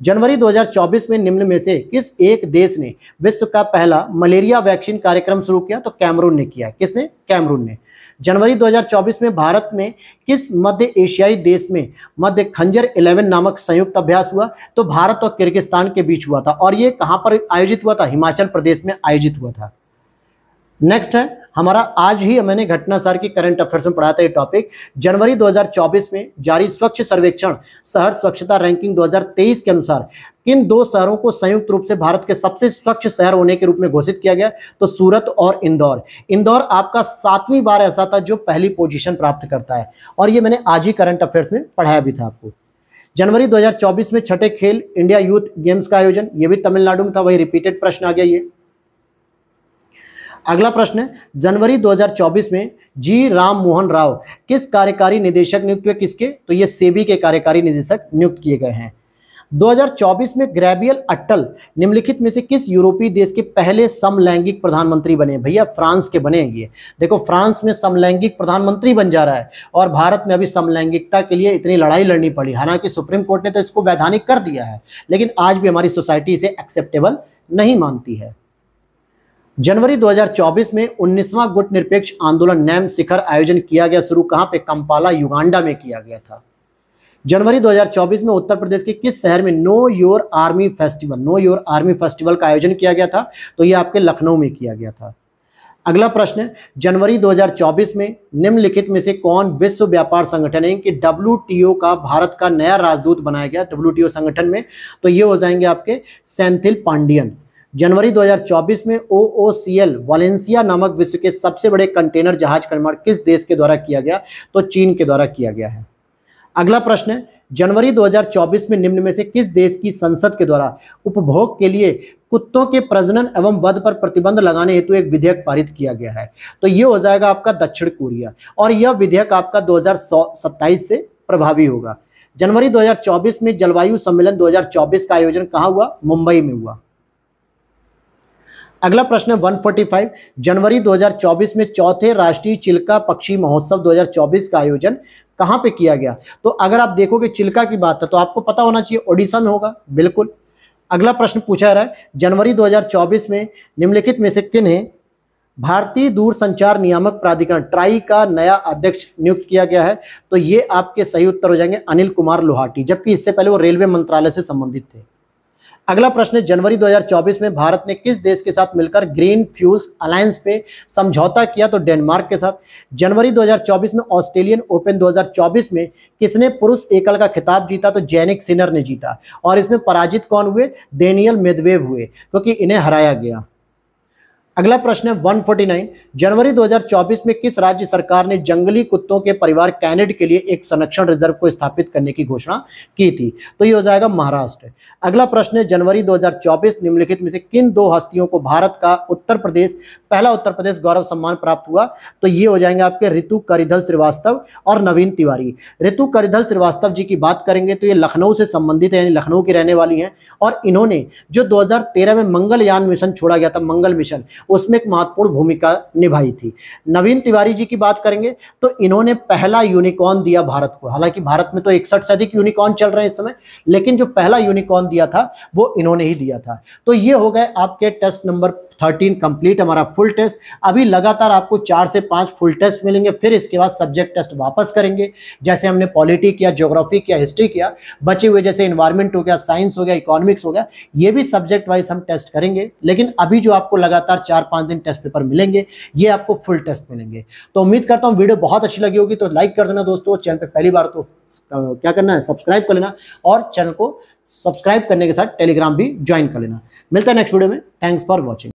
जनवरी 2024 में निम्न में से किस एक देश ने विश्व का पहला मलेरिया वैक्सीन कार्यक्रम शुरू किया तो कैमरून ने किया किसने कैमरून ने जनवरी 2024 में भारत में किस मध्य एशियाई देश में मध्य खंजर 11 नामक संयुक्त अभ्यास हुआ तो भारत और किर्गिस्तान के बीच हुआ था और ये कहाँ पर आयोजित हुआ था हिमाचल प्रदेश में आयोजित हुआ था नेक्स्ट है हमारा आज ही मैंने घटना सर की करंट अफेयर्स में पढ़ा था ये टॉपिक जनवरी 2024 में जारी स्वच्छ सर्वेक्षण शहर स्वच्छता रैंकिंग 2023 के अनुसार किन दो शहरों को संयुक्त रूप से भारत के सबसे स्वच्छ शहर होने के रूप में घोषित किया गया तो सूरत और इंदौर इंदौर आपका सातवीं बार ऐसा था जो पहली पोजीशन प्राप्त करता है और ये मैंने आज ही करंट अफेयर्स में पढ़ाया भी था आपको जनवरी 2024 में छठे खेल इंडिया यूथ गेम्स का आयोजन ये भी तमिलनाडु में था वही रिपीटेड प्रश्न आ गया ये अगला प्रश्न है जनवरी 2024 में जी राम मोहन राव किस कार्यकारी निदेशक नियुक्त हुए किसके तो ये सेबी के कार्यकारी निदेशक नियुक्त किए गए हैं 2024 में ग्रेबियल अटल निम्नलिखित में से किस यूरोपीय देश के पहले समलैंगिक प्रधानमंत्री बने भैया फ्रांस के बने ये देखो फ्रांस में समलैंगिक प्रधानमंत्री बन जा रहा है और भारत में अभी समलैंगिकता के लिए इतनी लड़ाई लड़नी पड़ी हालांकि सुप्रीम कोर्ट ने तो इसको वैधानिक कर दिया है लेकिन आज भी हमारी सोसाइटी इसे एक्सेप्टेबल नहीं मानती है जनवरी 2024 में 19वां गुट निरपेक्ष आंदोलन नैम शिखर आयोजन किया गया शुरू कहां पे कंपाला युगांडा में किया गया था जनवरी 2024 में उत्तर प्रदेश के किस शहर में know your army festival know your army festival का आयोजन किया गया था तो ये आपके लखनऊ में किया गया था अगला प्रश्न जनवरी 2024 में निम्नलिखित में से कौन विश्व व्यापार संगठन है कि डब्ल्यू का भारत का नया राजदूत बनाया गया डब्ल्यू संगठन में तो ये हो जाएंगे आपके सैंथिल पांडियन जनवरी 2024 में ओ ओ सी एल वालेंसिया नामक विश्व के सबसे बड़े कंटेनर जहाज का निर्माण किस देश के द्वारा किया गया तो चीन के द्वारा किया गया है अगला प्रश्न है जनवरी 2024 में निम्न में से किस देश की संसद के द्वारा उपभोग के लिए कुत्तों के प्रजनन एवं वध पर प्रतिबंध लगाने हेतु एक विधेयक पारित किया गया है तो यह हो जाएगा आपका दक्षिण कोरिया और यह विधेयक आपका दो से प्रभावी होगा जनवरी 2024 में जलवायु सम्मेलन 2024 का आयोजन कहां हुआ मुंबई में हुआ अगला प्रश्न 145 जनवरी 2024 में चौथे राष्ट्रीय चिल्का पक्षी महोत्सव 2024 का आयोजन कहाँ पे किया गया तो अगर आप देखोगे चिल्का की बात है तो आपको पता होना चाहिए ओडिशा में होगा बिल्कुल अगला प्रश्न पूछा रहा है जनवरी 2024 में निम्नलिखित में से किन्हें भारतीय दूरसंचार नियामक प्राधिकरण ट्राई का नया अध्यक्ष नियुक्त किया गया है तो ये आपके सही उत्तर हो जाएंगे अनिल कुमार लोहाटी जबकि इससे पहले वो रेलवे मंत्रालय से संबंधित थे अगला प्रश्न है जनवरी 2024 में भारत ने किस देश के साथ मिलकर ग्रीन फ्यूल्स अलायंस पे समझौता किया तो डेनमार्क के साथ जनवरी 2024 में ऑस्ट्रेलियन ओपन 2024 में किसने पुरुष एकल का खिताब जीता तो जैनिक सिनर ने जीता और इसमें पराजित कौन हुए डेनियल मेदवेव हुए क्योंकि तो इन्हें हराया गया अगला प्रश्न है 149 जनवरी 2024 में किस राज्य सरकार ने जंगली कुत्तों के परिवार कैनेड के लिए एक संरक्षण रिजर्व को स्थापित करने की घोषणा की थी तो ये हो जाएगा महाराष्ट्र अगला प्रश्न है जनवरी 2024 निम्नलिखित में से किन दो हस्तियों को भारत का उत्तर प्रदेश पहला उत्तर प्रदेश गौरव सम्मान प्राप्त हुआ तो ये हो जाएंगे आपके ऋतु करिधल श्रीवास्तव और नवीन तिवारी ऋतु करिधल श्रीवास्तव जी की बात करेंगे तो ये लखनऊ से संबंधित है यानी लखनऊ की रहने वाली है और इन्होंने जो दो में मंगलयान मिशन छोड़ा गया था मंगल मिशन उसमें एक महत्वपूर्ण भूमिका निभाई थी नवीन तिवारी जी की बात करेंगे तो इन्होंने पहला यूनिकॉर्न दिया भारत को हालांकि भारत में तो इकसठ से अधिक यूनिकॉर्न चल रहे हैं इस समय लेकिन जो पहला यूनिकॉर्न दिया था वो इन्होंने ही दिया था तो ये हो गए आपके टेस्ट नंबर थर्टीन कंप्लीट हमारा फुल टेस्ट अभी लगातार आपको चार से पाँच फुल टेस्ट मिलेंगे फिर इसके बाद सब्जेक्ट टेस्ट वापस करेंगे जैसे हमने पॉलिटी किया जोग्राफी किया हिस्ट्री किया बचे हुए जैसे इन्वायरमेंट हो गया साइंस हो गया इकोनॉमिक्स हो गया ये भी सब्जेक्ट वाइज हम टेस्ट करेंगे लेकिन अभी जो आपको लगातार चार पाँच दिन टेस्ट पेपर मिलेंगे ये आपको फुल टेस्ट मिलेंगे तो उम्मीद करता हूँ वीडियो बहुत अच्छी लगी होगी तो लाइक कर देना दोस्तों चैनल पर पहली बार तो क्या करना है सब्सक्राइब कर लेना और चैनल को सब्सक्राइब करने के साथ टेलीग्राम भी ज्वाइन कर लेना मिलता है नेक्स्ट वीडियो में थैंक्स फॉर वॉचिंग